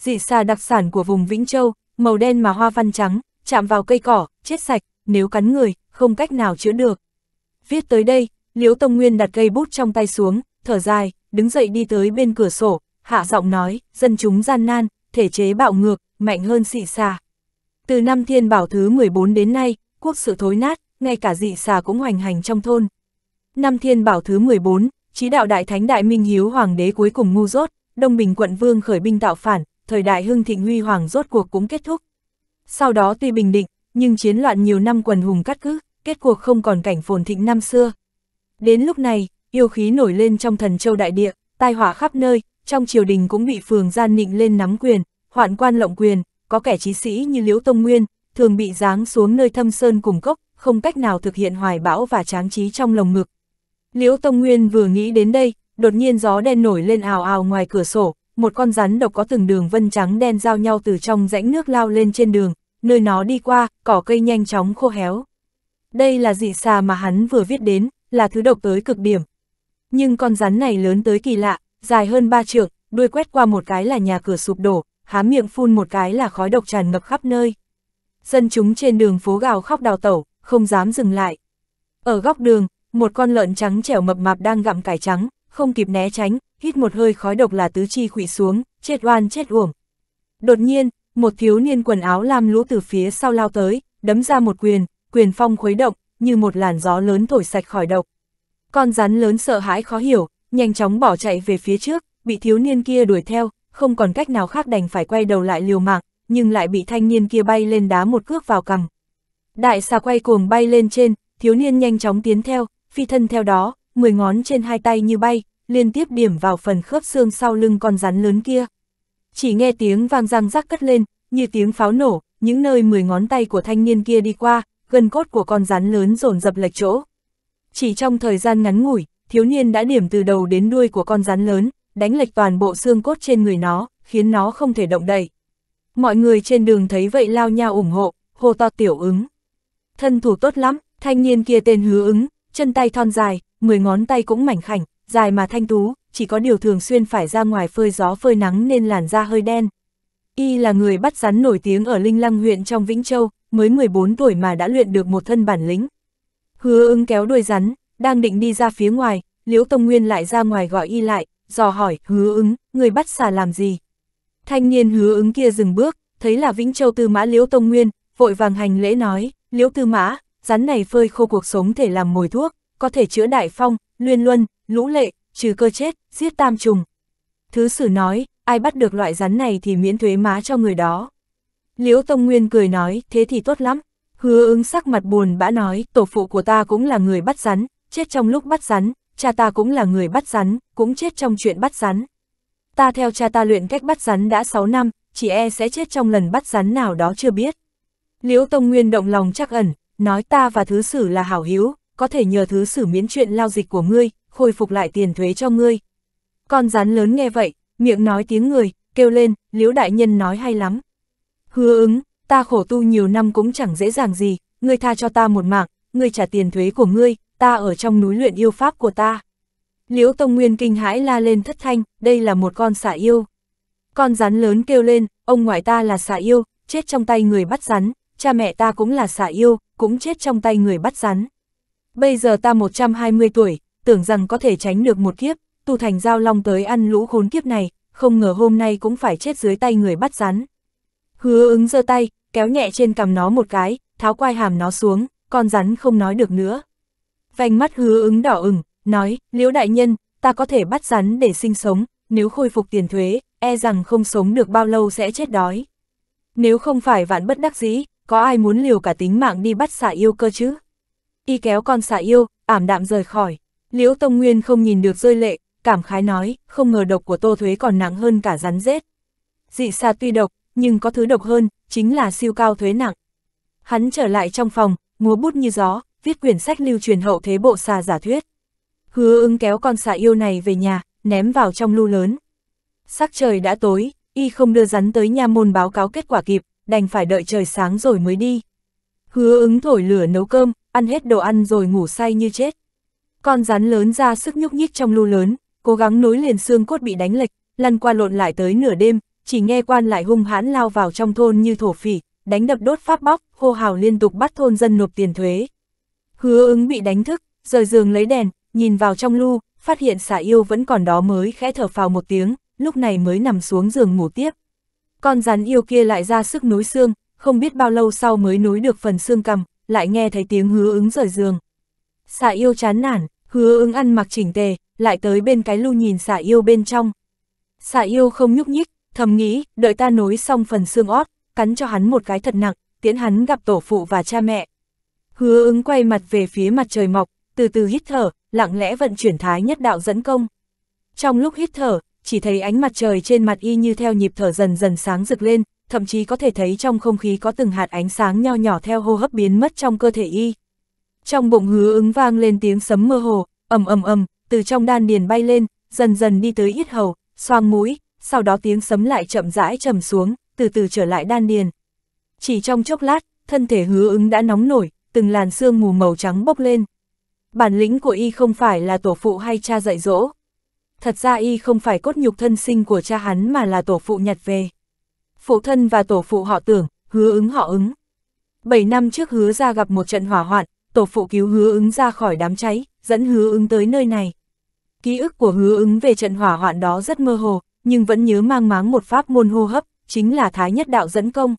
dị xà đặc sản của vùng Vĩnh Châu, màu đen mà hoa văn trắng, chạm vào cây cỏ, chết sạch, nếu cắn người, không cách nào chữa được. Viết tới đây, Liễu Tông Nguyên đặt cây bút trong tay xuống, thở dài, đứng dậy đi tới bên cửa sổ, hạ giọng nói, dân chúng gian nan, thể chế bạo ngược, mạnh hơn dị xà. Từ năm thiên bảo thứ 14 đến nay, quốc sự thối nát, ngay cả dị xà cũng hoành hành trong thôn. Năm thiên bảo thứ 14, trí đạo đại thánh đại minh hiếu hoàng đế cuối cùng ngu dốt, Đông Bình quận vương khởi binh tạo phản, thời đại hưng thịnh huy hoàng rốt cuộc cũng kết thúc. Sau đó tuy bình định, nhưng chiến loạn nhiều năm quần hùng cắt cứ, kết cuộc không còn cảnh phồn thịnh năm xưa. Đến lúc này, yêu khí nổi lên trong thần châu đại địa, tai họa khắp nơi, trong triều đình cũng bị phường gian nịnh lên nắm quyền, hoạn quan lộng quyền, có kẻ trí sĩ như Liễu Tông Nguyên, thường bị giáng xuống nơi thâm sơn cùng cốc, không cách nào thực hiện hoài bão và tráng trí trong lồng ngực. Liễu Tông Nguyên vừa nghĩ đến đây, đột nhiên gió đen nổi lên ào ào ngoài cửa sổ, một con rắn độc có từng đường vân trắng đen giao nhau từ trong rãnh nước lao lên trên đường, nơi nó đi qua, cỏ cây nhanh chóng khô héo. Đây là dị xà mà hắn vừa viết đến, là thứ độc tới cực điểm. Nhưng con rắn này lớn tới kỳ lạ, dài hơn ba trượng, đuôi quét qua một cái là nhà cửa sụp đổ, há miệng phun một cái là khói độc tràn ngập khắp nơi. Dân chúng trên đường phố gào khóc đào tẩu, không dám dừng lại. Ở góc đường, một con lợn trắng trẻo mập mạp đang gặm cải trắng, không kịp né tránh, hít một hơi khói độc là tứ chi khủy xuống, chết oan chết uổng. Đột nhiên, một thiếu niên quần áo lam lũ từ phía sau lao tới, đấm ra một quyền, quyền phong khuấy động, như một làn gió lớn thổi sạch khỏi độc. Con rắn lớn sợ hãi khó hiểu, nhanh chóng bỏ chạy về phía trước, bị thiếu niên kia đuổi theo, không còn cách nào khác đành phải quay đầu lại liều mạng, nhưng lại bị thanh niên kia bay lên đá một cước vào cằm. Đại xà quay cuồng bay lên trên, thiếu niên nhanh chóng tiến theo, phi thân theo đó, mười ngón trên hai tay như bay, liên tiếp điểm vào phần khớp xương sau lưng con rắn lớn kia. Chỉ nghe tiếng vang răng rắc cất lên, như tiếng pháo nổ, những nơi 10 ngón tay của thanh niên kia đi qua, gân cốt của con rắn lớn rồn dập lệch chỗ. Chỉ trong thời gian ngắn ngủi, thiếu niên đã điểm từ đầu đến đuôi của con rắn lớn, đánh lệch toàn bộ xương cốt trên người nó, khiến nó không thể động đậy. Mọi người trên đường thấy vậy lao nhau ủng hộ, hô to tiểu ứng. Thân thủ tốt lắm, thanh niên kia tên hứa ứng, chân tay thon dài, 10 ngón tay cũng mảnh khảnh, dài mà thanh tú, chỉ có điều thường xuyên phải ra ngoài phơi gió phơi nắng nên làn da hơi đen. Y là người bắt rắn nổi tiếng ở Linh Lăng huyện trong Vĩnh Châu, mới 14 tuổi mà đã luyện được một thân bản lĩnh. Hứa ưng kéo đuôi rắn, đang định đi ra phía ngoài, Liễu Tông Nguyên lại ra ngoài gọi y lại, dò hỏi, hứa ứng, người bắt xà làm gì? Thanh niên hứa ứng kia dừng bước, thấy là Vĩnh Châu Tư Mã Liễu Tông Nguyên, vội vàng hành lễ nói, Liễu Tư Mã, rắn này phơi khô cuộc sống thể làm mồi thuốc, có thể chữa đại phong, luyên luân, lũ lệ, trừ cơ chết, giết tam trùng. Thứ sử nói, ai bắt được loại rắn này thì miễn thuế má cho người đó. Liễu Tông Nguyên cười nói, thế thì tốt lắm. Hứa ứng sắc mặt buồn bã nói, tổ phụ của ta cũng là người bắt rắn, chết trong lúc bắt rắn, cha ta cũng là người bắt rắn, cũng chết trong chuyện bắt rắn. Ta theo cha ta luyện cách bắt rắn đã 6 năm, chỉ e sẽ chết trong lần bắt rắn nào đó chưa biết. Liễu Tông Nguyên động lòng chắc ẩn, nói ta và thứ sử là hảo hiếu, có thể nhờ thứ xử miễn chuyện lao dịch của ngươi, khôi phục lại tiền thuế cho ngươi. Con rắn lớn nghe vậy, miệng nói tiếng người, kêu lên, liễu đại nhân nói hay lắm. Hứa ứng, ta khổ tu nhiều năm cũng chẳng dễ dàng gì, ngươi tha cho ta một mạng, ngươi trả tiền thuế của ngươi, ta ở trong núi luyện yêu pháp của ta. Liễu Tông Nguyên kinh hãi la lên thất thanh, đây là một con xạ yêu. Con rắn lớn kêu lên, ông ngoại ta là xạ yêu, chết trong tay người bắt rắn, cha mẹ ta cũng là xạ yêu, cũng chết trong tay người bắt rắn bây giờ ta 120 tuổi, tưởng rằng có thể tránh được một kiếp, tu thành giao long tới ăn lũ khốn kiếp này, không ngờ hôm nay cũng phải chết dưới tay người bắt rắn. Hứa ứng giơ tay, kéo nhẹ trên cằm nó một cái, tháo quai hàm nó xuống, con rắn không nói được nữa. Vành mắt hứa ứng đỏ ửng, nói, liễu đại nhân, ta có thể bắt rắn để sinh sống, nếu khôi phục tiền thuế, e rằng không sống được bao lâu sẽ chết đói. Nếu không phải vạn bất đắc dĩ, có ai muốn liều cả tính mạng đi bắt xả yêu cơ chứ? y kéo con xà yêu, ảm đạm rời khỏi. Liễu Tông Nguyên không nhìn được rơi lệ, cảm khái nói, không ngờ độc của Tô Thuế còn nặng hơn cả rắn rết. Dị xà tuy độc, nhưng có thứ độc hơn, chính là siêu cao thuế nặng. Hắn trở lại trong phòng, múa bút như gió, viết quyển sách lưu truyền hậu thế bộ xà giả thuyết. Hứa ứng kéo con xà yêu này về nhà, ném vào trong lu lớn. Sắc trời đã tối, y không đưa rắn tới nha môn báo cáo kết quả kịp, đành phải đợi trời sáng rồi mới đi. Hứa ứng thổi lửa nấu cơm, ăn hết đồ ăn rồi ngủ say như chết. Con rắn lớn ra sức nhúc nhích trong lu lớn, cố gắng nối liền xương cốt bị đánh lệch, lăn qua lộn lại tới nửa đêm, chỉ nghe quan lại hung hãn lao vào trong thôn như thổ phỉ, đánh đập đốt pháp bóc, hô hào liên tục bắt thôn dân nộp tiền thuế. Hứa ứng bị đánh thức, rời giường lấy đèn, nhìn vào trong lu, phát hiện xả yêu vẫn còn đó mới khẽ thở phào một tiếng, lúc này mới nằm xuống giường ngủ tiếp. Con rắn yêu kia lại ra sức nối xương, không biết bao lâu sau mới nối được phần xương cầm, lại nghe thấy tiếng hứa ứng rời giường. xạ yêu chán nản, hứa ứng ăn mặc chỉnh tề, lại tới bên cái lưu nhìn xạ yêu bên trong. xạ yêu không nhúc nhích, thầm nghĩ, đợi ta nối xong phần xương ót, cắn cho hắn một cái thật nặng, tiễn hắn gặp tổ phụ và cha mẹ. Hứa ứng quay mặt về phía mặt trời mọc, từ từ hít thở, lặng lẽ vận chuyển thái nhất đạo dẫn công. Trong lúc hít thở, chỉ thấy ánh mặt trời trên mặt y như theo nhịp thở dần dần sáng rực lên, thậm chí có thể thấy trong không khí có từng hạt ánh sáng nho nhỏ theo hô hấp biến mất trong cơ thể y. Trong bụng hứa ứng vang lên tiếng sấm mơ hồ, ầm ầm ầm, từ trong đan điền bay lên, dần dần đi tới yết hầu, xoang mũi, sau đó tiếng sấm lại chậm rãi trầm xuống, từ từ trở lại đan điền. Chỉ trong chốc lát, thân thể hứa ứng đã nóng nổi, từng làn sương mù màu trắng bốc lên. Bản lĩnh của y không phải là tổ phụ hay cha dạy dỗ. Thật ra y không phải cốt nhục thân sinh của cha hắn mà là tổ phụ nhặt về phụ thân và tổ phụ họ tưởng, hứa ứng họ ứng. bảy năm trước hứa ra gặp một trận hỏa hoạn, tổ phụ cứu hứa ứng ra khỏi đám cháy, dẫn hứa ứng tới nơi này. Ký ức của hứa ứng về trận hỏa hoạn đó rất mơ hồ, nhưng vẫn nhớ mang máng một pháp môn hô hấp, chính là thái nhất đạo dẫn công.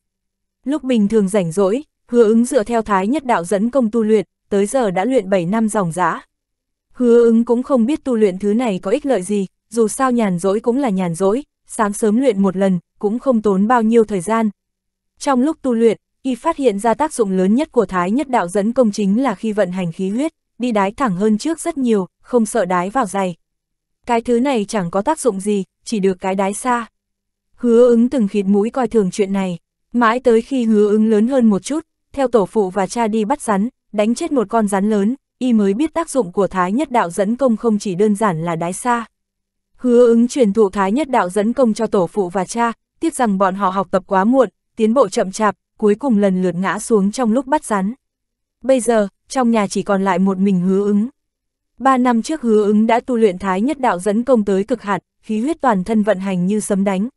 Lúc bình thường rảnh rỗi, hứa ứng dựa theo thái nhất đạo dẫn công tu luyện, tới giờ đã luyện 7 năm dòng dã. Hứa ứng cũng không biết tu luyện thứ này có ích lợi gì, dù sao nhàn rỗi cũng là nhàn rỗi, sáng sớm luyện một lần, cũng không tốn bao nhiêu thời gian. Trong lúc tu luyện, y phát hiện ra tác dụng lớn nhất của thái nhất đạo dẫn công chính là khi vận hành khí huyết, đi đái thẳng hơn trước rất nhiều, không sợ đái vào giày. Cái thứ này chẳng có tác dụng gì, chỉ được cái đái xa. Hứa ứng từng khịt mũi coi thường chuyện này, mãi tới khi hứa ứng lớn hơn một chút, theo tổ phụ và cha đi bắt rắn, đánh chết một con rắn lớn, y mới biết tác dụng của thái nhất đạo dẫn công không chỉ đơn giản là đái xa. Hứa ứng truyền thụ thái nhất đạo dẫn công cho tổ phụ và cha, tiếc rằng bọn họ học tập quá muộn, tiến bộ chậm chạp, cuối cùng lần lượt ngã xuống trong lúc bắt rắn. Bây giờ, trong nhà chỉ còn lại một mình hứa ứng. Ba năm trước hứa ứng đã tu luyện thái nhất đạo dẫn công tới cực hạn, khí huyết toàn thân vận hành như sấm đánh.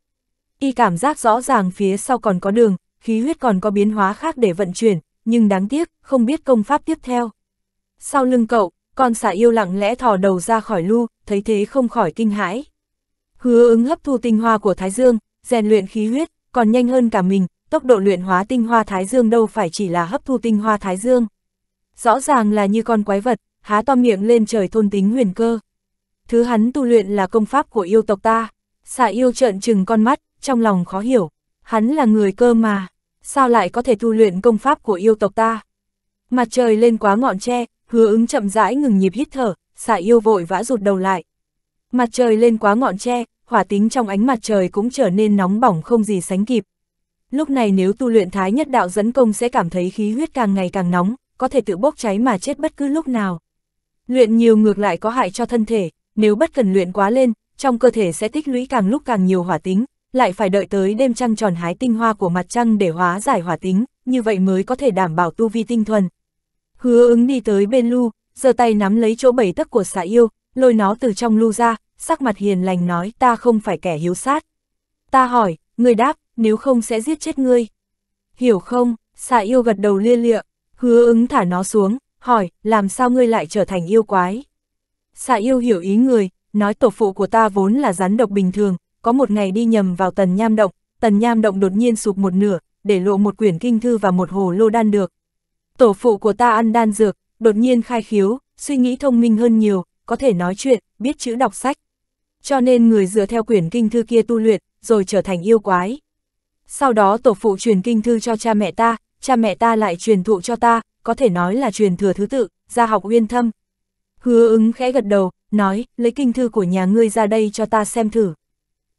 Y cảm giác rõ ràng phía sau còn có đường, khí huyết còn có biến hóa khác để vận chuyển, nhưng đáng tiếc, không biết công pháp tiếp theo. Sau lưng cậu, con xà yêu lặng lẽ thò đầu ra khỏi lu, thấy thế không khỏi kinh hãi. Hứa ứng hấp thu tinh hoa của Thái Dương, rèn luyện khí huyết, còn nhanh hơn cả mình, tốc độ luyện hóa tinh hoa Thái Dương đâu phải chỉ là hấp thu tinh hoa Thái Dương. Rõ ràng là như con quái vật, há to miệng lên trời thôn tính huyền cơ. Thứ hắn tu luyện là công pháp của yêu tộc ta, xà yêu trợn trừng con mắt, trong lòng khó hiểu, hắn là người cơ mà, sao lại có thể tu luyện công pháp của yêu tộc ta? Mặt trời lên quá ngọn tre, hứa ứng chậm rãi ngừng nhịp hít thở, xạ yêu vội vã rụt đầu lại. Mặt trời lên quá ngọn tre, hỏa tính trong ánh mặt trời cũng trở nên nóng bỏng không gì sánh kịp. Lúc này nếu tu luyện thái nhất đạo dẫn công sẽ cảm thấy khí huyết càng ngày càng nóng, có thể tự bốc cháy mà chết bất cứ lúc nào. Luyện nhiều ngược lại có hại cho thân thể, nếu bất cần luyện quá lên, trong cơ thể sẽ tích lũy càng lúc càng nhiều hỏa tính, lại phải đợi tới đêm trăng tròn hái tinh hoa của mặt trăng để hóa giải hỏa tính, như vậy mới có thể đảm bảo tu vi tinh thuần, Hứa ứng đi tới bên Lu, giơ tay nắm lấy chỗ bảy tấc của xà yêu, lôi nó từ trong Lu ra, sắc mặt hiền lành nói ta không phải kẻ hiếu sát. Ta hỏi, người đáp, nếu không sẽ giết chết ngươi. Hiểu không, xà yêu gật đầu lia lịa, hứa ứng thả nó xuống, hỏi, làm sao ngươi lại trở thành yêu quái? Xà yêu hiểu ý người, nói tổ phụ của ta vốn là rắn độc bình thường, có một ngày đi nhầm vào tần nham động, tần nham động đột nhiên sụp một nửa, để lộ một quyển kinh thư và một hồ lô đan được, Tổ phụ của ta ăn đan dược, đột nhiên khai khiếu, suy nghĩ thông minh hơn nhiều, có thể nói chuyện, biết chữ đọc sách. Cho nên người dựa theo quyển kinh thư kia tu luyện, rồi trở thành yêu quái. Sau đó tổ phụ truyền kinh thư cho cha mẹ ta, cha mẹ ta lại truyền thụ cho ta, có thể nói là truyền thừa thứ tự, gia học uyên thâm. Hứa ứng khẽ gật đầu, nói, lấy kinh thư của nhà ngươi ra đây cho ta xem thử.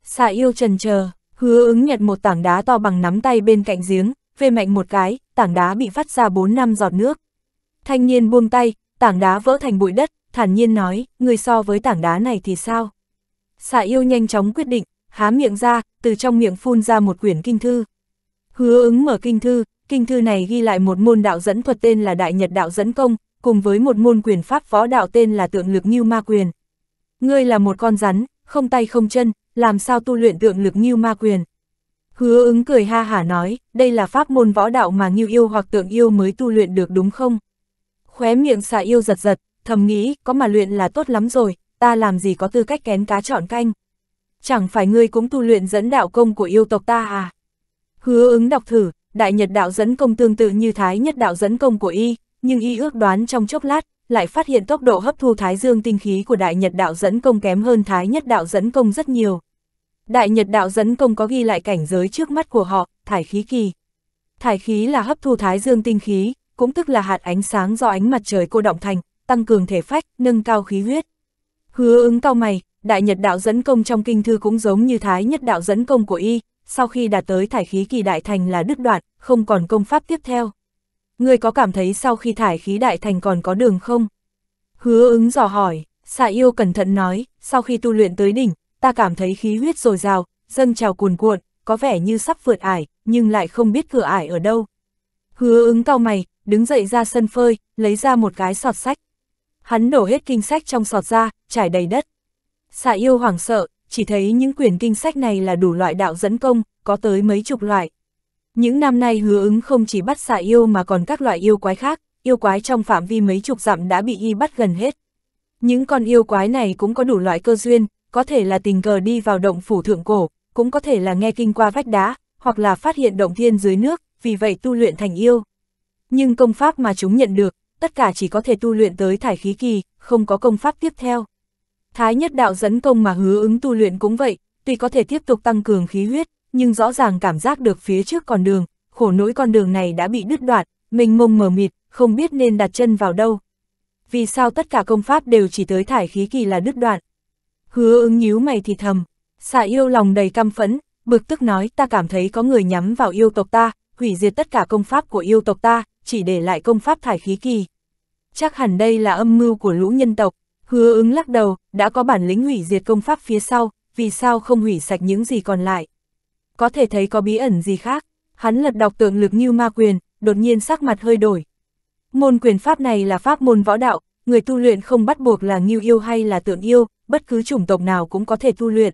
Xà yêu trần chờ, hứa ứng nhặt một tảng đá to bằng nắm tay bên cạnh giếng, vê mạnh một cái, tảng đá bị phát ra 4 năm giọt nước. Thanh niên buông tay, tảng đá vỡ thành bụi đất, thản nhiên nói, người so với tảng đá này thì sao? Xạ yêu nhanh chóng quyết định, há miệng ra, từ trong miệng phun ra một quyển kinh thư. Hứa ứng mở kinh thư, kinh thư này ghi lại một môn đạo dẫn thuật tên là Đại Nhật Đạo Dẫn Công, cùng với một môn quyền pháp võ đạo tên là Tượng Lực Nghiêu Ma Quyền. Ngươi là một con rắn, không tay không chân, làm sao tu luyện Tượng Lực Nghiêu Ma Quyền? Hứa ứng cười ha hả nói, đây là pháp môn võ đạo mà ngưu yêu hoặc tượng yêu mới tu luyện được đúng không? Khóe miệng xà yêu giật giật, thầm nghĩ, có mà luyện là tốt lắm rồi, ta làm gì có tư cách kén cá chọn canh. Chẳng phải ngươi cũng tu luyện dẫn đạo công của yêu tộc ta à? Hứa ứng đọc thử, đại nhật đạo dẫn công tương tự như thái nhất đạo dẫn công của y, nhưng y ước đoán trong chốc lát, lại phát hiện tốc độ hấp thu thái dương tinh khí của đại nhật đạo dẫn công kém hơn thái nhất đạo dẫn công rất nhiều, Đại Nhật Đạo dẫn công có ghi lại cảnh giới trước mắt của họ, thải khí kỳ. Thải khí là hấp thu thái dương tinh khí, cũng tức là hạt ánh sáng do ánh mặt trời cô động thành, tăng cường thể phách, nâng cao khí huyết. Hứa ứng cao mày, Đại Nhật Đạo dẫn công trong kinh thư cũng giống như Thái Nhất Đạo dẫn công của y, sau khi đạt tới thải khí kỳ đại thành là đứt đoạn, không còn công pháp tiếp theo. Người có cảm thấy sau khi thải khí đại thành còn có đường không? Hứa ứng dò hỏi, xạ yêu cẩn thận nói, sau khi tu luyện tới đỉnh, ta cảm thấy khí huyết dồi dào, dâng trào cuồn cuộn, có vẻ như sắp vượt ải, nhưng lại không biết cửa ải ở đâu. Hứa ứng cao mày, đứng dậy ra sân phơi, lấy ra một cái sọt sách. Hắn đổ hết kinh sách trong sọt ra, trải đầy đất. Xạ yêu hoảng sợ, chỉ thấy những quyển kinh sách này là đủ loại đạo dẫn công, có tới mấy chục loại. Những năm nay hứa ứng không chỉ bắt xạ yêu mà còn các loại yêu quái khác, yêu quái trong phạm vi mấy chục dặm đã bị y bắt gần hết. Những con yêu quái này cũng có đủ loại cơ duyên, có thể là tình cờ đi vào động phủ thượng cổ, cũng có thể là nghe kinh qua vách đá, hoặc là phát hiện động thiên dưới nước, vì vậy tu luyện thành yêu. Nhưng công pháp mà chúng nhận được, tất cả chỉ có thể tu luyện tới thải khí kỳ, không có công pháp tiếp theo. Thái nhất đạo dẫn công mà hứa ứng tu luyện cũng vậy, tuy có thể tiếp tục tăng cường khí huyết, nhưng rõ ràng cảm giác được phía trước con đường, khổ nỗi con đường này đã bị đứt đoạn, mình mông mờ mịt, không biết nên đặt chân vào đâu. Vì sao tất cả công pháp đều chỉ tới thải khí kỳ là đứt đoạn? hứa ứng nhíu mày thì thầm. Xạ yêu lòng đầy căm phẫn, bực tức nói ta cảm thấy có người nhắm vào yêu tộc ta, hủy diệt tất cả công pháp của yêu tộc ta, chỉ để lại công pháp thải khí kỳ. Chắc hẳn đây là âm mưu của lũ nhân tộc, hứa ứng lắc đầu, đã có bản lĩnh hủy diệt công pháp phía sau, vì sao không hủy sạch những gì còn lại. Có thể thấy có bí ẩn gì khác, hắn lật đọc tượng lực như ma quyền, đột nhiên sắc mặt hơi đổi. Môn quyền pháp này là pháp môn võ đạo, người tu luyện không bắt buộc là nghiêu yêu hay là tượng yêu, bất cứ chủng tộc nào cũng có thể tu luyện.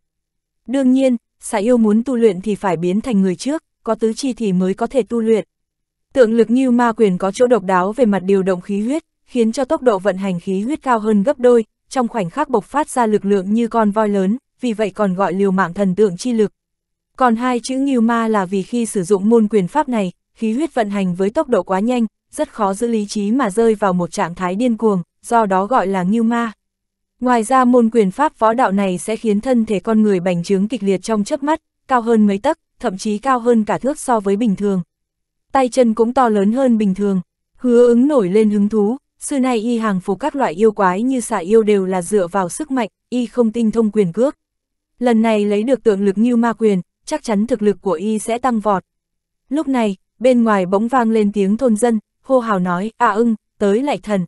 Đương nhiên, xà yêu muốn tu luyện thì phải biến thành người trước, có tứ chi thì mới có thể tu luyện. Tượng lực như ma quyền có chỗ độc đáo về mặt điều động khí huyết, khiến cho tốc độ vận hành khí huyết cao hơn gấp đôi, trong khoảnh khắc bộc phát ra lực lượng như con voi lớn, vì vậy còn gọi liều mạng thần tượng chi lực. Còn hai chữ như ma là vì khi sử dụng môn quyền pháp này, khí huyết vận hành với tốc độ quá nhanh, rất khó giữ lý trí mà rơi vào một trạng thái điên cuồng, do đó gọi là như ma. Ngoài ra môn quyền pháp võ đạo này sẽ khiến thân thể con người bành trướng kịch liệt trong chớp mắt, cao hơn mấy tấc, thậm chí cao hơn cả thước so với bình thường. Tay chân cũng to lớn hơn bình thường. Hứa ứng nổi lên hứng thú, xưa nay y hàng phục các loại yêu quái như xạ yêu đều là dựa vào sức mạnh, y không tinh thông quyền cước. Lần này lấy được tượng lực như ma quyền, chắc chắn thực lực của y sẽ tăng vọt. Lúc này, bên ngoài bỗng vang lên tiếng thôn dân, hô hào nói, à ưng, tới lại thần.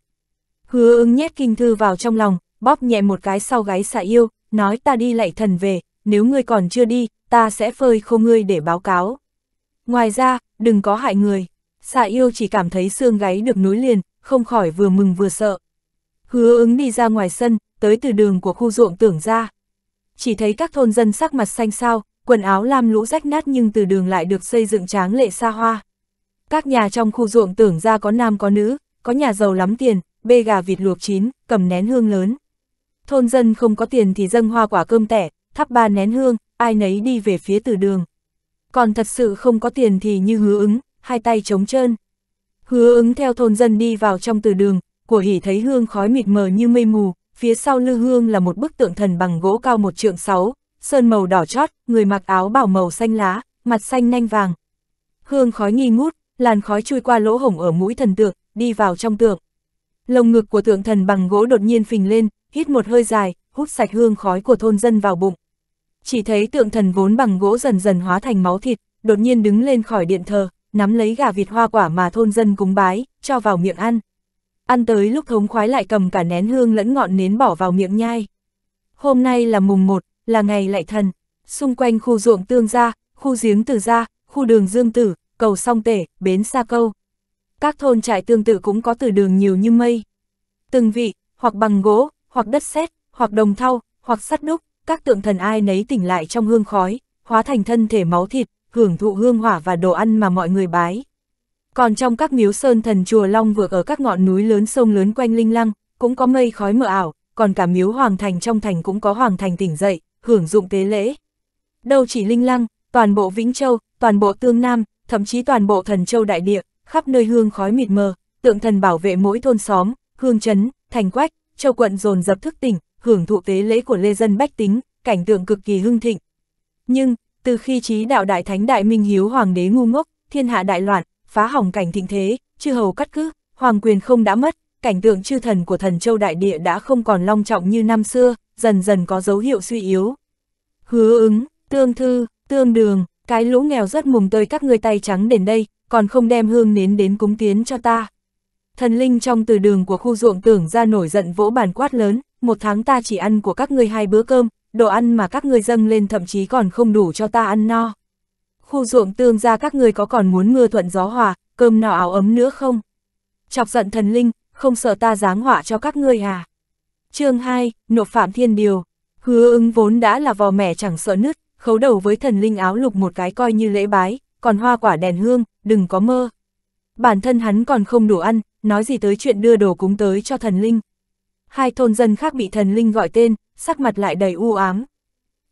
Hứa ứng nhét kinh thư vào trong lòng, bóp nhẹ một cái sau gáy xạ yêu, nói ta đi lạy thần về, nếu ngươi còn chưa đi, ta sẽ phơi khô ngươi để báo cáo. Ngoài ra, đừng có hại người. Xạ yêu chỉ cảm thấy xương gáy được nối liền, không khỏi vừa mừng vừa sợ. Hứa ứng đi ra ngoài sân, tới từ đường của khu ruộng tưởng ra. Chỉ thấy các thôn dân sắc mặt xanh xao, quần áo lam lũ rách nát nhưng từ đường lại được xây dựng tráng lệ xa hoa. Các nhà trong khu ruộng tưởng ra có nam có nữ, có nhà giàu lắm tiền, bê gà vịt luộc chín, cầm nén hương lớn. Thôn dân không có tiền thì dâng hoa quả cơm tẻ, thắp ba nén hương, ai nấy đi về phía từ đường. Còn thật sự không có tiền thì như hứa ứng, hai tay trống trơn. Hứa ứng theo thôn dân đi vào trong từ đường, của hỉ thấy hương khói mịt mờ như mây mù, phía sau lư hương là một bức tượng thần bằng gỗ cao một trượng sáu, sơn màu đỏ chót, người mặc áo bảo màu xanh lá, mặt xanh nanh vàng. Hương khói nghi ngút, làn khói chui qua lỗ hổng ở mũi thần tượng, đi vào trong tượng. Lồng ngực của tượng thần bằng gỗ đột nhiên phình lên, hít một hơi dài, hút sạch hương khói của thôn dân vào bụng. Chỉ thấy tượng thần vốn bằng gỗ dần dần hóa thành máu thịt, đột nhiên đứng lên khỏi điện thờ, nắm lấy gà vịt hoa quả mà thôn dân cúng bái, cho vào miệng ăn. Ăn tới lúc thống khoái lại cầm cả nén hương lẫn ngọn nến bỏ vào miệng nhai. Hôm nay là mùng 1, là ngày lại thần. Xung quanh khu ruộng tương gia, khu giếng tử gia, khu đường dương tử, cầu song tể, bến xa câu. Các thôn trại tương tự cũng có từ đường nhiều như mây. Từng vị, hoặc bằng gỗ, hoặc đất sét, hoặc đồng thau, hoặc sắt đúc, các tượng thần ai nấy tỉnh lại trong hương khói, hóa thành thân thể máu thịt, hưởng thụ hương hỏa và đồ ăn mà mọi người bái. Còn trong các miếu sơn thần chùa Long vượt ở các ngọn núi lớn sông lớn quanh Linh Lăng, cũng có mây khói mờ ảo, còn cả miếu hoàng thành trong thành cũng có hoàng thành tỉnh dậy, hưởng dụng tế lễ. Đâu chỉ Linh Lăng, toàn bộ Vĩnh Châu, toàn bộ Tương Nam, thậm chí toàn bộ thần châu đại địa, khắp nơi hương khói mịt mờ, tượng thần bảo vệ mỗi thôn xóm, hương trấn, thành quách, châu quận dồn dập thức tỉnh, hưởng thụ tế lễ của lê dân bách tính, cảnh tượng cực kỳ hưng thịnh. Nhưng, từ khi trí đạo đại thánh đại minh hiếu hoàng đế ngu ngốc, thiên hạ đại loạn, phá hỏng cảnh thịnh thế, chư hầu cắt cứ, hoàng quyền không đã mất, cảnh tượng chư thần của thần châu đại địa đã không còn long trọng như năm xưa, dần dần có dấu hiệu suy yếu. Hứa ứng, tương thư, tương đường, cái lũ nghèo rất mùng tơi các ngươi tay trắng đến đây, còn không đem hương nến đến cúng tiến cho ta. Thần linh trong từ đường của khu ruộng tưởng ra nổi giận vỗ bàn quát lớn, một tháng ta chỉ ăn của các ngươi hai bữa cơm, đồ ăn mà các ngươi dâng lên thậm chí còn không đủ cho ta ăn no. Khu ruộng tương ra các ngươi có còn muốn mưa thuận gió hòa, cơm nào áo ấm nữa không? Chọc giận thần linh, không sợ ta giáng họa cho các ngươi à? chương 2, nộp phạm thiên điều. Hứa ứng vốn đã là vò mẻ chẳng sợ nứt, khấu đầu với thần linh áo lục một cái coi như lễ bái, còn hoa quả đèn hương, đừng có mơ. Bản thân hắn còn không đủ ăn, nói gì tới chuyện đưa đồ cúng tới cho thần linh. Hai thôn dân khác bị thần linh gọi tên, sắc mặt lại đầy u ám.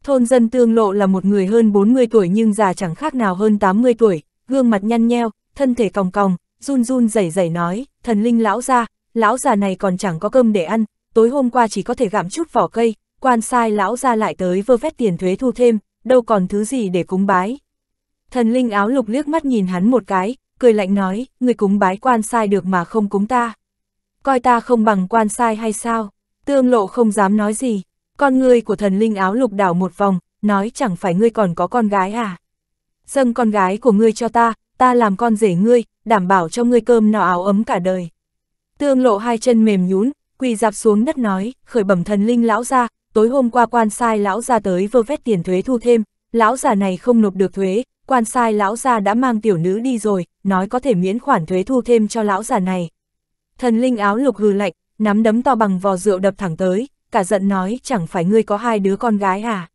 Thôn dân tương lộ là một người hơn 40 tuổi nhưng già chẳng khác nào hơn 80 tuổi, gương mặt nhăn nheo, thân thể còng còng, run run rẩy rẩy nói, thần linh lão ra, lão già này còn chẳng có cơm để ăn, tối hôm qua chỉ có thể gặm chút vỏ cây, quan sai lão ra lại tới vơ vét tiền thuế thu thêm, đâu còn thứ gì để cúng bái. Thần linh áo lục liếc mắt nhìn hắn một cái, cười lạnh nói, người cúng bái quan sai được mà không cúng ta. Coi ta không bằng quan sai hay sao? Tương lộ không dám nói gì, con người của thần linh áo lục đảo một vòng, nói chẳng phải ngươi còn có con gái à? Dâng con gái của ngươi cho ta, ta làm con rể ngươi, đảm bảo cho ngươi cơm no áo ấm cả đời. Tương lộ hai chân mềm nhún, quỳ dạp xuống đất nói, khởi bẩm thần linh lão ra, tối hôm qua quan sai lão ra tới vơ vét tiền thuế thu thêm, lão già này không nộp được thuế, quan sai lão gia đã mang tiểu nữ đi rồi, nói có thể miễn khoản thuế thu thêm cho lão già này. Thần linh áo lục hừ lạnh, nắm đấm to bằng vò rượu đập thẳng tới, cả giận nói chẳng phải ngươi có hai đứa con gái à?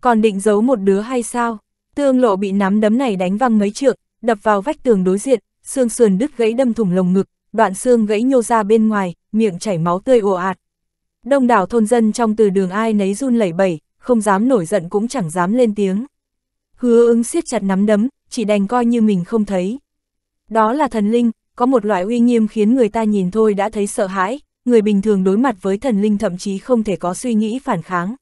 Còn định giấu một đứa hay sao? Tương lộ bị nắm đấm này đánh văng mấy trượng, đập vào vách tường đối diện, xương sườn đứt gãy đâm thủng lồng ngực, đoạn xương gãy nhô ra bên ngoài, miệng chảy máu tươi ồ ạt. Đông đảo thôn dân trong từ đường ai nấy run lẩy bẩy, không dám nổi giận cũng chẳng dám lên tiếng. Hứa ứng siết chặt nắm đấm, chỉ đành coi như mình không thấy. Đó là thần linh, có một loại uy nghiêm khiến người ta nhìn thôi đã thấy sợ hãi, người bình thường đối mặt với thần linh thậm chí không thể có suy nghĩ phản kháng.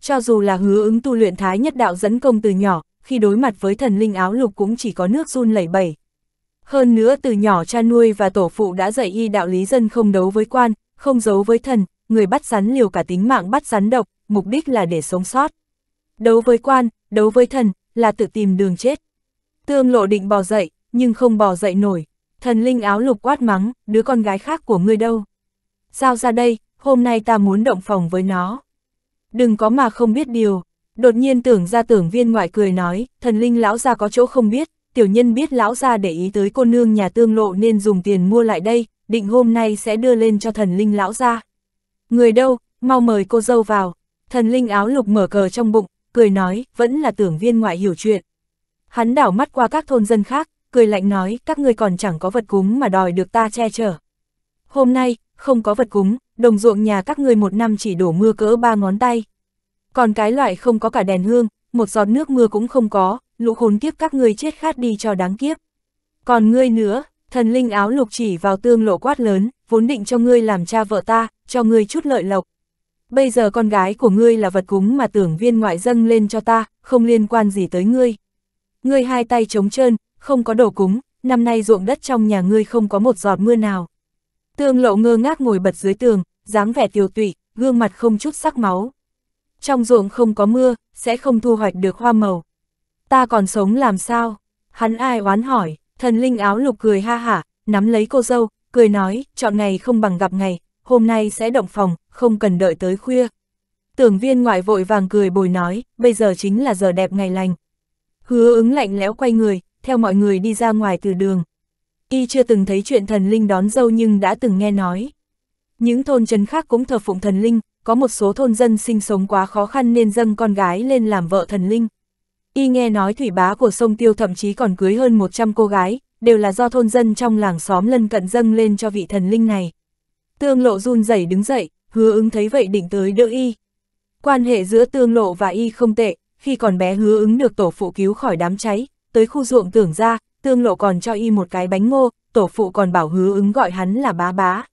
Cho dù là hứa ứng tu luyện thái nhất đạo dẫn công từ nhỏ, khi đối mặt với thần linh áo lục cũng chỉ có nước run lẩy bẩy. Hơn nữa từ nhỏ cha nuôi và tổ phụ đã dạy y đạo lý dân không đấu với quan, không giấu với thần, người bắt rắn liều cả tính mạng bắt rắn độc, mục đích là để sống sót. Đấu với quan, đấu với thần, là tự tìm đường chết. Tương lộ định bò dậy, nhưng không bò dậy nổi. Thần linh áo lục quát mắng, đứa con gái khác của ngươi đâu. Giao ra đây, hôm nay ta muốn động phòng với nó. Đừng có mà không biết điều. Đột nhiên tưởng ra tưởng viên ngoại cười nói, thần linh lão ra có chỗ không biết, tiểu nhân biết lão ra để ý tới cô nương nhà tương lộ nên dùng tiền mua lại đây, định hôm nay sẽ đưa lên cho thần linh lão ra. Người đâu, mau mời cô dâu vào. Thần linh áo lục mở cờ trong bụng, cười nói, vẫn là tưởng viên ngoại hiểu chuyện. Hắn đảo mắt qua các thôn dân khác, cười lạnh nói, các ngươi còn chẳng có vật cúng mà đòi được ta che chở. Hôm nay, không có vật cúng, đồng ruộng nhà các ngươi một năm chỉ đổ mưa cỡ ba ngón tay. Còn cái loại không có cả đèn hương, một giọt nước mưa cũng không có, lũ khốn kiếp các ngươi chết khát đi cho đáng kiếp. Còn ngươi nữa, thần linh áo lục chỉ vào tương lộ quát lớn, vốn định cho ngươi làm cha vợ ta, cho ngươi chút lợi lộc bây giờ con gái của ngươi là vật cúng mà tưởng viên ngoại dâng lên cho ta, không liên quan gì tới ngươi. Ngươi hai tay trống trơn, không có đồ cúng, năm nay ruộng đất trong nhà ngươi không có một giọt mưa nào. Tương lộ ngơ ngác ngồi bật dưới tường, dáng vẻ tiều tụy, gương mặt không chút sắc máu. Trong ruộng không có mưa, sẽ không thu hoạch được hoa màu. Ta còn sống làm sao? Hắn ai oán hỏi, thần linh áo lục cười ha hả, nắm lấy cô dâu, cười nói, chọn ngày không bằng gặp ngày, hôm nay sẽ động phòng, không cần đợi tới khuya. Tưởng viên ngoại vội vàng cười bồi nói, bây giờ chính là giờ đẹp ngày lành. Hứa ứng lạnh lẽo quay người, theo mọi người đi ra ngoài từ đường. Y chưa từng thấy chuyện thần linh đón dâu nhưng đã từng nghe nói. Những thôn trấn khác cũng thờ phụng thần linh, có một số thôn dân sinh sống quá khó khăn nên dâng con gái lên làm vợ thần linh. Y nghe nói thủy bá của sông Tiêu thậm chí còn cưới hơn 100 cô gái, đều là do thôn dân trong làng xóm lân cận dâng lên cho vị thần linh này. Tương lộ run rẩy đứng dậy, hứa ứng thấy vậy định tới đỡ y. Quan hệ giữa tương lộ và y không tệ, khi còn bé hứa ứng được tổ phụ cứu khỏi đám cháy, tới khu ruộng tưởng ra, tương lộ còn cho y một cái bánh ngô, tổ phụ còn bảo hứa ứng gọi hắn là bá bá.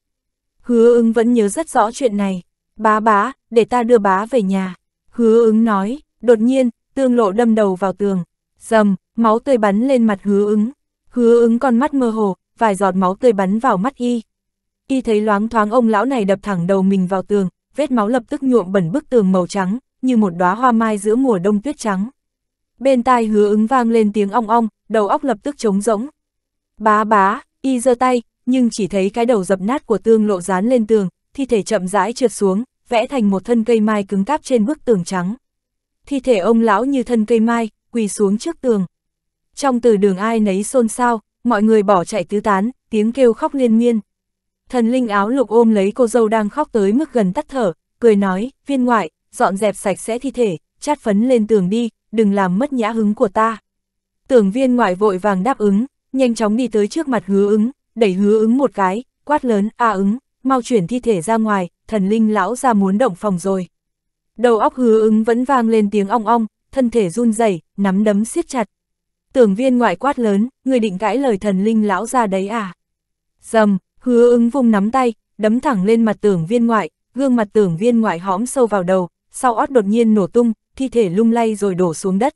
Hứa ứng vẫn nhớ rất rõ chuyện này. Bá bá, để ta đưa bá về nhà. Hứa ứng nói, đột nhiên, tương lộ đâm đầu vào tường. Dầm, máu tươi bắn lên mặt hứa ứng. Hứa ứng còn mắt mơ hồ, vài giọt máu tươi bắn vào mắt y. Y thấy loáng thoáng ông lão này đập thẳng đầu mình vào tường, vết máu lập tức nhuộm bẩn bức tường màu trắng, như một đóa hoa mai giữa mùa đông tuyết trắng. Bên tai hứa ứng vang lên tiếng ong ong, đầu óc lập tức trống rỗng. Bá bá, y giơ tay, nhưng chỉ thấy cái đầu dập nát của tương lộ dán lên tường, thi thể chậm rãi trượt xuống, vẽ thành một thân cây mai cứng cáp trên bức tường trắng. Thi thể ông lão như thân cây mai, quỳ xuống trước tường. Trong từ đường ai nấy xôn xao, mọi người bỏ chạy tứ tán, tiếng kêu khóc liên miên. Thần linh áo lục ôm lấy cô dâu đang khóc tới mức gần tắt thở, cười nói, viên ngoại, dọn dẹp sạch sẽ thi thể, chát phấn lên tường đi, đừng làm mất nhã hứng của ta. Tưởng viên ngoại vội vàng đáp ứng, nhanh chóng đi tới trước mặt hứa ứng, đẩy hứa ứng một cái, quát lớn, a à ứng, mau chuyển thi thể ra ngoài, thần linh lão ra muốn động phòng rồi. Đầu óc hứa ứng vẫn vang lên tiếng ong ong, thân thể run rẩy, nắm đấm siết chặt. Tưởng viên ngoại quát lớn, người định cãi lời thần linh lão ra đấy à? Dầm, Hứa ứng vung nắm tay, đấm thẳng lên mặt tưởng viên ngoại, gương mặt tưởng viên ngoại hõm sâu vào đầu, sau ót đột nhiên nổ tung, thi thể lung lay rồi đổ xuống đất.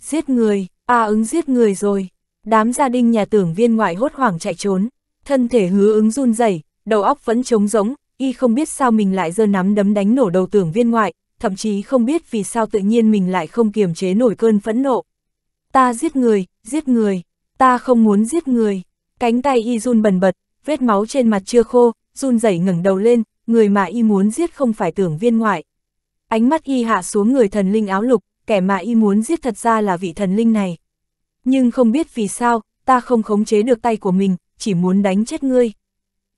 Giết người, A à, ứng giết người rồi. Đám gia đình nhà tưởng viên ngoại hốt hoảng chạy trốn, thân thể hứa ứng run rẩy, đầu óc vẫn trống rỗng, y không biết sao mình lại giơ nắm đấm đánh nổ đầu tưởng viên ngoại, thậm chí không biết vì sao tự nhiên mình lại không kiềm chế nổi cơn phẫn nộ. Ta giết người, giết người, ta không muốn giết người. Cánh tay y run bần bật, vết máu trên mặt chưa khô, run rẩy ngẩng đầu lên, người mà y muốn giết không phải tưởng viên ngoại. Ánh mắt y hạ xuống người thần linh áo lục, kẻ mà y muốn giết thật ra là vị thần linh này. Nhưng không biết vì sao, ta không khống chế được tay của mình, chỉ muốn đánh chết ngươi.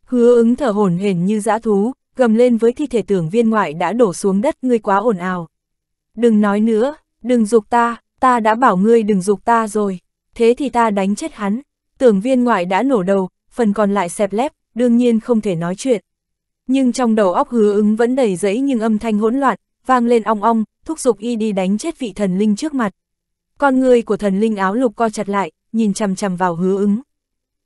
Hứa ứng thở hổn hển như dã thú, gầm lên với thi thể tưởng viên ngoại đã đổ xuống đất ngươi quá ồn ào. Đừng nói nữa, đừng dục ta, ta đã bảo ngươi đừng dục ta rồi, thế thì ta đánh chết hắn. Tưởng viên ngoại đã nổ đầu, phần còn lại xẹp lép, đương nhiên không thể nói chuyện. Nhưng trong đầu óc hứa ứng vẫn đầy giấy nhưng âm thanh hỗn loạn, vang lên ong ong, thúc giục y đi đánh chết vị thần linh trước mặt. Con người của thần linh áo lục co chặt lại, nhìn chằm chằm vào hứa ứng.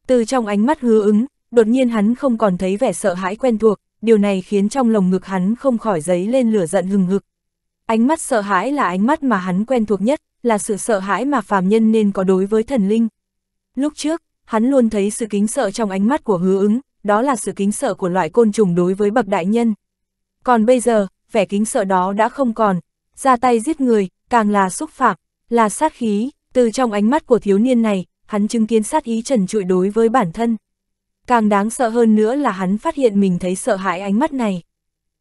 Từ trong ánh mắt hứa ứng, đột nhiên hắn không còn thấy vẻ sợ hãi quen thuộc, điều này khiến trong lồng ngực hắn không khỏi giấy lên lửa giận hừng hực. Ánh mắt sợ hãi là ánh mắt mà hắn quen thuộc nhất, là sự sợ hãi mà phàm nhân nên có đối với thần linh. Lúc trước, hắn luôn thấy sự kính sợ trong ánh mắt của hứa ứng, đó là sự kính sợ của loại côn trùng đối với bậc đại nhân. Còn bây giờ, vẻ kính sợ đó đã không còn, ra tay giết người, càng là xúc phạm, là sát khí, từ trong ánh mắt của thiếu niên này, hắn chứng kiến sát ý trần trụi đối với bản thân. Càng đáng sợ hơn nữa là hắn phát hiện mình thấy sợ hãi ánh mắt này.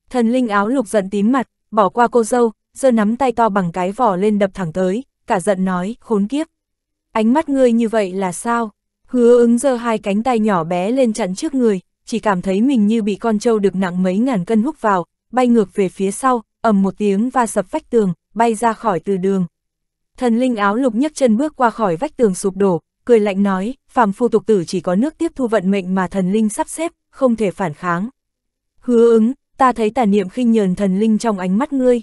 Thần linh áo lục giận tím mặt, bỏ qua cô dâu, giơ nắm tay to bằng cái vỏ lên đập thẳng tới, cả giận nói, khốn kiếp. Ánh mắt ngươi như vậy là sao? Hứa ứng giơ hai cánh tay nhỏ bé lên chặn trước người, chỉ cảm thấy mình như bị con trâu được nặng mấy ngàn cân hút vào, bay ngược về phía sau, ầm một tiếng va sập vách tường, bay ra khỏi từ đường. Thần linh áo lục nhấc chân bước qua khỏi vách tường sụp đổ, cười lạnh nói, phàm phu tục tử chỉ có nước tiếp thu vận mệnh mà thần linh sắp xếp, không thể phản kháng. Hứa ứng, ta thấy tà niệm khinh nhờn thần linh trong ánh mắt ngươi.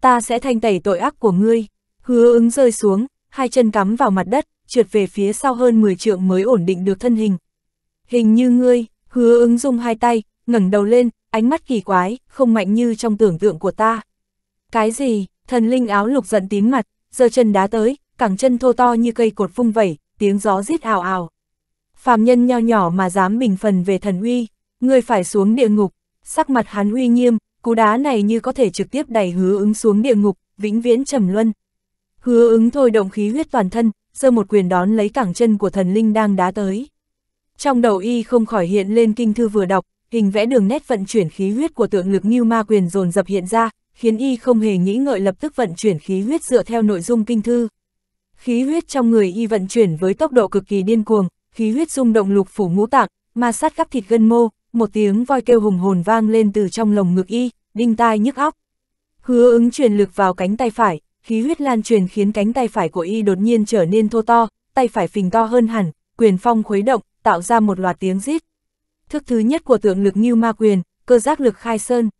Ta sẽ thanh tẩy tội ác của ngươi. Hứa ứng rơi xuống, hai chân cắm vào mặt đất, trượt về phía sau hơn 10 trượng mới ổn định được thân hình. Hình như ngươi, hứa ứng dung hai tay, ngẩng đầu lên, ánh mắt kỳ quái, không mạnh như trong tưởng tượng của ta. Cái gì, thần linh áo lục giận tím mặt, giơ chân đá tới, cẳng chân thô to như cây cột vung vẩy, tiếng gió rít ào ào. Phàm nhân nho nhỏ mà dám bình phần về thần uy, ngươi phải xuống địa ngục, sắc mặt hắn uy nghiêm, cú đá này như có thể trực tiếp đẩy hứa ứng xuống địa ngục, vĩnh viễn trầm luân. Hứa ứng thôi động khí huyết toàn thân, giơ một quyền đón lấy cẳng chân của thần linh đang đá tới. Trong đầu y không khỏi hiện lên kinh thư vừa đọc, hình vẽ đường nét vận chuyển khí huyết của tượng lực như ma quyền dồn dập hiện ra, khiến y không hề nghĩ ngợi lập tức vận chuyển khí huyết dựa theo nội dung kinh thư. Khí huyết trong người y vận chuyển với tốc độ cực kỳ điên cuồng, khí huyết rung động lục phủ ngũ tạng, ma sát khắp thịt gân mô, một tiếng voi kêu hùng hồn vang lên từ trong lồng ngực y, đinh tai nhức óc. Hứa ứng truyền lực vào cánh tay phải, khí huyết lan truyền khiến cánh tay phải của y đột nhiên trở nên thô to, tay phải phình to hơn hẳn, quyền phong khuấy động, tạo ra một loạt tiếng rít. Thức thứ nhất của tượng lực như ma quyền, cơ giác lực khai sơn.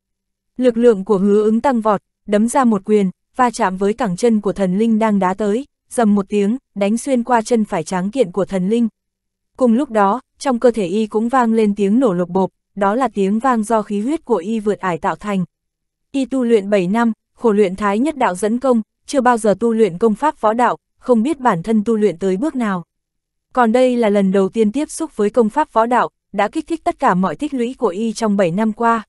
Lực lượng của hứa ứng tăng vọt, đấm ra một quyền, va chạm với cẳng chân của thần linh đang đá tới, dầm một tiếng, đánh xuyên qua chân phải tráng kiện của thần linh. Cùng lúc đó, trong cơ thể y cũng vang lên tiếng nổ lục bộp, đó là tiếng vang do khí huyết của y vượt ải tạo thành. Y tu luyện 7 năm, khổ luyện thái nhất đạo dẫn công, chưa bao giờ tu luyện công pháp võ đạo, không biết bản thân tu luyện tới bước nào. Còn đây là lần đầu tiên tiếp xúc với công pháp võ đạo, đã kích thích tất cả mọi tích lũy của y trong 7 năm qua.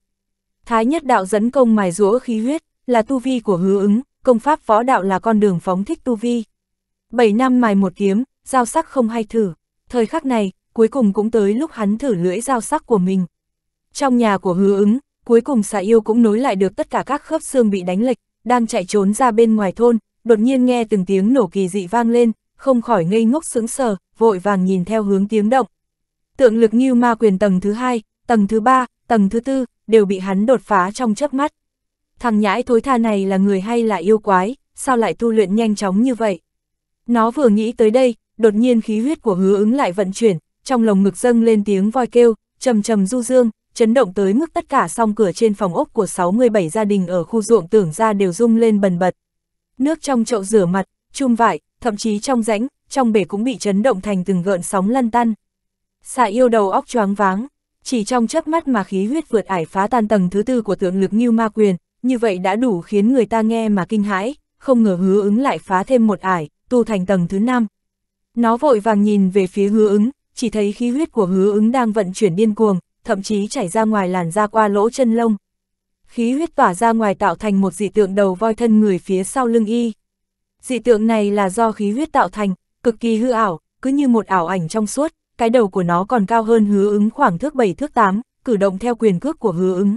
Thái nhất đạo dẫn công mài rũa khí huyết, là tu vi của hứa ứng, công pháp võ đạo là con đường phóng thích tu vi. 7 năm mài một kiếm, giao sắc không hay thử. Thời khắc này, cuối cùng cũng tới lúc hắn thử lưỡi giao sắc của mình. Trong nhà của hứa ứng, cuối cùng xà yêu cũng nối lại được tất cả các khớp xương bị đánh lệch, đang chạy trốn ra bên ngoài thôn, đột nhiên nghe từng tiếng nổ kỳ dị vang lên, không khỏi ngây ngốc sững sờ, vội vàng nhìn theo hướng tiếng động. Tượng lực như ma quyền tầng thứ hai, tầng thứ ba, tầng thứ tư, đều bị hắn đột phá trong chớp mắt. Thằng nhãi thối tha này là người hay là yêu quái, sao lại tu luyện nhanh chóng như vậy? Nó vừa nghĩ tới đây, đột nhiên khí huyết của hứa ứng lại vận chuyển, trong lồng ngực dâng lên tiếng voi kêu, trầm trầm du dương, chấn động tới mức tất cả song cửa trên phòng ốc của 67 gia đình ở khu ruộng tưởng ra đều rung lên bần bật. Nước trong chậu rửa mặt, chum vải, thậm chí trong rãnh, trong bể cũng bị chấn động thành từng gợn sóng lăn tăn. Xà yêu đầu óc choáng váng, chỉ trong chớp mắt mà khí huyết vượt ải phá tan tầng thứ tư của tượng lực như ma quyền, như vậy đã đủ khiến người ta nghe mà kinh hãi, không ngờ hứa ứng lại phá thêm một ải, tu thành tầng thứ năm. Nó vội vàng nhìn về phía hứa ứng, chỉ thấy khí huyết của hứa ứng đang vận chuyển điên cuồng, thậm chí chảy ra ngoài làn da qua lỗ chân lông. Khí huyết tỏa ra ngoài tạo thành một dị tượng đầu voi thân người phía sau lưng y. Dị tượng này là do khí huyết tạo thành, cực kỳ hư ảo, cứ như một ảo ảnh trong suốt, cái đầu của nó còn cao hơn hứa ứng khoảng thước 7 thước 8, cử động theo quyền cước của hứa ứng.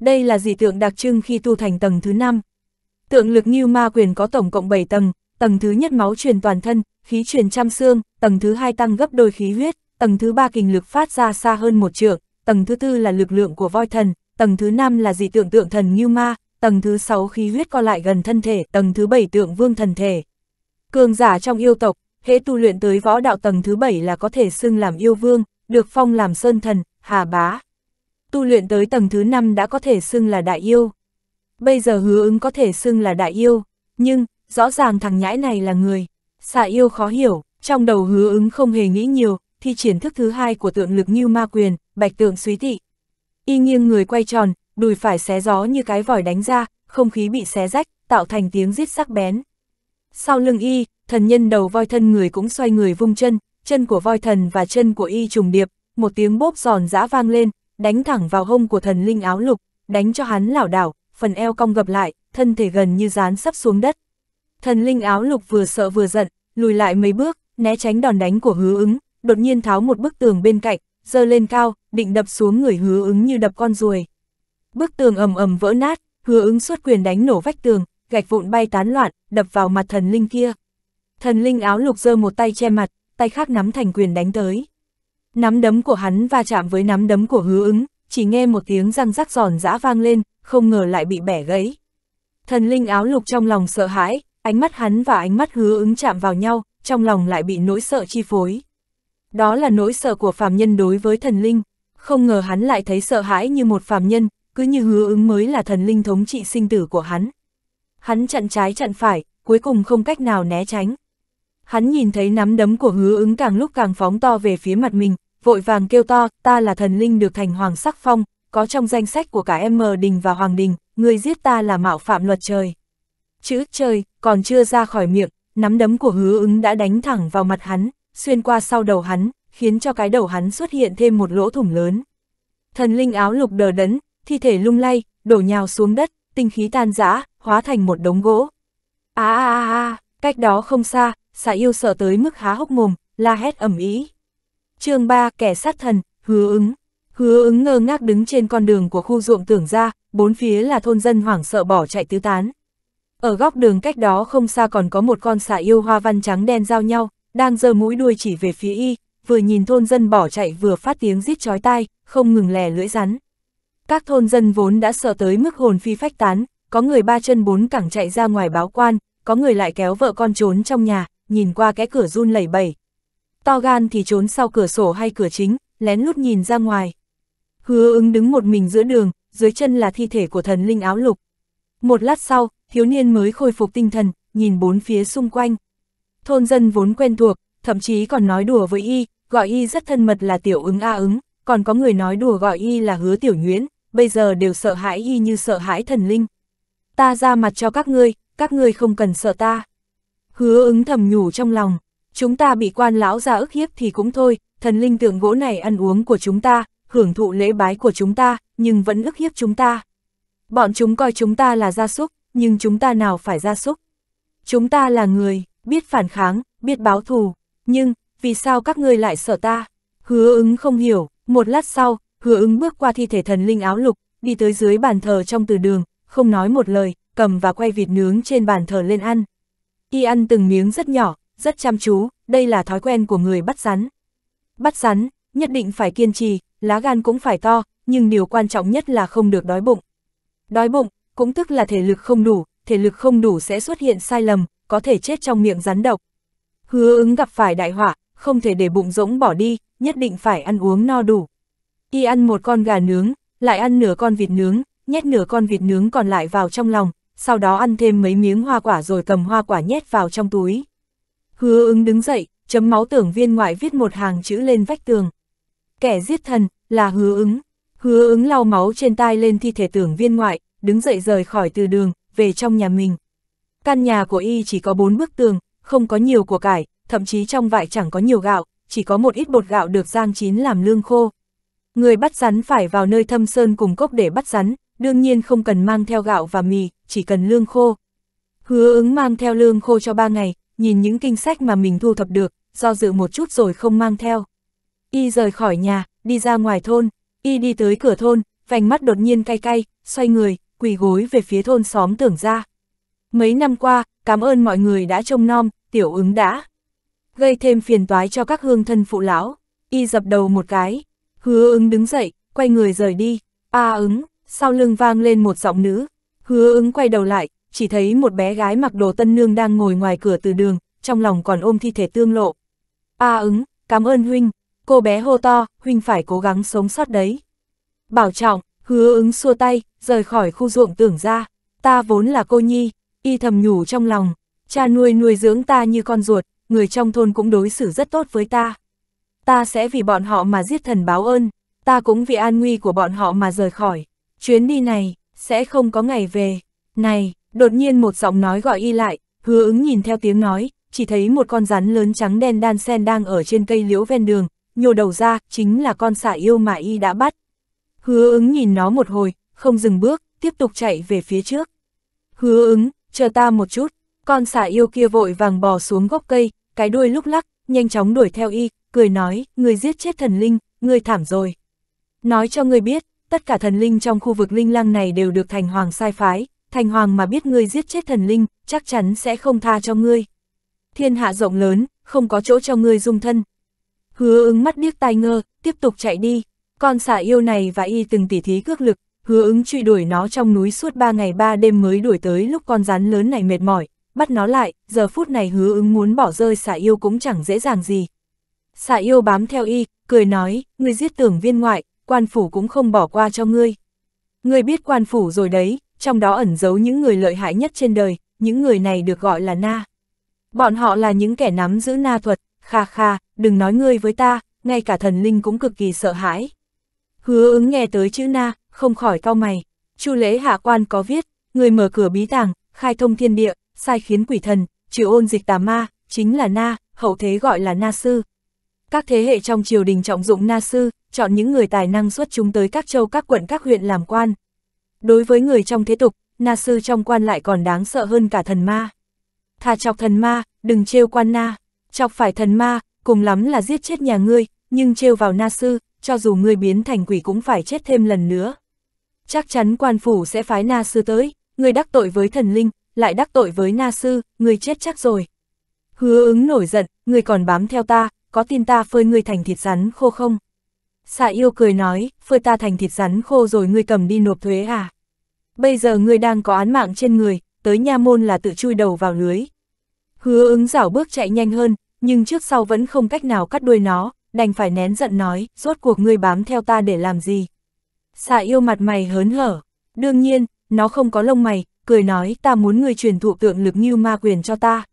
Đây là dị tượng đặc trưng khi tu thành tầng thứ 5. Tượng lực như ma quyền có tổng cộng 7 tầng, tầng thứ nhất máu truyền toàn thân, khí truyền trăm xương, tầng thứ hai tăng gấp đôi khí huyết, tầng thứ ba kình lực phát ra xa hơn một trượng, tầng thứ tư là lực lượng của voi thần, tầng thứ năm là dị tượng tượng thần như Ma, tầng thứ sáu khí huyết co lại gần thân thể, tầng thứ bảy tượng vương thần thể. Cường giả trong yêu tộc, hễ tu luyện tới võ đạo tầng thứ bảy là có thể xưng làm yêu vương, được phong làm sơn thần, hà bá. Tu luyện tới tầng thứ năm đã có thể xưng là đại yêu. Bây giờ hứa ứng có thể xưng là đại yêu, nhưng, rõ ràng thằng nhãi này là người. Xạ yêu khó hiểu, trong đầu hứa ứng không hề nghĩ nhiều, thi triển thức thứ hai của tượng lực như ma quyền, bạch tường suý thị. Y nghiêng người quay tròn, đùi phải xé gió như cái vòi đánh ra, không khí bị xé rách, tạo thành tiếng rít sắc bén. Sau lưng y, thần nhân đầu voi thân người cũng xoay người vung chân, chân của voi thần và chân của y trùng điệp, một tiếng bốp giòn giã vang lên, đánh thẳng vào hông của thần linh áo lục, đánh cho hắn lảo đảo, phần eo cong gập lại, thân thể gần như dán sắp xuống đất. Thần linh áo lục vừa sợ vừa giận, lùi lại mấy bước, né tránh đòn đánh của hứa ứng, đột nhiên tháo một bức tường bên cạnh, giơ lên cao, định đập xuống người hứa ứng như đập con ruồi. Bức tường ầm ầm vỡ nát, hứa ứng xuất quyền đánh nổ vách tường, gạch vụn bay tán loạn, đập vào mặt thần linh kia. Thần linh áo lục giơ một tay che mặt, tay khác nắm thành quyền đánh tới. Nắm đấm của hắn va chạm với nắm đấm của hứa ứng, chỉ nghe một tiếng răng rắc giòn giã vang lên, không ngờ lại bị bẻ gãy. Thần linh áo lục trong lòng sợ hãi, ánh mắt hắn và ánh mắt hứa ứng chạm vào nhau, trong lòng lại bị nỗi sợ chi phối. Đó là nỗi sợ của phàm nhân đối với thần linh, không ngờ hắn lại thấy sợ hãi như một phàm nhân, cứ như hứa ứng mới là thần linh thống trị sinh tử của hắn. Hắn chặn trái chặn phải, cuối cùng không cách nào né tránh. Hắn nhìn thấy nắm đấm của hứa ứng càng lúc càng phóng to về phía mặt mình, vội vàng kêu to, ta là thần linh được thành hoàng sắc phong, có trong danh sách của cả em mờ đình và hoàng đình, người giết ta là mạo phạm luật trời. Chữ trời còn chưa ra khỏi miệng, nắm đấm của hứa ứng đã đánh thẳng vào mặt hắn xuyên qua sau đầu hắn, khiến cho cái đầu hắn xuất hiện thêm một lỗ thủng lớn. Thần linh áo lục đờ đẫn, thi thể lung lay, đổ nhào xuống đất, tinh khí tan rã, hóa thành một đống gỗ. a á á á, cách đó không xa, xạ yêu sợ tới mức há hốc mồm, la hét ầm ĩ chương 3 kẻ sát thần, hứa ứng. Hứa ứng ngơ ngác đứng trên con đường của khu ruộng tưởng ra, bốn phía là thôn dân hoảng sợ bỏ chạy tứ tán. Ở góc đường cách đó không xa còn có một con xạ yêu hoa văn trắng đen giao nhau, đang giơ mũi đuôi chỉ về phía y, vừa nhìn thôn dân bỏ chạy vừa phát tiếng rít chói tai, không ngừng lè lưỡi rắn. Các thôn dân vốn đã sợ tới mức hồn phi phách tán, có người ba chân bốn cẳng chạy ra ngoài báo quan, có người lại kéo vợ con trốn trong nhà, nhìn qua cái cửa run lẩy bẩy. To gan thì trốn sau cửa sổ hay cửa chính, lén lút nhìn ra ngoài. Hứa ứng đứng một mình giữa đường, dưới chân là thi thể của thần linh áo lục. Một lát sau, thiếu niên mới khôi phục tinh thần, nhìn bốn phía xung quanh thôn dân vốn quen thuộc, thậm chí còn nói đùa với y, gọi y rất thân mật là tiểu ứng a ứng, còn có người nói đùa gọi y là hứa tiểu nhuyễn, bây giờ đều sợ hãi y như sợ hãi thần linh. Ta ra mặt cho các ngươi, các ngươi không cần sợ ta. Hứa ứng thầm nhủ trong lòng, chúng ta bị quan lão ra ức hiếp thì cũng thôi, thần linh tượng gỗ này ăn uống của chúng ta, hưởng thụ lễ bái của chúng ta, nhưng vẫn ức hiếp chúng ta. Bọn chúng coi chúng ta là gia súc, nhưng chúng ta nào phải gia súc. Chúng ta là người, biết phản kháng, biết báo thù, nhưng, vì sao các ngươi lại sợ ta? Hứa ứng không hiểu, một lát sau, hứa ứng bước qua thi thể thần linh áo lục, đi tới dưới bàn thờ trong từ đường, không nói một lời, cầm và quay vịt nướng trên bàn thờ lên ăn. Y ăn từng miếng rất nhỏ, rất chăm chú, đây là thói quen của người bắt rắn. Bắt rắn, nhất định phải kiên trì, lá gan cũng phải to, nhưng điều quan trọng nhất là không được đói bụng. Đói bụng, cũng tức là thể lực không đủ, thể lực không đủ sẽ xuất hiện sai lầm, có thể chết trong miệng rắn độc. Hứa ứng gặp phải đại họa, không thể để bụng rỗng bỏ đi, nhất định phải ăn uống no đủ. Y ăn một con gà nướng, lại ăn nửa con vịt nướng, nhét nửa con vịt nướng còn lại vào trong lòng, sau đó ăn thêm mấy miếng hoa quả rồi cầm hoa quả nhét vào trong túi. Hứa ứng đứng dậy, chấm máu tưởng viên ngoại viết một hàng chữ lên vách tường. Kẻ giết thần, là hứa ứng. Hứa ứng lau máu trên tai lên thi thể tưởng viên ngoại, đứng dậy rời khỏi từ đường, về trong nhà mình. Căn nhà của y chỉ có bốn bức tường, không có nhiều của cải, thậm chí trong vại chẳng có nhiều gạo, chỉ có một ít bột gạo được rang chín làm lương khô. Người bắt rắn phải vào nơi thâm sơn cùng cốc để bắt rắn, đương nhiên không cần mang theo gạo và mì, chỉ cần lương khô. Hứa ứng mang theo lương khô cho ba ngày, nhìn những kinh sách mà mình thu thập được, do dự một chút rồi không mang theo. Y rời khỏi nhà, đi ra ngoài thôn, Y đi tới cửa thôn, vành mắt đột nhiên cay cay, xoay người, quỳ gối về phía thôn xóm tưởng ra. Mấy năm qua, cảm ơn mọi người đã trông nom, tiểu ứng đã. Gây thêm phiền toái cho các hương thân phụ lão. Y dập đầu một cái. Hứa ứng đứng dậy, quay người rời đi. A ứng, sau lưng vang lên một giọng nữ. Hứa ứng quay đầu lại, chỉ thấy một bé gái mặc đồ tân nương đang ngồi ngoài cửa từ đường, trong lòng còn ôm thi thể tương lộ. A ứng, cảm ơn huynh. Cô bé hô to, huynh phải cố gắng sống sót đấy. Bảo trọng, hứa ứng xua tay, rời khỏi khu ruộng tưởng ra. Ta vốn là cô nhi, y thầm nhủ trong lòng, cha nuôi nuôi dưỡng ta như con ruột, người trong thôn cũng đối xử rất tốt với ta. Ta sẽ vì bọn họ mà giết thần báo ơn, ta cũng vì an nguy của bọn họ mà rời khỏi. Chuyến đi này, sẽ không có ngày về. Này, đột nhiên một giọng nói gọi y lại, hứa ứng nhìn theo tiếng nói, chỉ thấy một con rắn lớn trắng đen đan sen đang ở trên cây liễu ven đường, nhô đầu ra, chính là con xả yêu mà y đã bắt. Hứa ứng nhìn nó một hồi, không dừng bước, tiếp tục chạy về phía trước. Hứa ứng, chờ ta một chút, con xả yêu kia vội vàng bò xuống gốc cây, cái đuôi lúc lắc, nhanh chóng đuổi theo y, cười nói, người giết chết thần linh, người thảm rồi. Nói cho người biết, tất cả thần linh trong khu vực linh lang này đều được thành hoàng sai phái, thành hoàng mà biết người giết chết thần linh, chắc chắn sẽ không tha cho ngươi. Thiên hạ rộng lớn, không có chỗ cho ngươi dung thân. Hứa ứng mắt điếc tai ngơ, tiếp tục chạy đi. Con xả yêu này và y từng tỉ thí cước lực, hứa ứng truy đuổi nó trong núi suốt 3 ngày 3 đêm mới đuổi tới lúc con rắn lớn này mệt mỏi, bắt nó lại, giờ phút này hứa ứng muốn bỏ rơi xạ yêu cũng chẳng dễ dàng gì. xạ yêu bám theo y, cười nói, ngươi giết tưởng viên ngoại, quan phủ cũng không bỏ qua cho ngươi. Ngươi biết quan phủ rồi đấy, trong đó ẩn giấu những người lợi hại nhất trên đời, những người này được gọi là na. Bọn họ là những kẻ nắm giữ na thuật, kha kha, đừng nói ngươi với ta, ngay cả thần linh cũng cực kỳ sợ hãi. Hứa ứng nghe tới chữ na, không khỏi cau mày. Chu lễ hạ quan có viết, người mở cửa bí tàng, khai thông thiên địa, sai khiến quỷ thần, trừ ôn dịch tà ma, chính là na, hậu thế gọi là na sư. Các thế hệ trong triều đình trọng dụng na sư, chọn những người tài năng xuất chúng tới các châu các quận các huyện làm quan. Đối với người trong thế tục, na sư trong quan lại còn đáng sợ hơn cả thần ma. Thà chọc thần ma, đừng trêu quan na, chọc phải thần ma, cùng lắm là giết chết nhà ngươi, nhưng trêu vào na sư, cho dù ngươi biến thành quỷ cũng phải chết thêm lần nữa chắc chắn quan phủ sẽ phái na sư tới, người đắc tội với thần linh, lại đắc tội với na sư, người chết chắc rồi. Hứa ứng nổi giận, người còn bám theo ta, có tin ta phơi người thành thịt rắn khô không? Xạ yêu cười nói, phơi ta thành thịt rắn khô rồi người cầm đi nộp thuế à? Bây giờ người đang có án mạng trên người, tới nha môn là tự chui đầu vào lưới. Hứa ứng dảo bước chạy nhanh hơn, nhưng trước sau vẫn không cách nào cắt đuôi nó, đành phải nén giận nói, rốt cuộc người bám theo ta để làm gì? Xà yêu mặt mày hớn hở. Đương nhiên, nó không có lông mày, cười nói ta muốn người truyền thụ tượng lực như ma quyền cho ta.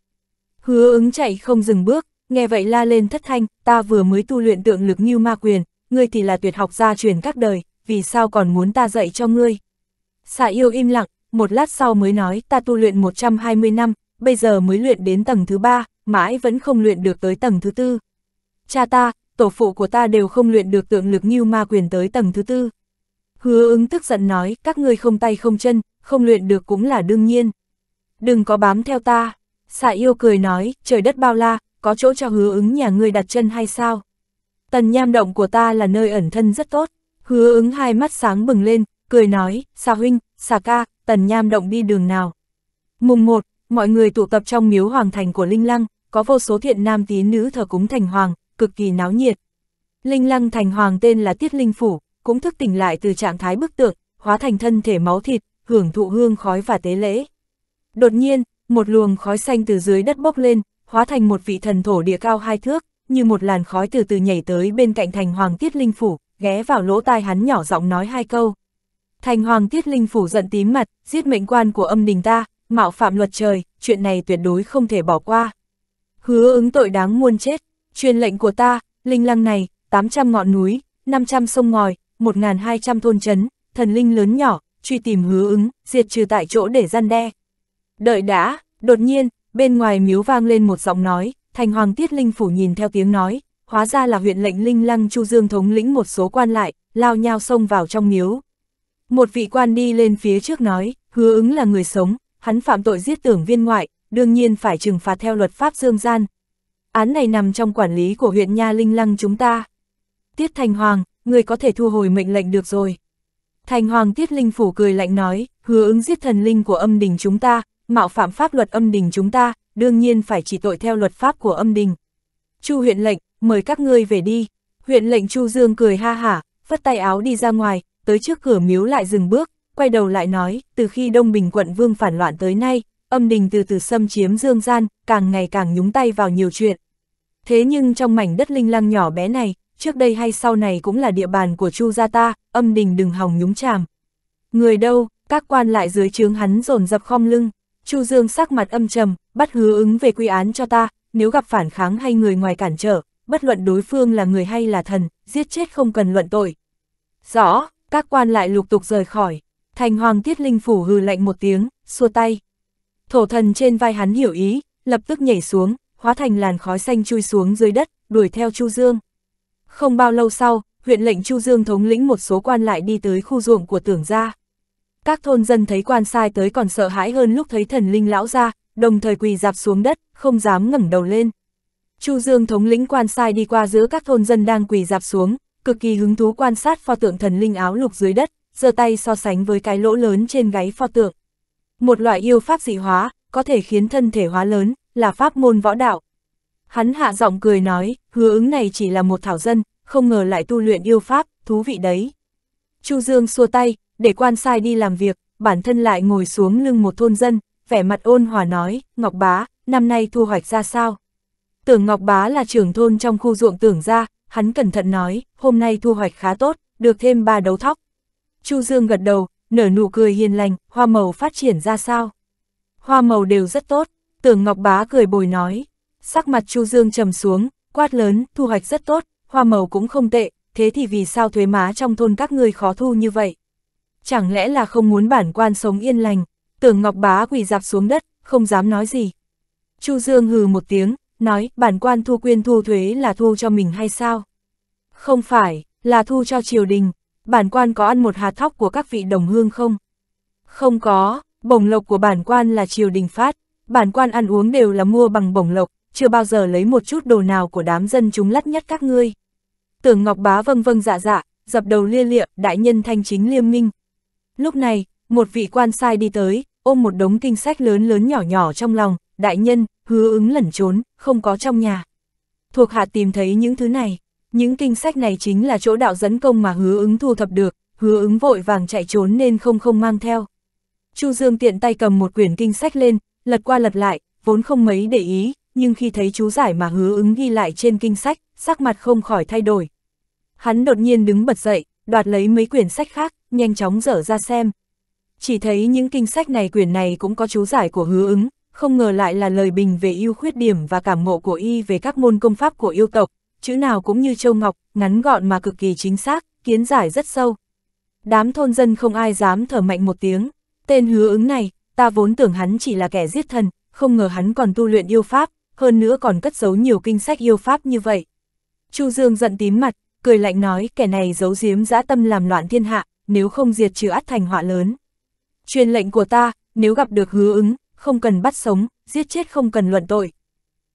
Hứa ứng chạy không dừng bước, nghe vậy la lên thất thanh, ta vừa mới tu luyện tượng lực như ma quyền, ngươi thì là tuyệt học gia truyền các đời, vì sao còn muốn ta dạy cho ngươi. Xà yêu im lặng, một lát sau mới nói ta tu luyện 120 năm, bây giờ mới luyện đến tầng thứ ba, mãi vẫn không luyện được tới tầng thứ tư. Cha ta, tổ phụ của ta đều không luyện được tượng lực như ma quyền tới tầng thứ tư. Hứa ứng tức giận nói, các ngươi không tay không chân, không luyện được cũng là đương nhiên. Đừng có bám theo ta. Xạ yêu cười nói, trời đất bao la, có chỗ cho hứa ứng nhà ngươi đặt chân hay sao? Tần nham động của ta là nơi ẩn thân rất tốt. Hứa ứng hai mắt sáng bừng lên, cười nói, xà huynh, xà ca, tần nham động đi đường nào. Mùng 1, mọi người tụ tập trong miếu hoàng thành của Linh Lăng, có vô số thiện nam tín nữ thờ cúng thành hoàng, cực kỳ náo nhiệt. Linh Lăng thành hoàng tên là Tiết Linh Phủ, cũng thức tỉnh lại từ trạng thái bức tượng, hóa thành thân thể máu thịt, hưởng thụ hương khói và tế lễ. Đột nhiên, một luồng khói xanh từ dưới đất bốc lên, hóa thành một vị thần thổ địa cao hai thước, như một làn khói từ từ nhảy tới bên cạnh thành hoàng tiết linh phủ, ghé vào lỗ tai hắn nhỏ giọng nói hai câu. Thành hoàng tiết linh phủ giận tím mặt, giết mệnh quan của âm đình ta, mạo phạm luật trời, chuyện này tuyệt đối không thể bỏ qua. Hứa ứng tội đáng muôn chết, truyền lệnh của ta, linh lăng này, 800 ngọn núi, 500 sông ngòi, 1.200 thôn chấn, thần linh lớn nhỏ, truy tìm hứa ứng, diệt trừ tại chỗ để gian đe. Đợi đã, đột nhiên, bên ngoài miếu vang lên một giọng nói, thành hoàng tiết linh phủ nhìn theo tiếng nói, hóa ra là huyện lệnh linh lăng chu dương thống lĩnh một số quan lại, lao nhau xông vào trong miếu. Một vị quan đi lên phía trước nói, hứa ứng là người sống, hắn phạm tội giết tưởng viên ngoại, đương nhiên phải trừng phạt theo luật pháp dương gian. Án này nằm trong quản lý của huyện Nha Linh Lăng chúng ta. Tiết Thành Hoàng, người có thể thu hồi mệnh lệnh được rồi. Thành Hoàng Tiết Linh Phủ cười lạnh nói, hứa ứng giết thần linh của âm đình chúng ta, mạo phạm pháp luật âm đình chúng ta, đương nhiên phải chỉ tội theo luật pháp của âm đình. Chu huyện lệnh, mời các ngươi về đi. Huyện lệnh Chu Dương cười ha hả, phất tay áo đi ra ngoài, tới trước cửa miếu lại dừng bước, quay đầu lại nói, từ khi Đông Bình quận vương phản loạn tới nay, âm đình từ từ xâm chiếm dương gian, càng ngày càng nhúng tay vào nhiều chuyện. Thế nhưng trong mảnh đất linh lăng nhỏ bé này, trước đây hay sau này cũng là địa bàn của Chu gia ta, âm đình đừng hòng nhúng chàm. Người đâu, các quan lại dưới trướng hắn dồn dập khom lưng, Chu Dương sắc mặt âm trầm, bắt hứa ứng về quy án cho ta, nếu gặp phản kháng hay người ngoài cản trở, bất luận đối phương là người hay là thần, giết chết không cần luận tội. Rõ, các quan lại lục tục rời khỏi, thành hoàng tiết linh phủ hừ lạnh một tiếng, xua tay. Thổ thần trên vai hắn hiểu ý, lập tức nhảy xuống, hóa thành làn khói xanh chui xuống dưới đất, đuổi theo Chu Dương. Không bao lâu sau, huyện lệnh Chu Dương thống lĩnh một số quan lại đi tới khu ruộng của tưởng gia. Các thôn dân thấy quan sai tới còn sợ hãi hơn lúc thấy thần linh lão ra, đồng thời quỳ dạp xuống đất, không dám ngẩng đầu lên. Chu Dương thống lĩnh quan sai đi qua giữa các thôn dân đang quỳ dạp xuống, cực kỳ hứng thú quan sát pho tượng thần linh áo lục dưới đất, giơ tay so sánh với cái lỗ lớn trên gáy pho tượng. Một loại yêu pháp dị hóa, có thể khiến thân thể hóa lớn, là pháp môn võ đạo, Hắn hạ giọng cười nói, hứa ứng này chỉ là một thảo dân, không ngờ lại tu luyện yêu pháp, thú vị đấy. Chu Dương xua tay, để quan sai đi làm việc, bản thân lại ngồi xuống lưng một thôn dân, vẻ mặt ôn hòa nói, Ngọc Bá, năm nay thu hoạch ra sao? Tưởng Ngọc Bá là trưởng thôn trong khu ruộng tưởng ra, hắn cẩn thận nói, hôm nay thu hoạch khá tốt, được thêm ba đấu thóc. Chu Dương gật đầu, nở nụ cười hiền lành, hoa màu phát triển ra sao? Hoa màu đều rất tốt, tưởng Ngọc Bá cười bồi nói, Sắc mặt Chu Dương trầm xuống, quát lớn, thu hoạch rất tốt, hoa màu cũng không tệ, thế thì vì sao thuế má trong thôn các ngươi khó thu như vậy? Chẳng lẽ là không muốn bản quan sống yên lành? Tưởng Ngọc Bá quỳ dạp xuống đất, không dám nói gì. Chu Dương hừ một tiếng, nói, bản quan thu quyên thu thuế là thu cho mình hay sao? Không phải, là thu cho triều đình, bản quan có ăn một hạt thóc của các vị đồng hương không? Không có, bổng lộc của bản quan là triều đình phát, bản quan ăn uống đều là mua bằng bổng lộc, chưa bao giờ lấy một chút đồ nào của đám dân chúng lắt nhắt các ngươi. Tưởng Ngọc Bá vâng vâng dạ dạ, dập đầu lia lịa, đại nhân thanh chính liêm minh. Lúc này, một vị quan sai đi tới, ôm một đống kinh sách lớn lớn nhỏ nhỏ trong lòng, đại nhân, hứa ứng lẩn trốn, không có trong nhà. Thuộc hạ tìm thấy những thứ này, những kinh sách này chính là chỗ đạo dẫn công mà hứa ứng thu thập được, hứa ứng vội vàng chạy trốn nên không không mang theo. Chu Dương tiện tay cầm một quyển kinh sách lên, lật qua lật lại, vốn không mấy để ý, nhưng khi thấy chú giải mà hứa ứng ghi lại trên kinh sách, sắc mặt không khỏi thay đổi. Hắn đột nhiên đứng bật dậy, đoạt lấy mấy quyển sách khác, nhanh chóng dở ra xem. Chỉ thấy những kinh sách này quyển này cũng có chú giải của hứa ứng, không ngờ lại là lời bình về ưu khuyết điểm và cảm ngộ của y về các môn công pháp của yêu tộc, chữ nào cũng như châu ngọc, ngắn gọn mà cực kỳ chính xác, kiến giải rất sâu. Đám thôn dân không ai dám thở mạnh một tiếng, tên hứa ứng này, ta vốn tưởng hắn chỉ là kẻ giết thần, không ngờ hắn còn tu luyện yêu pháp, hơn nữa còn cất giấu nhiều kinh sách yêu pháp như vậy. Chu Dương giận tím mặt, cười lạnh nói kẻ này giấu giếm dã tâm làm loạn thiên hạ, nếu không diệt trừ át thành họa lớn. Truyền lệnh của ta, nếu gặp được hứa ứng, không cần bắt sống, giết chết không cần luận tội.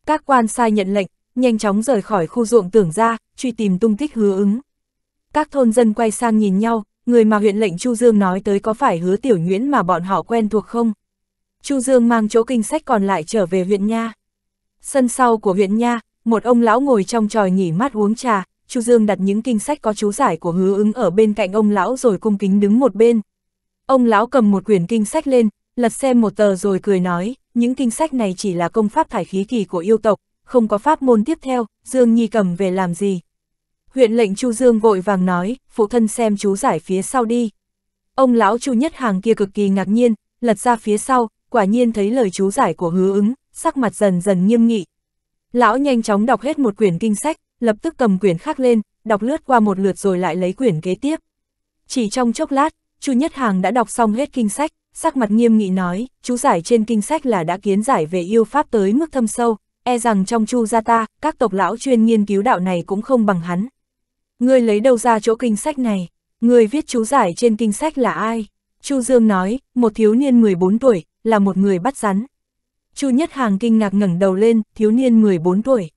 Các quan sai nhận lệnh, nhanh chóng rời khỏi khu ruộng tưởng ra, truy tìm tung tích hứa ứng. Các thôn dân quay sang nhìn nhau, người mà huyện lệnh Chu Dương nói tới có phải hứa tiểu nhuyễn mà bọn họ quen thuộc không? Chu Dương mang chỗ kinh sách còn lại trở về huyện nha. Sân sau của huyện Nha, một ông lão ngồi trong tròi nghỉ mát uống trà, Chu Dương đặt những kinh sách có chú giải của hứa ứng ở bên cạnh ông lão rồi cung kính đứng một bên. Ông lão cầm một quyển kinh sách lên, lật xem một tờ rồi cười nói, những kinh sách này chỉ là công pháp thải khí kỳ của yêu tộc, không có pháp môn tiếp theo, Dương Nhi cầm về làm gì. Huyện lệnh Chu Dương vội vàng nói, phụ thân xem chú giải phía sau đi. Ông lão Chu Nhất Hàng kia cực kỳ ngạc nhiên, lật ra phía sau, quả nhiên thấy lời chú giải của hứa ứng, sắc mặt dần dần nghiêm nghị. Lão nhanh chóng đọc hết một quyển kinh sách, lập tức cầm quyển khác lên, đọc lướt qua một lượt rồi lại lấy quyển kế tiếp. Chỉ trong chốc lát, Chu Nhất Hàng đã đọc xong hết kinh sách, sắc mặt nghiêm nghị nói, chú giải trên kinh sách là đã kiến giải về yêu pháp tới mức thâm sâu, e rằng trong Chu gia ta, các tộc lão chuyên nghiên cứu đạo này cũng không bằng hắn. Ngươi lấy đâu ra chỗ kinh sách này? Người viết chú giải trên kinh sách là ai? Chu Dương nói, một thiếu niên 14 tuổi, là một người bắt rắn. Chu Nhất Hàng kinh ngạc ngẩng đầu lên, thiếu niên 14 tuổi.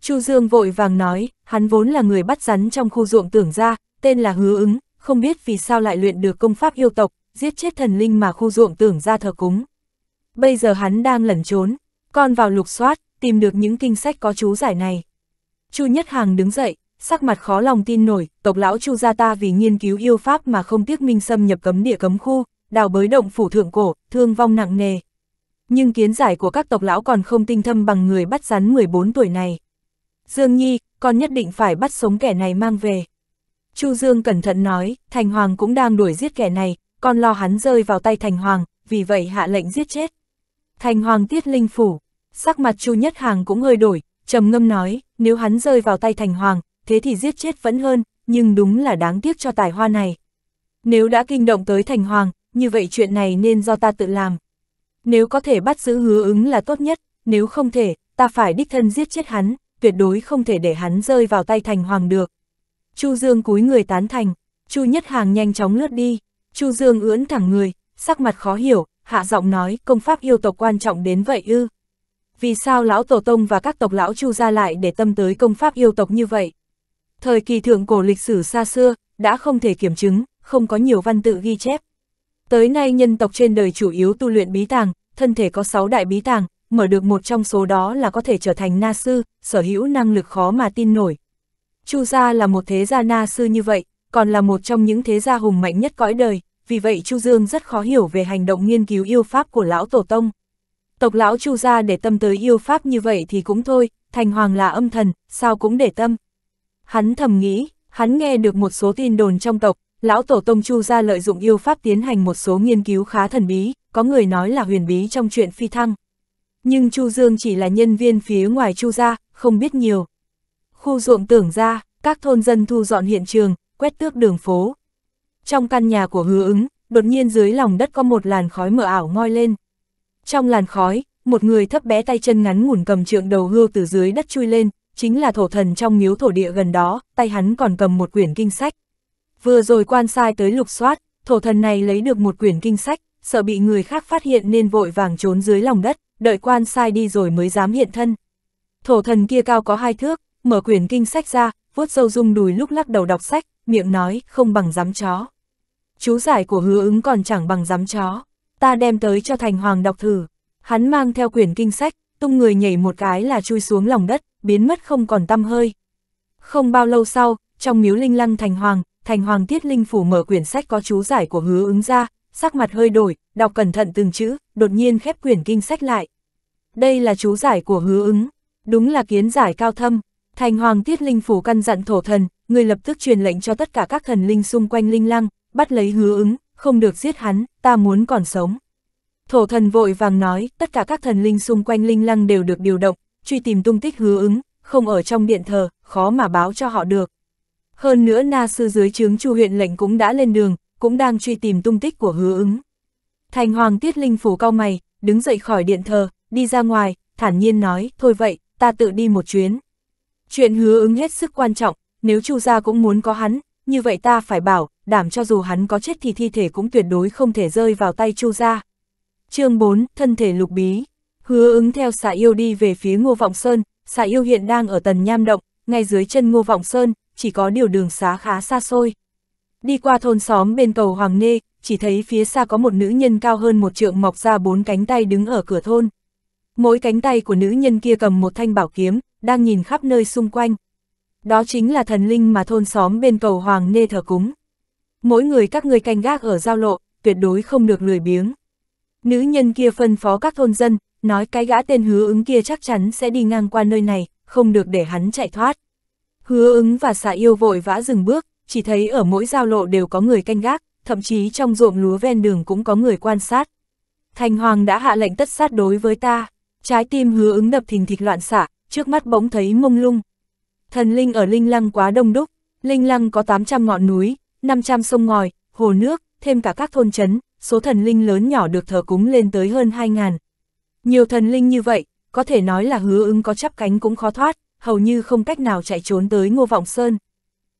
Chu Dương vội vàng nói, hắn vốn là người bắt rắn trong khu ruộng tưởng ra, tên là Hứa ứng, không biết vì sao lại luyện được công pháp yêu tộc, giết chết thần linh mà khu ruộng tưởng ra thờ cúng. Bây giờ hắn đang lẩn trốn, con vào lục soát, tìm được những kinh sách có chú giải này. Chu Nhất Hàng đứng dậy, sắc mặt khó lòng tin nổi, tộc lão Chu gia ta vì nghiên cứu yêu pháp mà không tiếc minh xâm nhập cấm địa cấm khu, đào bới động phủ thượng cổ, thương vong nặng nề, nhưng kiến giải của các tộc lão còn không tinh thâm bằng người bắt rắn 14 tuổi này. Dương Nhi, con nhất định phải bắt sống kẻ này mang về. Chu Dương cẩn thận nói, Thành Hoàng cũng đang đuổi giết kẻ này, con lo hắn rơi vào tay Thành Hoàng, vì vậy hạ lệnh giết chết. Thành Hoàng tiết linh phủ, sắc mặt Chu Nhất Hàng cũng hơi đổi, trầm ngâm nói, nếu hắn rơi vào tay Thành Hoàng, thế thì giết chết vẫn hơn, nhưng đúng là đáng tiếc cho tài hoa này. Nếu đã kinh động tới Thành Hoàng, như vậy chuyện này nên do ta tự làm. Nếu có thể bắt giữ hứa ứng là tốt nhất, nếu không thể, ta phải đích thân giết chết hắn, tuyệt đối không thể để hắn rơi vào tay thành hoàng được. Chu Dương cúi người tán thành, Chu Nhất Hàng nhanh chóng lướt đi, Chu Dương ưỡn thẳng người, sắc mặt khó hiểu, hạ giọng nói công pháp yêu tộc quan trọng đến vậy ư. Vì sao lão Tổ Tông và các tộc lão Chu ra lại để tâm tới công pháp yêu tộc như vậy? Thời kỳ thượng cổ lịch sử xa xưa, đã không thể kiểm chứng, không có nhiều văn tự ghi chép. Tới nay nhân tộc trên đời chủ yếu tu luyện bí tàng, thân thể có 6 đại bí tàng, mở được một trong số đó là có thể trở thành na sư, sở hữu năng lực khó mà tin nổi. Chu gia là một thế gia na sư như vậy, còn là một trong những thế gia hùng mạnh nhất cõi đời, vì vậy Chu Dương rất khó hiểu về hành động nghiên cứu yêu pháp của lão tổ tông. Tộc lão Chu gia để tâm tới yêu pháp như vậy thì cũng thôi, thành hoàng là âm thần, sao cũng để tâm. Hắn thầm nghĩ, hắn nghe được một số tin đồn trong tộc, Lão Tổ Tông Chu gia lợi dụng yêu pháp tiến hành một số nghiên cứu khá thần bí, có người nói là huyền bí trong chuyện phi thăng. Nhưng Chu Dương chỉ là nhân viên phía ngoài Chu gia, không biết nhiều. Khu ruộng tưởng ra, các thôn dân thu dọn hiện trường, quét tước đường phố. Trong căn nhà của hứa ứng, đột nhiên dưới lòng đất có một làn khói mờ ảo ngoi lên. Trong làn khói, một người thấp bé tay chân ngắn ngủn cầm trượng đầu hưu từ dưới đất chui lên, chính là thổ thần trong miếu thổ địa gần đó, tay hắn còn cầm một quyển kinh sách. Vừa rồi quan sai tới lục soát, thổ thần này lấy được một quyển kinh sách, sợ bị người khác phát hiện nên vội vàng trốn dưới lòng đất, đợi quan sai đi rồi mới dám hiện thân. Thổ thần kia cao có hai thước, mở quyển kinh sách ra, vuốt sâu rung đùi lúc lắc đầu đọc sách, miệng nói không bằng dám chó. Chú giải của hứa ứng còn chẳng bằng dám chó, ta đem tới cho thành hoàng đọc thử. Hắn mang theo quyển kinh sách, tung người nhảy một cái là chui xuống lòng đất, biến mất không còn tăm hơi. Không bao lâu sau, trong miếu linh lăng thành hoàng, Thành Hoàng Tiết Linh Phủ mở quyển sách có chú giải của hứa ứng ra, sắc mặt hơi đổi, đọc cẩn thận từng chữ, đột nhiên khép quyển kinh sách lại. Đây là chú giải của hứa ứng, đúng là kiến giải cao thâm. Thành Hoàng Tiết Linh Phủ căn dặn thổ thần, người lập tức truyền lệnh cho tất cả các thần linh xung quanh linh lăng, bắt lấy hứa ứng, không được giết hắn, ta muốn còn sống. Thổ thần vội vàng nói, tất cả các thần linh xung quanh linh lăng đều được điều động, truy tìm tung tích hứa ứng, không ở trong điện thờ, khó mà báo cho họ được. Hơn nữa na sư dưới trướng chu huyện lệnh cũng đã lên đường, cũng đang truy tìm tung tích của hứa ứng. Thành hoàng tiết linh phủ cao mày, đứng dậy khỏi điện thờ, đi ra ngoài, thản nhiên nói, thôi vậy, ta tự đi một chuyến. Chuyện hứa ứng hết sức quan trọng, nếu chu gia cũng muốn có hắn, như vậy ta phải bảo, đảm cho dù hắn có chết thì thi thể cũng tuyệt đối không thể rơi vào tay chu gia. chương 4, thân thể lục bí. Hứa ứng theo xạ yêu đi về phía Ngô Vọng Sơn, xạ yêu hiện đang ở tần nham động, ngay dưới chân Ngô Vọng Sơn, chỉ có điều đường xá khá xa xôi. Đi qua thôn xóm bên cầu Hoàng Nê, chỉ thấy phía xa có một nữ nhân cao hơn một trượng mọc ra bốn cánh tay đứng ở cửa thôn. Mỗi cánh tay của nữ nhân kia cầm một thanh bảo kiếm, đang nhìn khắp nơi xung quanh. Đó chính là thần linh mà thôn xóm bên cầu Hoàng Nê thờ cúng. Mỗi người các người canh gác ở giao lộ, tuyệt đối không được lười biếng. Nữ nhân kia phân phó các thôn dân, nói cái gã tên hứa ứng kia chắc chắn sẽ đi ngang qua nơi này, không được để hắn chạy thoát. Hứa ứng và xà yêu vội vã dừng bước, chỉ thấy ở mỗi giao lộ đều có người canh gác, thậm chí trong ruộng lúa ven đường cũng có người quan sát. Thành Hoàng đã hạ lệnh tất sát đối với ta, trái tim hứa ứng đập thình thịch loạn xạ, trước mắt bỗng thấy mông lung. Thần linh ở Linh Lăng quá đông đúc, Linh Lăng có 800 ngọn núi, 500 sông ngòi, hồ nước, thêm cả các thôn chấn, số thần linh lớn nhỏ được thờ cúng lên tới hơn 2.000. Nhiều thần linh như vậy, có thể nói là hứa ứng có chắp cánh cũng khó thoát hầu như không cách nào chạy trốn tới Ngô Vọng Sơn.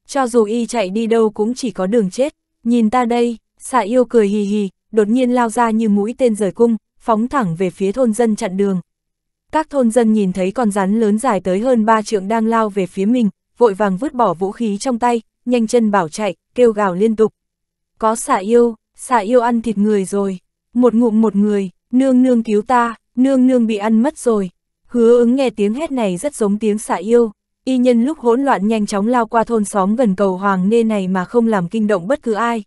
Cho dù y chạy đi đâu cũng chỉ có đường chết, nhìn ta đây, xạ yêu cười hì hì, đột nhiên lao ra như mũi tên rời cung, phóng thẳng về phía thôn dân chặn đường. Các thôn dân nhìn thấy con rắn lớn dài tới hơn ba trượng đang lao về phía mình, vội vàng vứt bỏ vũ khí trong tay, nhanh chân bảo chạy, kêu gào liên tục. Có xạ yêu, xạ yêu ăn thịt người rồi, một ngụm một người, nương nương cứu ta, nương nương bị ăn mất rồi, Hứa ứng nghe tiếng hét này rất giống tiếng xạ yêu, y nhân lúc hỗn loạn nhanh chóng lao qua thôn xóm gần cầu Hoàng Nê này mà không làm kinh động bất cứ ai.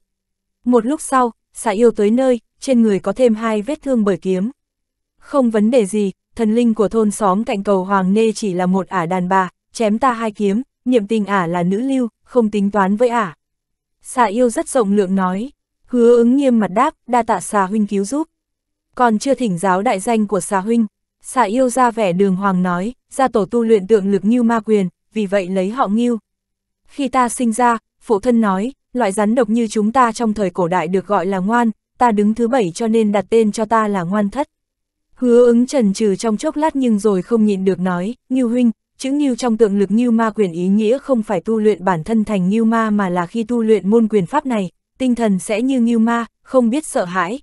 Một lúc sau, xạ yêu tới nơi, trên người có thêm hai vết thương bởi kiếm. Không vấn đề gì, thần linh của thôn xóm cạnh cầu Hoàng Nê chỉ là một ả đàn bà, chém ta hai kiếm, nhiệm tình ả là nữ lưu, không tính toán với ả. xạ yêu rất rộng lượng nói, hứa ứng nghiêm mặt đáp, đa tạ xà huynh cứu giúp. Còn chưa thỉnh giáo đại danh của xà huynh, Xà yêu ra vẻ đường hoàng nói, gia tổ tu luyện tượng lực như ma quyền, vì vậy lấy họ nghiêu. Khi ta sinh ra, phụ thân nói, loại rắn độc như chúng ta trong thời cổ đại được gọi là ngoan, ta đứng thứ bảy cho nên đặt tên cho ta là ngoan thất. Hứa ứng trần trừ trong chốc lát nhưng rồi không nhịn được nói, Ngưu huynh, chữ Ngưu trong tượng lực như ma quyền ý nghĩa không phải tu luyện bản thân thành như ma mà là khi tu luyện môn quyền pháp này, tinh thần sẽ như như ma, không biết sợ hãi.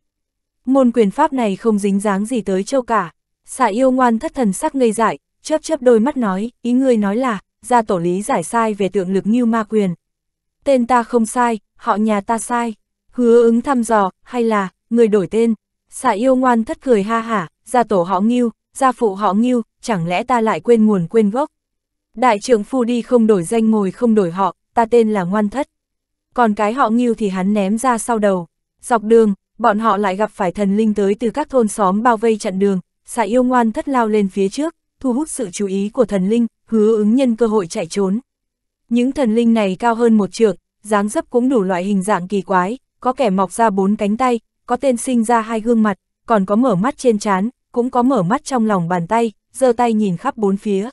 Môn quyền pháp này không dính dáng gì tới châu cả, xà yêu ngoan thất thần sắc ngây dại, chớp chớp đôi mắt nói, ý ngươi nói là, gia tổ lý giải sai về tượng lực như ma quyền. Tên ta không sai, họ nhà ta sai. Hứa ứng thăm dò, hay là, người đổi tên. Xà yêu ngoan thất cười ha hả, gia tổ họ nghiêu, gia phụ họ nghiêu, chẳng lẽ ta lại quên nguồn quên gốc. Đại trưởng phu đi không đổi danh ngồi không đổi họ, ta tên là ngoan thất. Còn cái họ nghiêu thì hắn ném ra sau đầu. Dọc đường, bọn họ lại gặp phải thần linh tới từ các thôn xóm bao vây chặn đường, xà yêu ngoan thất lao lên phía trước, thu hút sự chú ý của thần linh, hứa ứng nhân cơ hội chạy trốn. Những thần linh này cao hơn một trượng, dáng dấp cũng đủ loại hình dạng kỳ quái, có kẻ mọc ra bốn cánh tay, có tên sinh ra hai gương mặt, còn có mở mắt trên trán, cũng có mở mắt trong lòng bàn tay, giơ tay nhìn khắp bốn phía.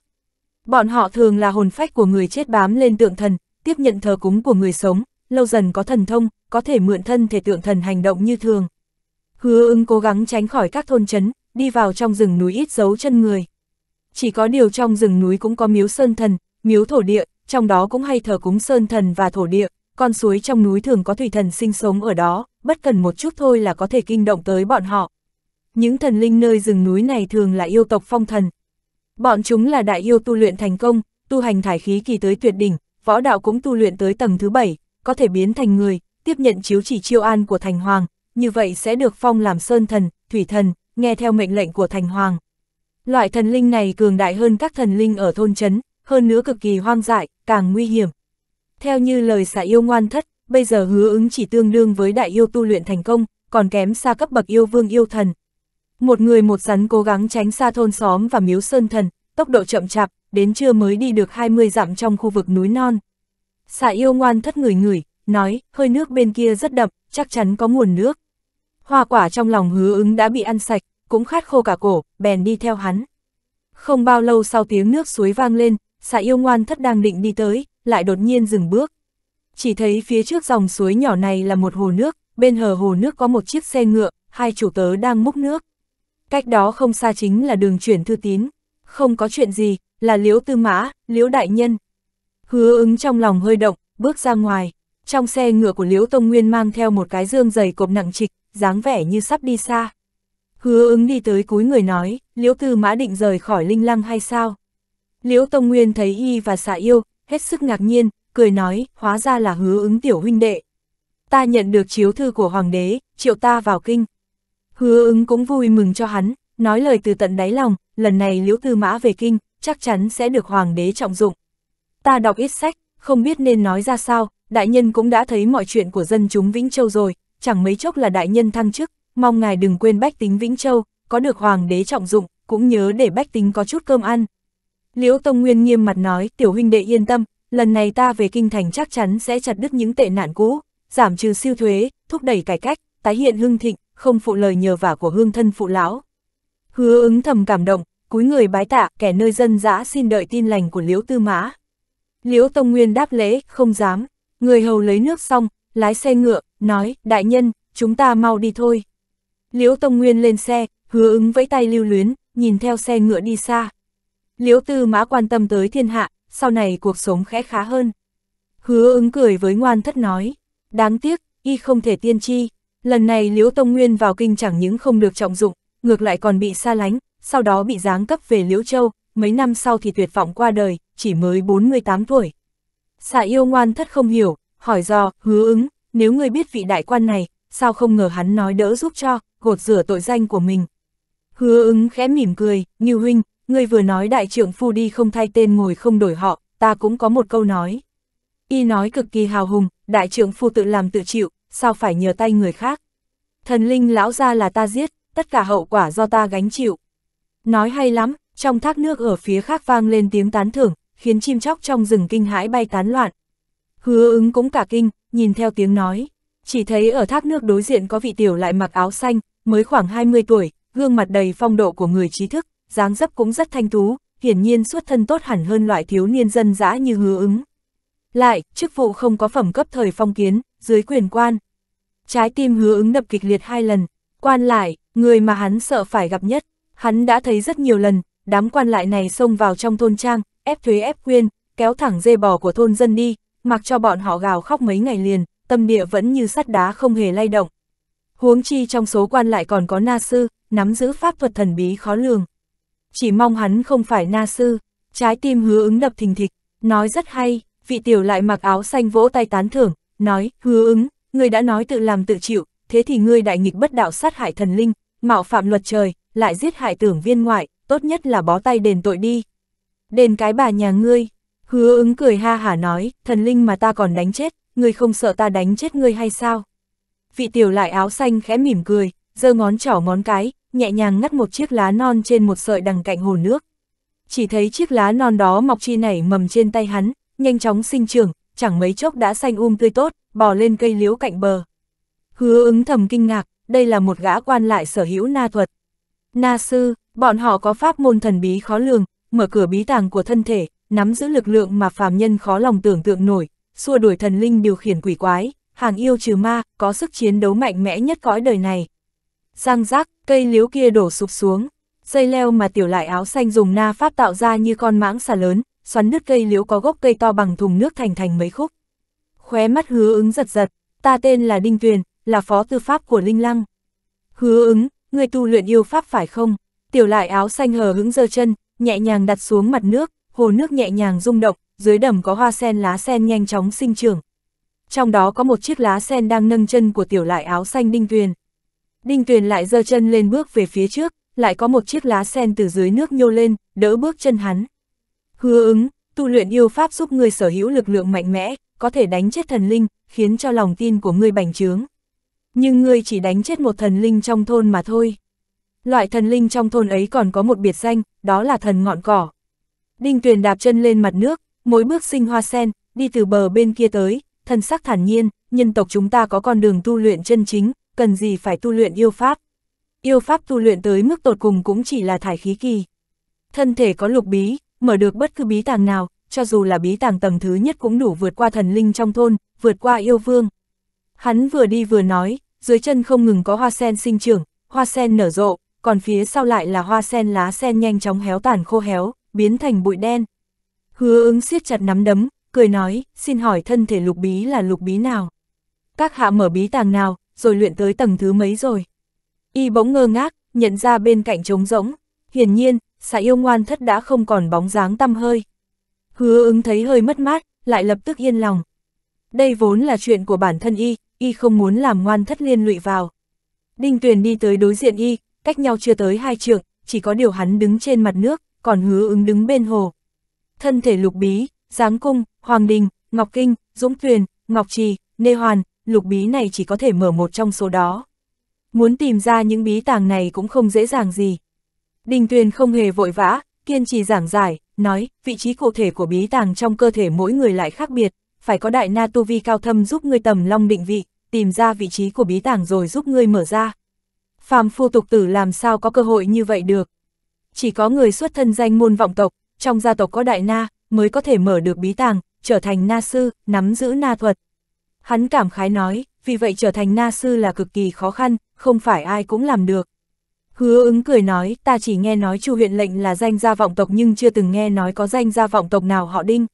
Bọn họ thường là hồn phách của người chết bám lên tượng thần, tiếp nhận thờ cúng của người sống, lâu dần có thần thông, có thể mượn thân thể tượng thần hành động như thường. Hứa ưng cố gắng tránh khỏi các thôn chấn, đi vào trong rừng núi ít dấu chân người. Chỉ có điều trong rừng núi cũng có miếu sơn thần, miếu thổ địa, trong đó cũng hay thờ cúng sơn thần và thổ địa, con suối trong núi thường có thủy thần sinh sống ở đó, bất cần một chút thôi là có thể kinh động tới bọn họ. Những thần linh nơi rừng núi này thường là yêu tộc phong thần. Bọn chúng là đại yêu tu luyện thành công, tu hành thải khí kỳ tới tuyệt đỉnh, võ đạo cũng tu luyện tới tầng thứ bảy, có thể biến thành người, tiếp nhận chiếu chỉ chiêu an của thành hoàng, như vậy sẽ được phong làm sơn thần, thủy thần, nghe theo mệnh lệnh của thành hoàng. Loại thần linh này cường đại hơn các thần linh ở thôn chấn, hơn nữa cực kỳ hoang dại, càng nguy hiểm. Theo như lời xả yêu ngoan thất, bây giờ hứa ứng chỉ tương đương với đại yêu tu luyện thành công, còn kém xa cấp bậc yêu vương yêu thần. Một người một rắn cố gắng tránh xa thôn xóm và miếu sơn thần, tốc độ chậm chạp, đến trưa mới đi được 20 dặm trong khu vực núi non. Xả yêu ngoan thất người người, nói, hơi nước bên kia rất đậm, chắc chắn có nguồn nước. Hoa quả trong lòng hứa ứng đã bị ăn sạch, cũng khát khô cả cổ, bèn đi theo hắn. Không bao lâu sau tiếng nước suối vang lên, xà yêu ngoan thất đang định đi tới, lại đột nhiên dừng bước. Chỉ thấy phía trước dòng suối nhỏ này là một hồ nước, bên hờ hồ nước có một chiếc xe ngựa, hai chủ tớ đang múc nước. Cách đó không xa chính là đường chuyển thư tín, không có chuyện gì, là liễu tư mã, liễu đại nhân. Hứa ứng trong lòng hơi động, bước ra ngoài, trong xe ngựa của liễu tông nguyên mang theo một cái dương dày cộp nặng trịch, dáng vẻ như sắp đi xa. Hứa ứng đi tới cúi người nói, liễu tư mã định rời khỏi linh lăng hay sao? Liễu Tông Nguyên thấy y và xạ yêu, hết sức ngạc nhiên, cười nói, hóa ra là hứa ứng tiểu huynh đệ. Ta nhận được chiếu thư của hoàng đế, triệu ta vào kinh. Hứa ứng cũng vui mừng cho hắn, nói lời từ tận đáy lòng, lần này liễu tư mã về kinh, chắc chắn sẽ được hoàng đế trọng dụng. Ta đọc ít sách, không biết nên nói ra sao, đại nhân cũng đã thấy mọi chuyện của dân chúng Vĩnh Châu rồi, chẳng mấy chốc là đại nhân thăng chức, mong ngài đừng quên bách tính Vĩnh Châu, có được hoàng đế trọng dụng, cũng nhớ để bách tính có chút cơm ăn. Liễu Tông Nguyên nghiêm mặt nói, tiểu huynh đệ yên tâm, lần này ta về kinh thành chắc chắn sẽ chặt đứt những tệ nạn cũ, giảm trừ siêu thuế, thúc đẩy cải cách, tái hiện hưng thịnh, không phụ lời nhờ vả của hương thân phụ lão. Hứa ứng thầm cảm động, cúi người bái tạ, kẻ nơi dân dã xin đợi tin lành của Liễu Tư Mã. Liễu Tông Nguyên đáp lễ, không dám, người hầu lấy nước xong, lái xe ngựa, nói, đại nhân, chúng ta mau đi thôi. Liễu Tông Nguyên lên xe, hứa ứng vẫy tay lưu luyến, nhìn theo xe ngựa đi xa. Liễu Tư Mã quan tâm tới thiên hạ, sau này cuộc sống khẽ khá hơn. Hứa ứng cười với ngoan thất nói, đáng tiếc, y không thể tiên tri. Lần này Liễu Tông Nguyên vào kinh chẳng những không được trọng dụng, ngược lại còn bị xa lánh, sau đó bị giáng cấp về Liễu Châu, mấy năm sau thì tuyệt vọng qua đời, chỉ mới 48 tuổi. Xạ yêu ngoan thất không hiểu, hỏi do, hứa ứng, nếu người biết vị đại quan này, sao không ngờ hắn nói đỡ giúp cho, gột rửa tội danh của mình. Hứa ứng khẽ mỉm cười, như huynh, ngươi vừa nói đại trưởng phu đi không thay tên ngồi không đổi họ, ta cũng có một câu nói. Y nói cực kỳ hào hùng, đại trưởng phu tự làm tự chịu, sao phải nhờ tay người khác. Thần linh lão ra là ta giết, tất cả hậu quả do ta gánh chịu. Nói hay lắm, trong thác nước ở phía khác vang lên tiếng tán thưởng, khiến chim chóc trong rừng kinh hãi bay tán loạn. Hứa ứng cũng cả kinh, nhìn theo tiếng nói. Chỉ thấy ở thác nước đối diện có vị tiểu lại mặc áo xanh, mới khoảng 20 tuổi, gương mặt đầy phong độ của người trí thức, dáng dấp cũng rất thanh tú, hiển nhiên xuất thân tốt hẳn hơn loại thiếu niên dân dã như hứa ứng. Lại, chức vụ không có phẩm cấp thời phong kiến, dưới quyền quan. Trái tim hứa ứng đập kịch liệt hai lần, quan lại, người mà hắn sợ phải gặp nhất, hắn đã thấy rất nhiều lần, đám quan lại này xông vào trong thôn trang, ép thuế ép quyên, kéo thẳng dê bò của thôn dân đi, mặc cho bọn họ gào khóc mấy ngày liền, tâm địa vẫn như sắt đá không hề lay động. Huống chi trong số quan lại còn có na sư, nắm giữ pháp thuật thần bí khó lường. Chỉ mong hắn không phải na sư, trái tim hứa ứng đập thình thịch, nói rất hay, vị tiểu lại mặc áo xanh vỗ tay tán thưởng, nói, hứa ứng, người đã nói tự làm tự chịu, thế thì ngươi đại nghịch bất đạo sát hại thần linh, mạo phạm luật trời, lại giết hại tưởng viên ngoại, tốt nhất là bó tay đền tội đi. Đền cái bà nhà ngươi, hứa ứng cười ha hả nói, thần linh mà ta còn đánh chết, ngươi không sợ ta đánh chết ngươi hay sao? Vị tiểu lại áo xanh khẽ mỉm cười, giơ ngón trỏ ngón cái, nhẹ nhàng ngắt một chiếc lá non trên một sợi đằng cạnh hồ nước. Chỉ thấy chiếc lá non đó mọc chi nảy mầm trên tay hắn, nhanh chóng sinh trưởng, chẳng mấy chốc đã xanh um tươi tốt, bò lên cây liễu cạnh bờ. Hứa ứng thầm kinh ngạc, đây là một gã quan lại sở hữu na thuật. Na sư, bọn họ có pháp môn thần bí khó lường, mở cửa bí tàng của thân thể, nắm giữ lực lượng mà phàm nhân khó lòng tưởng tượng nổi, xua đuổi thần linh điều khiển quỷ quái, hàng yêu trừ ma, có sức chiến đấu mạnh mẽ nhất cõi đời này. Giang giác cây liếu kia đổ sụp xuống, dây leo mà tiểu lại áo xanh dùng na pháp tạo ra như con mãng xà lớn, xoắn đứt cây liễu có gốc cây to bằng thùng nước thành thành mấy khúc. Khóe mắt hứa ứng giật giật, ta tên là Đinh Tuyền, là phó tư pháp của Linh Lăng. Hứa ứng, người tu luyện yêu pháp phải không? Tiểu lại áo xanh hờ hứng giơ chân, nhẹ nhàng đặt xuống mặt nước, hồ nước nhẹ nhàng rung động, dưới đầm có hoa sen lá sen nhanh chóng sinh trưởng. Trong đó có một chiếc lá sen đang nâng chân của tiểu lại áo xanh Đinh Tuyền. Đinh Tuyền lại giơ chân lên bước về phía trước, lại có một chiếc lá sen từ dưới nước nhô lên, đỡ bước chân hắn. Hứa ứng, tu luyện yêu pháp giúp ngươi sở hữu lực lượng mạnh mẽ, có thể đánh chết thần linh, khiến cho lòng tin của ngươi bành trướng. Nhưng ngươi chỉ đánh chết một thần linh trong thôn mà thôi. Loại thần linh trong thôn ấy còn có một biệt danh, đó là thần ngọn cỏ. Đinh Tuyền đạp chân lên mặt nước, Mỗi bước sinh hoa sen, đi từ bờ bên kia tới, thân sắc thản nhiên, nhân tộc chúng ta có con đường tu luyện chân chính, cần gì phải tu luyện yêu pháp. Yêu pháp tu luyện tới mức tột cùng cũng chỉ là thải khí kỳ. Thân thể có lục bí, mở được bất cứ bí tàng nào, cho dù là bí tàng tầng thứ nhất cũng đủ vượt qua thần linh trong thôn, vượt qua yêu vương. Hắn vừa đi vừa nói, dưới chân không ngừng có hoa sen sinh trưởng, hoa sen nở rộ, còn phía sau lại là hoa sen lá sen nhanh chóng héo tàn khô héo, biến thành bụi đen. Hứa ứng siết chặt nắm đấm, cười nói, xin hỏi thân thể lục bí là lục bí nào? Các hạ mở bí tàng nào, rồi luyện tới tầng thứ mấy rồi? Y bỗng ngơ ngác, nhận ra bên cạnh trống rỗng. Hiển nhiên, xã yêu ngoan thất đã không còn bóng dáng tăm hơi. Hứa ứng thấy hơi mất mát, lại lập tức yên lòng. Đây vốn là chuyện của bản thân Y, Y không muốn làm ngoan thất liên lụy vào. Đinh Tuyền đi tới đối diện Y, cách nhau chưa tới hai trượng, chỉ có điều hắn đứng trên mặt nước, còn hứa ứng đứng bên hồ, thân thể lục bí, giáng cung, hoàng đình, ngọc kinh, dũng thuyền, ngọc trì, nê hoàn, lục bí này chỉ có thể mở một trong số đó. Muốn tìm ra những bí tàng này cũng không dễ dàng gì. Đình tuyền không hề vội vã, kiên trì giảng giải, nói, vị trí cụ thể của bí tàng trong cơ thể mỗi người lại khác biệt, phải có đại na tu vi cao thâm giúp người tầm long định vị, tìm ra vị trí của bí tàng rồi giúp người mở ra. Phàm phu tục tử làm sao có cơ hội như vậy được? Chỉ có người xuất thân danh môn vọng tộc, trong gia tộc có đại na, mới có thể mở được bí tàng, trở thành na sư, nắm giữ na thuật. Hắn cảm khái nói, vì vậy trở thành na sư là cực kỳ khó khăn, không phải ai cũng làm được. Hứa ứng cười nói, ta chỉ nghe nói chu huyện lệnh là danh gia vọng tộc nhưng chưa từng nghe nói có danh gia vọng tộc nào họ đinh.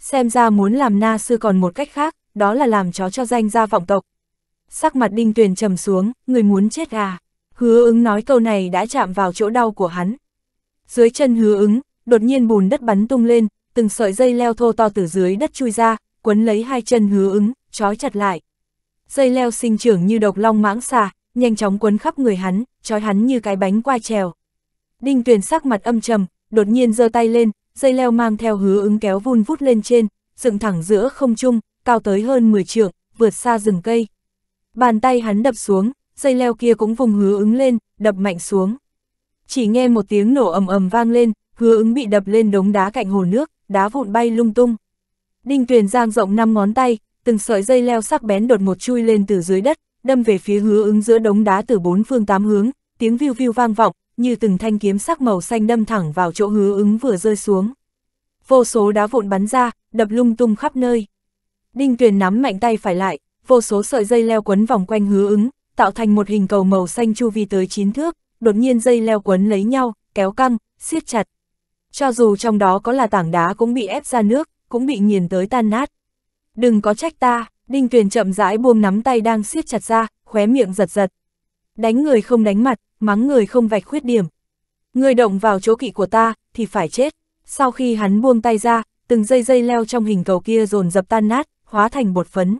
Xem ra muốn làm na sư còn một cách khác, đó là làm chó cho danh gia vọng tộc. Sắc mặt đinh tuyền trầm xuống, người muốn chết à. Hứa ứng nói câu này đã chạm vào chỗ đau của hắn. Dưới chân hứa ứng, đột nhiên bùn đất bắn tung lên, từng sợi dây leo thô to từ dưới đất chui ra, quấn lấy hai chân hứa ứng, trói chặt lại. Dây leo sinh trưởng như độc long mãng xà, nhanh chóng quấn khắp người hắn, trói hắn như cái bánh qua trèo. Đinh Tuyền sắc mặt âm trầm, đột nhiên giơ tay lên, dây leo mang theo hứa ứng kéo vun vút lên trên, dựng thẳng giữa không trung, cao tới hơn 10 trượng, vượt xa rừng cây. Bàn tay hắn đập xuống, dây leo kia cũng vùng hứa ứng lên, đập mạnh xuống. Chỉ nghe một tiếng nổ ầm ầm vang lên, hứa ứng bị đập lên đống đá cạnh hồ nước, đá vụn bay lung tung. Đinh Tuyền giang rộng năm ngón tay, từng sợi dây leo sắc bén đột một chui lên từ dưới đất, đâm về phía hứa ứng giữa đống đá từ bốn phương tám hướng, tiếng viu viu vang vọng, như từng thanh kiếm sắc màu xanh đâm thẳng vào chỗ hứa ứng vừa rơi xuống. Vô số đá vụn bắn ra, đập lung tung khắp nơi. Đinh Tuyền nắm mạnh tay phải lại, vô số sợi dây leo quấn vòng quanh hứa ứng, tạo thành một hình cầu màu xanh chu vi tới chín thước, đột nhiên dây leo quấn lấy nhau, kéo căng, siết chặt, cho dù trong đó có là tảng đá cũng bị ép ra nước, cũng bị nghiền tới tan nát. Đừng có trách ta, Đinh Tuyền chậm rãi buông nắm tay đang siết chặt ra, khóe miệng giật giật. Đánh người không đánh mặt, mắng người không vạch khuyết điểm. Người động vào chỗ kỵ của ta, thì phải chết. Sau khi hắn buông tay ra, từng dây dây leo trong hình cầu kia dồn dập tan nát, hóa thành bột phấn.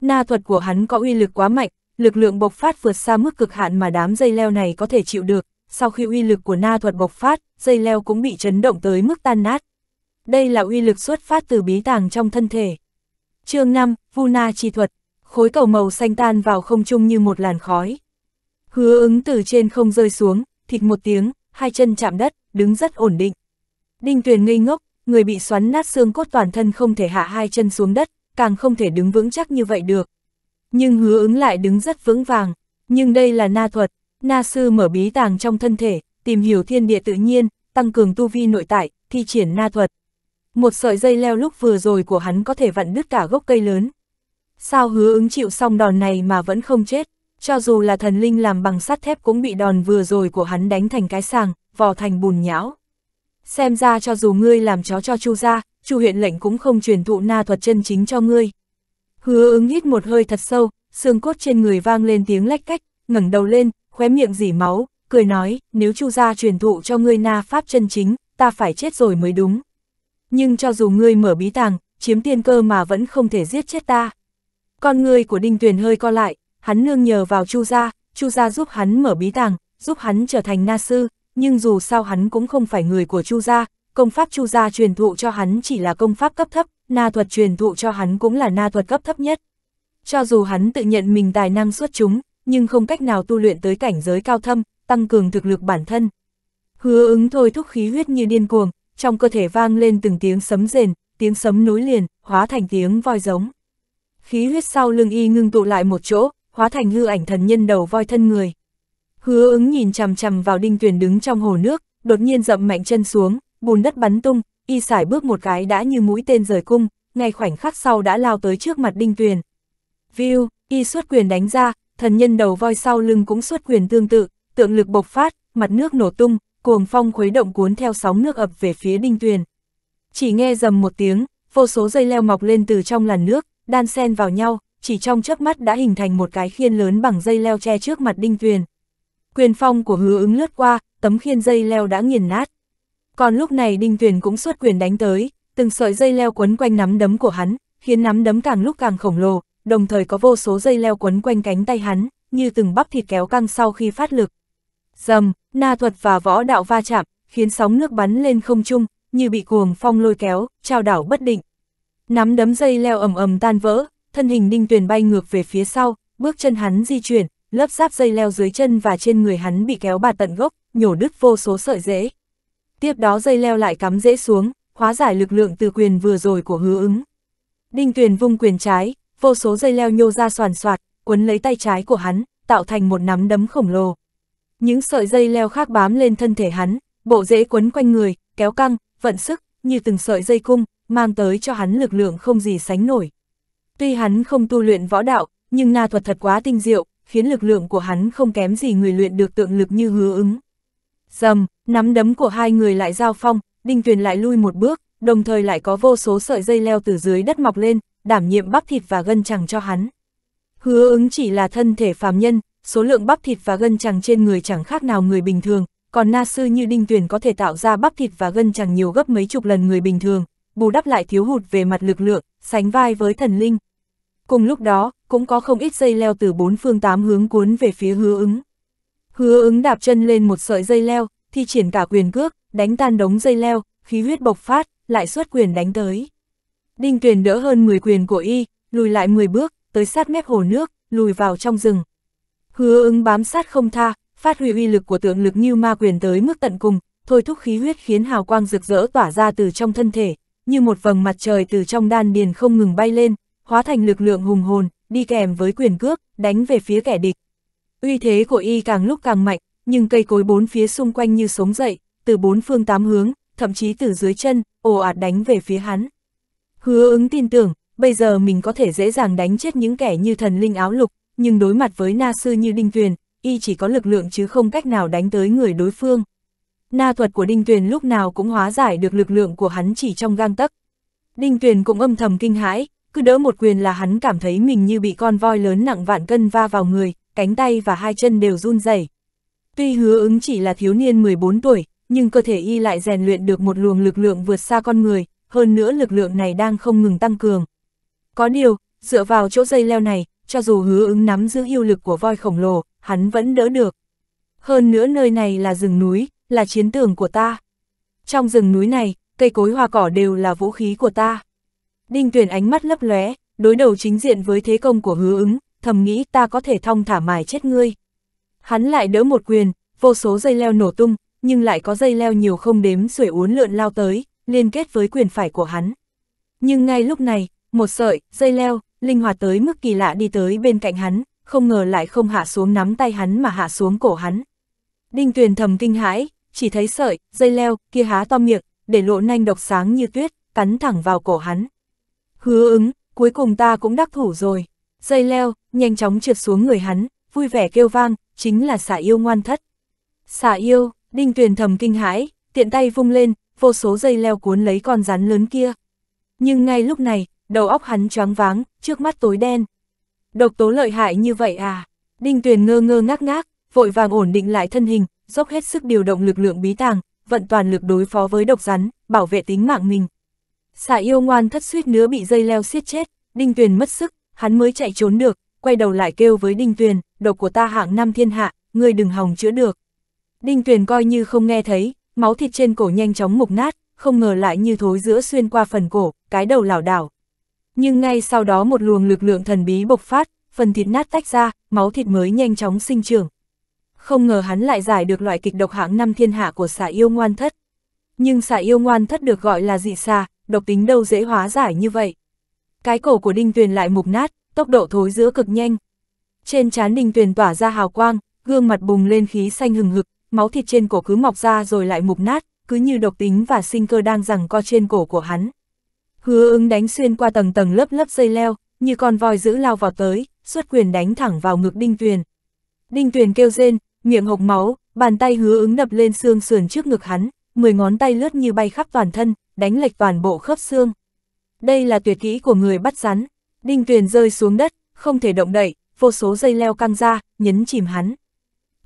Na thuật của hắn có uy lực quá mạnh, lực lượng bộc phát vượt xa mức cực hạn mà đám dây leo này có thể chịu được, sau khi uy lực của na thuật bộc phát, dây leo cũng bị chấn động tới mức tan nát. Đây là uy lực xuất phát từ bí tàng trong thân thể. chương 5, na chi thuật, khối cầu màu xanh tan vào không trung như một làn khói. Hứa ứng từ trên không rơi xuống, thịt một tiếng, hai chân chạm đất, đứng rất ổn định. Đinh Tuyền ngây ngốc, người bị xoắn nát xương cốt toàn thân không thể hạ hai chân xuống đất, càng không thể đứng vững chắc như vậy được. Nhưng hứa ứng lại đứng rất vững vàng, nhưng đây là na thuật, Na sư mở bí tàng trong thân thể, tìm hiểu thiên địa tự nhiên, tăng cường tu vi nội tại, thi triển na thuật. Một sợi dây leo lúc vừa rồi của hắn có thể vặn đứt cả gốc cây lớn. Sao hứa ứng chịu xong đòn này mà vẫn không chết, cho dù là thần linh làm bằng sắt thép cũng bị đòn vừa rồi của hắn đánh thành cái sàng, vò thành bùn nhão. Xem ra cho dù ngươi làm chó cho chu ra, chu huyện lệnh cũng không truyền thụ na thuật chân chính cho ngươi. Hứa ứng hít một hơi thật sâu, xương cốt trên người vang lên tiếng lách cách, ngẩng đầu lên, khóe miệng dỉ máu, cười nói, nếu Chu gia truyền thụ cho ngươi na pháp chân chính, ta phải chết rồi mới đúng. Nhưng cho dù ngươi mở bí tàng, chiếm tiên cơ mà vẫn không thể giết chết ta. Con ngươi của Đinh Tuyền hơi co lại, hắn nương nhờ vào Chu gia, Chu gia giúp hắn mở bí tàng, giúp hắn trở thành na sư, nhưng dù sao hắn cũng không phải người của Chu gia, công pháp Chu gia truyền thụ cho hắn chỉ là công pháp cấp thấp, na thuật truyền thụ cho hắn cũng là na thuật cấp thấp nhất. Cho dù hắn tự nhận mình tài năng xuất chúng, nhưng không cách nào tu luyện tới cảnh giới cao thâm, tăng cường thực lực bản thân. Hứa ứng thôi thúc khí huyết như điên cuồng, trong cơ thể vang lên từng tiếng sấm rền, tiếng sấm nối liền, hóa thành tiếng voi giống. Khí huyết sau lưng y ngưng tụ lại một chỗ, hóa thành hư ảnh thần nhân đầu voi thân người. Hứa ứng nhìn chằm chằm vào đinh tuyển đứng trong hồ nước, đột nhiên dậm mạnh chân xuống, bùn đất bắn tung, y sải bước một cái đã như mũi tên rời cung, ngay khoảnh khắc sau đã lao tới trước mặt đinh tuyền. View, y xuất quyền đánh ra, thần nhân đầu voi sau lưng cũng xuất quyền tương tự, tượng lực bộc phát, mặt nước nổ tung, cuồng phong khuấy động cuốn theo sóng nước ập về phía đinh tuyền. Chỉ nghe rầm một tiếng, vô số dây leo mọc lên từ trong làn nước, đan xen vào nhau, chỉ trong chớp mắt đã hình thành một cái khiên lớn bằng dây leo che trước mặt đinh tuyền. Quyền phong của hứa ứng lướt qua, tấm khiên dây leo đã nghiền nát. Còn lúc này đinh tuyền cũng xuất quyền đánh tới, từng sợi dây leo quấn quanh nắm đấm của hắn, khiến nắm đấm càng lúc càng khổng lồ, đồng thời có vô số dây leo quấn quanh cánh tay hắn, như từng bắp thịt kéo căng sau khi phát lực. Dầm, na thuật và võ đạo va chạm, khiến sóng nước bắn lên không trung, như bị cuồng phong lôi kéo, trao đảo bất định. Nắm đấm dây leo ầm ầm tan vỡ, thân hình đinh Tuyền bay ngược về phía sau, bước chân hắn di chuyển, lớp giáp dây leo dưới chân và trên người hắn bị kéo bạt tận gốc, nhổ đứt vô số sợi rễ. Tiếp đó dây leo lại cắm dễ xuống, hóa giải lực lượng từ quyền vừa rồi của hứa ứng. Đinh Tuyền vung quyền trái, vô số dây leo nhô ra soàn soạt, quấn lấy tay trái của hắn, tạo thành một nắm đấm khổng lồ. Những sợi dây leo khác bám lên thân thể hắn, bộ rễ quấn quanh người, kéo căng, vận sức, như từng sợi dây cung, mang tới cho hắn lực lượng không gì sánh nổi. Tuy hắn không tu luyện võ đạo, nhưng na thuật thật quá tinh diệu, khiến lực lượng của hắn không kém gì người luyện được tượng lực như hứa ứng. Dầm, nắm đấm của hai người lại giao phong, Đinh Tuyền lại lui một bước, đồng thời lại có vô số sợi dây leo từ dưới đất mọc lên, đảm nhiệm bắp thịt và gân chẳng cho hắn. Hứa ứng chỉ là thân thể phàm nhân, số lượng bắp thịt và gân chẳng trên người chẳng khác nào người bình thường, còn na sư như đinh tuyển có thể tạo ra bắp thịt và gân chẳng nhiều gấp mấy chục lần người bình thường, bù đắp lại thiếu hụt về mặt lực lượng, sánh vai với thần linh. Cùng lúc đó, cũng có không ít dây leo từ bốn phương tám hướng cuốn về phía hứa ứng. Hứa ứng đạp chân lên một sợi dây leo, thi triển cả quyền cước, đánh tan đống dây leo, khí huyết bộc phát, lại xuất quyền đánh tới. Đinh Tuyền đỡ hơn 10 quyền của y, lùi lại 10 bước, tới sát mép hồ nước, lùi vào trong rừng. Hứa ứng bám sát không tha, phát huy uy lực của tượng lực như ma quyền tới mức tận cùng, thôi thúc khí huyết khiến hào quang rực rỡ tỏa ra từ trong thân thể, như một vầng mặt trời từ trong đan điền không ngừng bay lên, hóa thành lực lượng hùng hồn, đi kèm với quyền cước, đánh về phía kẻ địch. Uy thế của y càng lúc càng mạnh, nhưng cây cối bốn phía xung quanh như sống dậy, từ bốn phương tám hướng, thậm chí từ dưới chân, ồ ạt đánh về phía hắn. Hứa ứng tin tưởng, bây giờ mình có thể dễ dàng đánh chết những kẻ như thần linh áo lục, nhưng đối mặt với na sư như Đinh Tuyền, y chỉ có lực lượng chứ không cách nào đánh tới người đối phương. Na thuật của Đinh Tuyền lúc nào cũng hóa giải được lực lượng của hắn chỉ trong gang tấc. Đinh Tuyền cũng âm thầm kinh hãi, cứ đỡ một quyền là hắn cảm thấy mình như bị con voi lớn nặng vạn cân va vào người, cánh tay và hai chân đều run rẩy. Tuy hứa ứng chỉ là thiếu niên 14 tuổi, nhưng cơ thể y lại rèn luyện được một luồng lực lượng vượt xa con người, hơn nữa lực lượng này đang không ngừng tăng cường. Có điều, dựa vào chỗ dây leo này, cho dù hứa ứng nắm giữ hiệu lực của voi khổng lồ, hắn vẫn đỡ được. Hơn nữa nơi này là rừng núi, là chiến tường của ta. Trong rừng núi này, cây cối hoa cỏ đều là vũ khí của ta. Đinh tuyển ánh mắt lấp lóe, đối đầu chính diện với thế công của hứa ứng, thầm nghĩ ta có thể thong thả mài chết ngươi. Hắn lại đỡ một quyền, vô số dây leo nổ tung, nhưng lại có dây leo nhiều không đếm xuể uốn lượn lao tới, liên kết với quyền phải của hắn. Nhưng ngay lúc này, một sợi, dây leo, linh hoạt tới mức kỳ lạ đi tới bên cạnh hắn, không ngờ lại không hạ xuống nắm tay hắn mà hạ xuống cổ hắn. Đinh Tuyền thầm kinh hãi, chỉ thấy sợi, dây leo, kia há to miệng, để lộ nanh độc sáng như tuyết, cắn thẳng vào cổ hắn. Hứa ứng, cuối cùng ta cũng đắc thủ rồi. Dây leo, nhanh chóng trượt xuống người hắn, vui vẻ kêu vang, chính là xả yêu ngoan thất. Xả yêu, đinh tuyền thầm kinh hãi, tiện tay vung lên, vô số dây leo cuốn lấy con rắn lớn kia. Nhưng ngay lúc này, đầu óc hắn choáng váng, trước mắt tối đen. Độc tố lợi hại như vậy à? Đinh Tuyền ngơ ngơ ngác ngác, vội vàng ổn định lại thân hình, dốc hết sức điều động lực lượng bí tàng, vận toàn lực đối phó với độc rắn, bảo vệ tính mạng mình. Xà yêu ngoan thất suýt nữa bị dây leo siết chết, Đinh Tuyền mất sức, hắn mới chạy trốn được, quay đầu lại kêu với Đinh Tuyền, độc của ta hạng năm thiên hạ, ngươi đừng hòng chữa được. Đinh Tuyền coi như không nghe thấy, máu thịt trên cổ nhanh chóng mục nát, không ngờ lại như thối giữa xuyên qua phần cổ, cái đầu lảo đảo. Nhưng ngay sau đó một luồng lực lượng thần bí bộc phát, phần thịt nát tách ra, máu thịt mới nhanh chóng sinh trưởng. Không ngờ hắn lại giải được loại kịch độc hạng năm thiên hạ của xà yêu ngoan thất. Nhưng xà yêu ngoan thất được gọi là dị xà, độc tính đâu dễ hóa giải như vậy. Cái cổ của Đinh Tuyền lại mục nát, tốc độ thối giữa cực nhanh. Trên trán Đinh Tuyền tỏa ra hào quang, gương mặt bùng lên khí xanh hừng hực, máu thịt trên cổ cứ mọc ra rồi lại mục nát, cứ như độc tính và sinh cơ đang rằng co trên cổ của hắn. Hứa ứng đánh xuyên qua tầng tầng lớp lớp dây leo, như con voi giữ lao vào tới, xuất quyền đánh thẳng vào ngực Đinh Tuyền. Đinh Tuyền kêu rên, miệng hộc máu, bàn tay hứa ứng đập lên xương sườn trước ngực hắn, mười ngón tay lướt như bay khắp toàn thân, đánh lệch toàn bộ khớp xương. Đây là tuyệt kỹ của người bắt rắn. Đinh Tuyền rơi xuống đất, không thể động đậy, vô số dây leo căng ra, nhấn chìm hắn.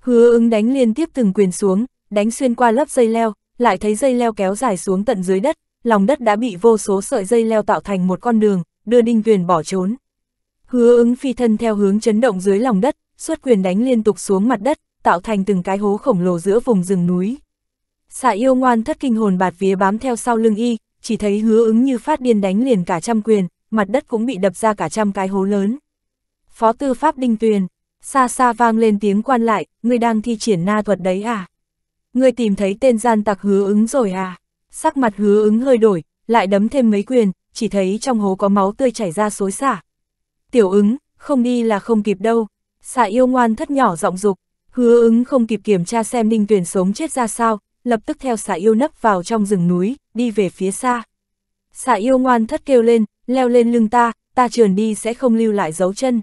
Hứa ứng đánh liên tiếp từng quyền xuống, đánh xuyên qua lớp dây leo, lại thấy dây leo kéo dài xuống tận dưới đất, lòng đất đã bị vô số sợi dây leo tạo thành một con đường, đưa Đinh Tuyền bỏ trốn. Hứa ứng phi thân theo hướng chấn động dưới lòng đất, xuất quyền đánh liên tục xuống mặt đất, tạo thành từng cái hố khổng lồ giữa vùng rừng núi. Xạ yêu ngoan thất kinh hồn bạt vía bám theo sau lưng y, chỉ thấy hứa ứng như phát điên đánh liền cả trăm quyền, mặt đất cũng bị đập ra cả trăm cái hố lớn. Phó tư pháp Đinh Tuyền, xa xa vang lên tiếng quan lại, ngươi đang thi triển na thuật đấy à? Ngươi tìm thấy tên gian tặc hứa ứng rồi à? Sắc mặt hứa ứng hơi đổi, lại đấm thêm mấy quyền, chỉ thấy trong hố có máu tươi chảy ra xối xả. Tiểu ứng, không đi là không kịp đâu. Xạ yêu ngoan thất nhỏ giọng dục hứa ứng không kịp kiểm tra xem ninh tuyển sống chết ra sao, lập tức theo xạ yêu nấp vào trong rừng núi, đi về phía xa. Xạ yêu ngoan thất kêu lên, leo lên lưng ta, ta trườn đi sẽ không lưu lại dấu chân.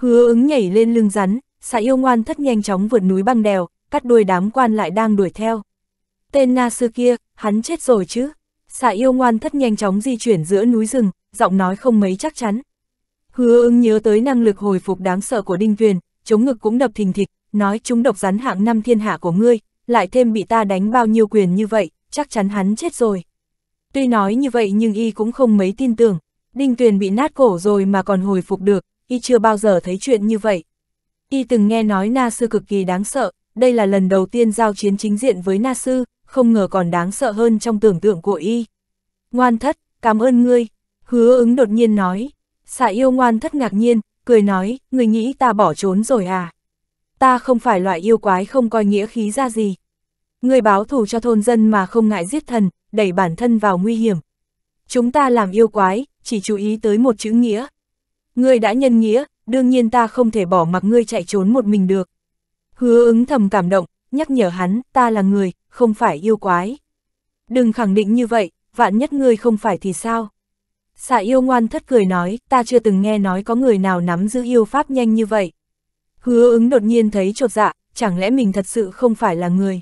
Hứa ứng nhảy lên lưng rắn, xã yêu ngoan thất nhanh chóng vượt núi băng đèo, cắt đuôi đám quan lại đang đuổi theo. Tên na sư kia, hắn chết rồi chứ. Xã yêu ngoan thất nhanh chóng di chuyển giữa núi rừng, giọng nói không mấy chắc chắn. Hứa ứng nhớ tới năng lực hồi phục đáng sợ của Đinh Tuyền, chống ngực cũng đập thình thịch, nói chúng độc rắn hạng năm thiên hạ của ngươi, lại thêm bị ta đánh bao nhiêu quyền như vậy, chắc chắn hắn chết rồi. Tuy nói như vậy nhưng y cũng không mấy tin tưởng, Đinh Tuyền bị nát cổ rồi mà còn hồi phục được, y chưa bao giờ thấy chuyện như vậy. Y từng nghe nói Na Sư cực kỳ đáng sợ, đây là lần đầu tiên giao chiến chính diện với Na Sư, không ngờ còn đáng sợ hơn trong tưởng tượng của y. Ngoan thất, cảm ơn ngươi, hứa ứng đột nhiên nói. Xạ yêu ngoan thất ngạc nhiên, cười nói, người nghĩ ta bỏ trốn rồi à? Ta không phải loại yêu quái không coi nghĩa khí ra gì. Người báo thù cho thôn dân mà không ngại giết thần, đẩy bản thân vào nguy hiểm. Chúng ta làm yêu quái, chỉ chú ý tới một chữ nghĩa, ngươi đã nhân nghĩa, đương nhiên ta không thể bỏ mặc ngươi chạy trốn một mình được. Hứa ứng thầm cảm động, nhắc nhở hắn, ta là người, không phải yêu quái. Đừng khẳng định như vậy, vạn nhất ngươi không phải thì sao? Xạ yêu ngoan thất cười nói, ta chưa từng nghe nói có người nào nắm giữ yêu pháp nhanh như vậy. Hứa ứng đột nhiên thấy chột dạ, chẳng lẽ mình thật sự không phải là người?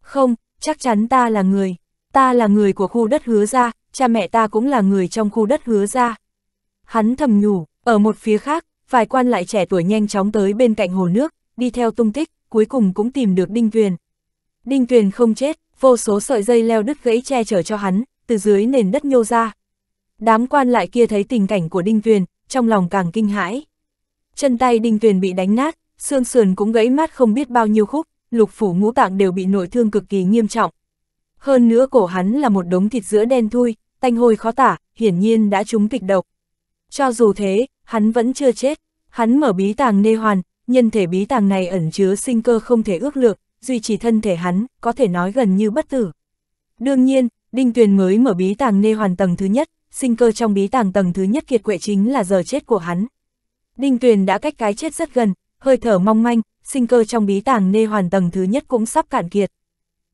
Không, chắc chắn ta là người. Ta là người của khu đất hứa ra, cha mẹ ta cũng là người trong khu đất hứa ra. Hắn thầm nhủ, ở một phía khác, vài quan lại trẻ tuổi nhanh chóng tới bên cạnh hồ nước, đi theo tung tích, cuối cùng cũng tìm được Đinh Tuyền. Đinh Tuyền không chết, vô số sợi dây leo đứt gãy che chở cho hắn, từ dưới nền đất nhô ra. Đám quan lại kia thấy tình cảnh của Đinh Tuyền, trong lòng càng kinh hãi. Chân tay Đinh Tuyền bị đánh nát, xương sườn cũng gãy mát không biết bao nhiêu khúc, lục phủ ngũ tạng đều bị nội thương cực kỳ nghiêm trọng. Hơn nữa cổ hắn là một đống thịt giữa đen thui, tanh hôi khó tả, hiển nhiên đã trúng kịch độc. Cho dù thế, hắn vẫn chưa chết. Hắn mở bí tàng nê hoàn, nhân thể bí tàng này ẩn chứa sinh cơ không thể ước lượng, duy trì thân thể hắn, có thể nói gần như bất tử. Đương nhiên, Đinh Tuyền mới mở bí tàng nê hoàn tầng thứ nhất, sinh cơ trong bí tàng tầng thứ nhất kiệt quệ chính là giờ chết của hắn. Đinh Tuyền đã cách cái chết rất gần, hơi thở mong manh, sinh cơ trong bí tàng nê hoàn tầng thứ nhất cũng sắp cạn kiệt.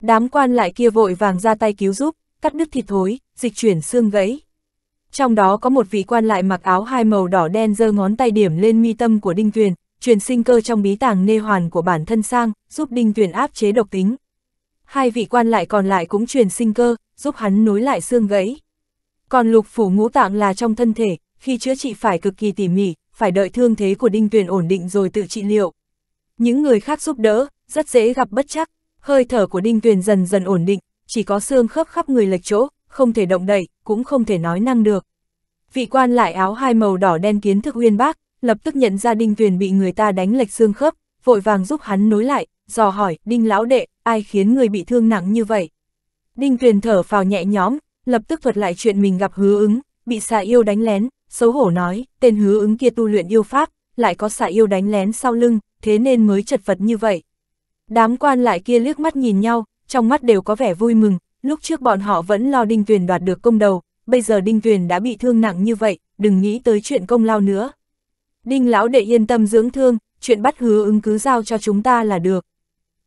Đám quan lại kia vội vàng ra tay cứu giúp, cắt đứt thịt thối, dịch chuyển xương gãy, trong đó có một vị quan lại mặc áo hai màu đỏ đen giơ ngón tay điểm lên mi tâm của Đinh Tuyền, truyền sinh cơ trong bí tàng nê hoàn của bản thân sang, giúp Đinh Tuyền áp chế độc tính. Hai vị quan lại còn lại cũng truyền sinh cơ, giúp hắn nối lại xương gãy. Còn lục phủ ngũ tạng là trong thân thể, khi chữa trị phải cực kỳ tỉ mỉ, phải đợi thương thế của Đinh Tuyền ổn định rồi tự trị liệu. Những người khác giúp đỡ, rất dễ gặp bất chắc, hơi thở của Đinh Tuyền dần dần ổn định, chỉ có xương khớp khắp người lệch chỗ, không thể động đậy, cũng không thể nói năng được. Vị quan lại áo hai màu đỏ đen kiến thức uyên bác, lập tức nhận ra Đinh Tuyền bị người ta đánh lệch xương khớp, vội vàng giúp hắn nối lại, dò hỏi, Đinh lão đệ, ai khiến người bị thương nặng như vậy? Đinh Tuyền thở phào nhẹ nhõm, lập tức thuật lại chuyện mình gặp hứa ứng, bị xà yêu đánh lén, xấu hổ nói, tên hứa ứng kia tu luyện yêu pháp, lại có xà yêu đánh lén sau lưng, thế nên mới chật vật như vậy. Đám quan lại kia liếc mắt nhìn nhau, trong mắt đều có vẻ vui mừng, Lúc trước bọn họ vẫn lo Đinh Tuyền đoạt được công đầu, bây giờ Đinh Tuyền đã bị thương nặng như vậy, đừng nghĩ tới chuyện công lao nữa. Đinh lão đệ yên tâm dưỡng thương, chuyện bắt hứa ứng cứ giao cho chúng ta là được.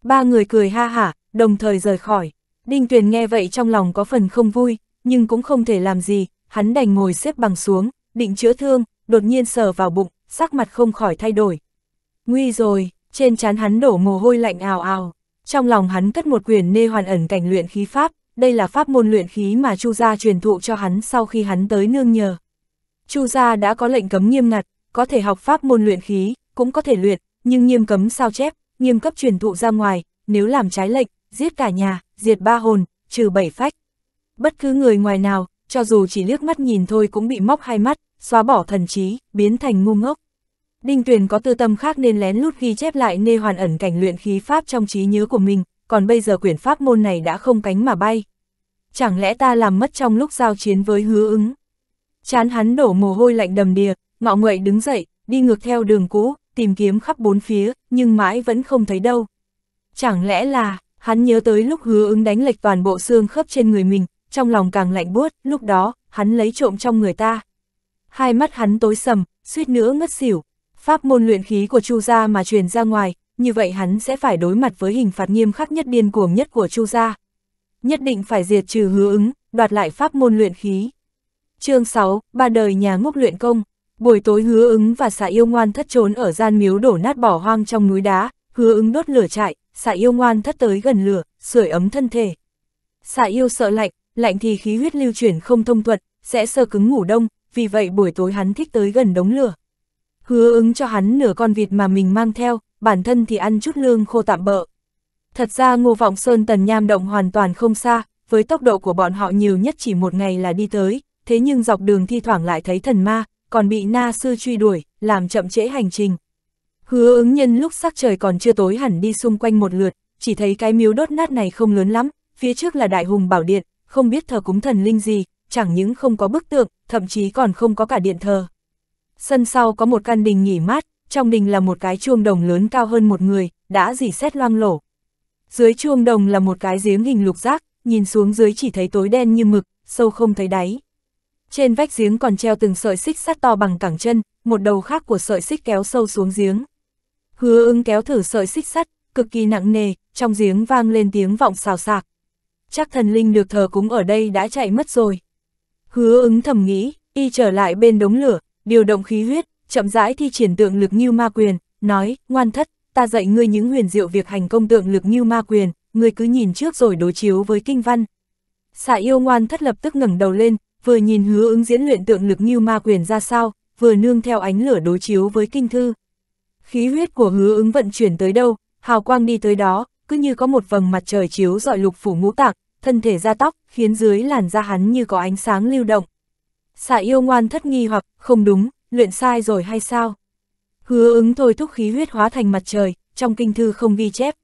Ba người cười ha hả, đồng thời rời khỏi. Đinh Tuyền nghe vậy trong lòng có phần không vui, nhưng cũng không thể làm gì, hắn đành ngồi xếp bằng xuống, định chữa thương, đột nhiên sờ vào bụng, sắc mặt không khỏi thay đổi. Nguy rồi, trên trán hắn đổ mồ hôi lạnh ào ào, trong lòng hắn cất một quyền nê hoàn ẩn cảnh luyện khí pháp, đây là pháp môn luyện khí mà Chu gia truyền thụ cho hắn sau khi hắn tới nương nhờ. Chu gia đã có lệnh cấm nghiêm ngặt, có thể học pháp môn luyện khí, cũng có thể luyện, nhưng nghiêm cấm sao chép, nghiêm cấp truyền thụ ra ngoài, nếu làm trái lệnh, giết cả nhà, diệt ba hồn, trừ bảy phách. Bất cứ người ngoài nào, cho dù chỉ liếc mắt nhìn thôi cũng bị móc hai mắt, xóa bỏ thần trí, biến thành ngu ngốc. Đinh Tuyền có tư tâm khác nên lén lút ghi chép lại nê hoàn ẩn cảnh luyện khí pháp trong trí nhớ của mình, còn bây giờ quyển pháp môn này đã không cánh mà bay. Chẳng lẽ ta làm mất trong lúc giao chiến với hứa ứng? Chán hắn đổ mồ hôi lạnh đầm đìa, ngọ nguậy đứng dậy, đi ngược theo đường cũ, tìm kiếm khắp bốn phía, nhưng mãi vẫn không thấy đâu. Chẳng lẽ là, hắn nhớ tới lúc hứa ứng đánh lệch toàn bộ xương khớp trên người mình, trong lòng càng lạnh buốt, lúc đó, hắn lấy trộm trong người ta. Hai mắt hắn tối sầm, suýt nữa ngất xỉu, pháp môn luyện khí của Chu gia mà truyền ra ngoài, như vậy hắn sẽ phải đối mặt với hình phạt nghiêm khắc nhất điên cuồng nhất của Chu gia. Nhất định phải diệt trừ hứa ứng, đoạt lại pháp môn luyện khí. chương 6, ba đời nhà ngốc luyện công. Buổi tối hứa ứng và xạ yêu ngoan thất trốn ở gian miếu đổ nát bỏ hoang trong núi đá, hứa ứng đốt lửa chạy xạ yêu ngoan thất tới gần lửa, sưởi ấm thân thể. Xạ yêu sợ lạnh, lạnh thì khí huyết lưu chuyển không thông thuận, sẽ sơ cứng ngủ đông, vì vậy buổi tối hắn thích tới gần đống lửa. Hứa ứng cho hắn nửa con vịt mà mình mang theo, bản thân thì ăn chút lương khô tạm bợ. Thật ra Ngô Vọng Sơn Tần Nham Động hoàn toàn không xa, với tốc độ của bọn họ nhiều nhất chỉ một ngày là đi tới, thế nhưng dọc đường thi thoảng lại thấy thần ma, còn bị na sư truy đuổi, làm chậm trễ hành trình. Hứa ứng nhân lúc sắc trời còn chưa tối hẳn đi xung quanh một lượt, chỉ thấy cái miếu đốt nát này không lớn lắm, phía trước là đại hùng bảo điện, không biết thờ cúng thần linh gì, chẳng những không có bức tượng, thậm chí còn không có cả điện thờ. Sân sau có một căn đình nghỉ mát, trong đình là một cái chuông đồng lớn cao hơn một người, đã dỉ xét loang lổ. Dưới chuông đồng là một cái giếng hình lục giác, nhìn xuống dưới chỉ thấy tối đen như mực, sâu không thấy đáy. Trên vách giếng còn treo từng sợi xích sắt to bằng cẳng chân, một đầu khác của sợi xích kéo sâu xuống giếng. Hứa ưng kéo thử sợi xích sắt, cực kỳ nặng nề, trong giếng vang lên tiếng vọng xào xạc. Chắc thần linh được thờ cúng ở đây đã chạy mất rồi. Hứa ứng thầm nghĩ, y trở lại bên đống lửa, điều động khí huyết, chậm rãi thi triển tượng lực như ma quyền, nói, ngoan thất, ta dạy ngươi những huyền diệu việc hành công tượng lực như ma quyền, ngươi cứ nhìn trước rồi đối chiếu với kinh văn. Xạ yêu ngoan thất lập tức ngẩng đầu lên, vừa nhìn hứa ứng diễn luyện tượng lực như ma quyền ra sao, vừa nương theo ánh lửa đối chiếu với kinh thư. Khí huyết của hứa ứng vận chuyển tới đâu, hào quang đi tới đó, cứ như có một vầng mặt trời chiếu dọi lục phủ ngũ tạc, thân thể da tóc, khiến dưới làn da hắn như có ánh sáng lưu động. Xạ yêu ngoan thất nghi hoặc, không đúng, luyện sai rồi hay sao? Hứa ứng thôi thúc khí huyết hóa thành mặt trời, trong kinh thư không ghi chép.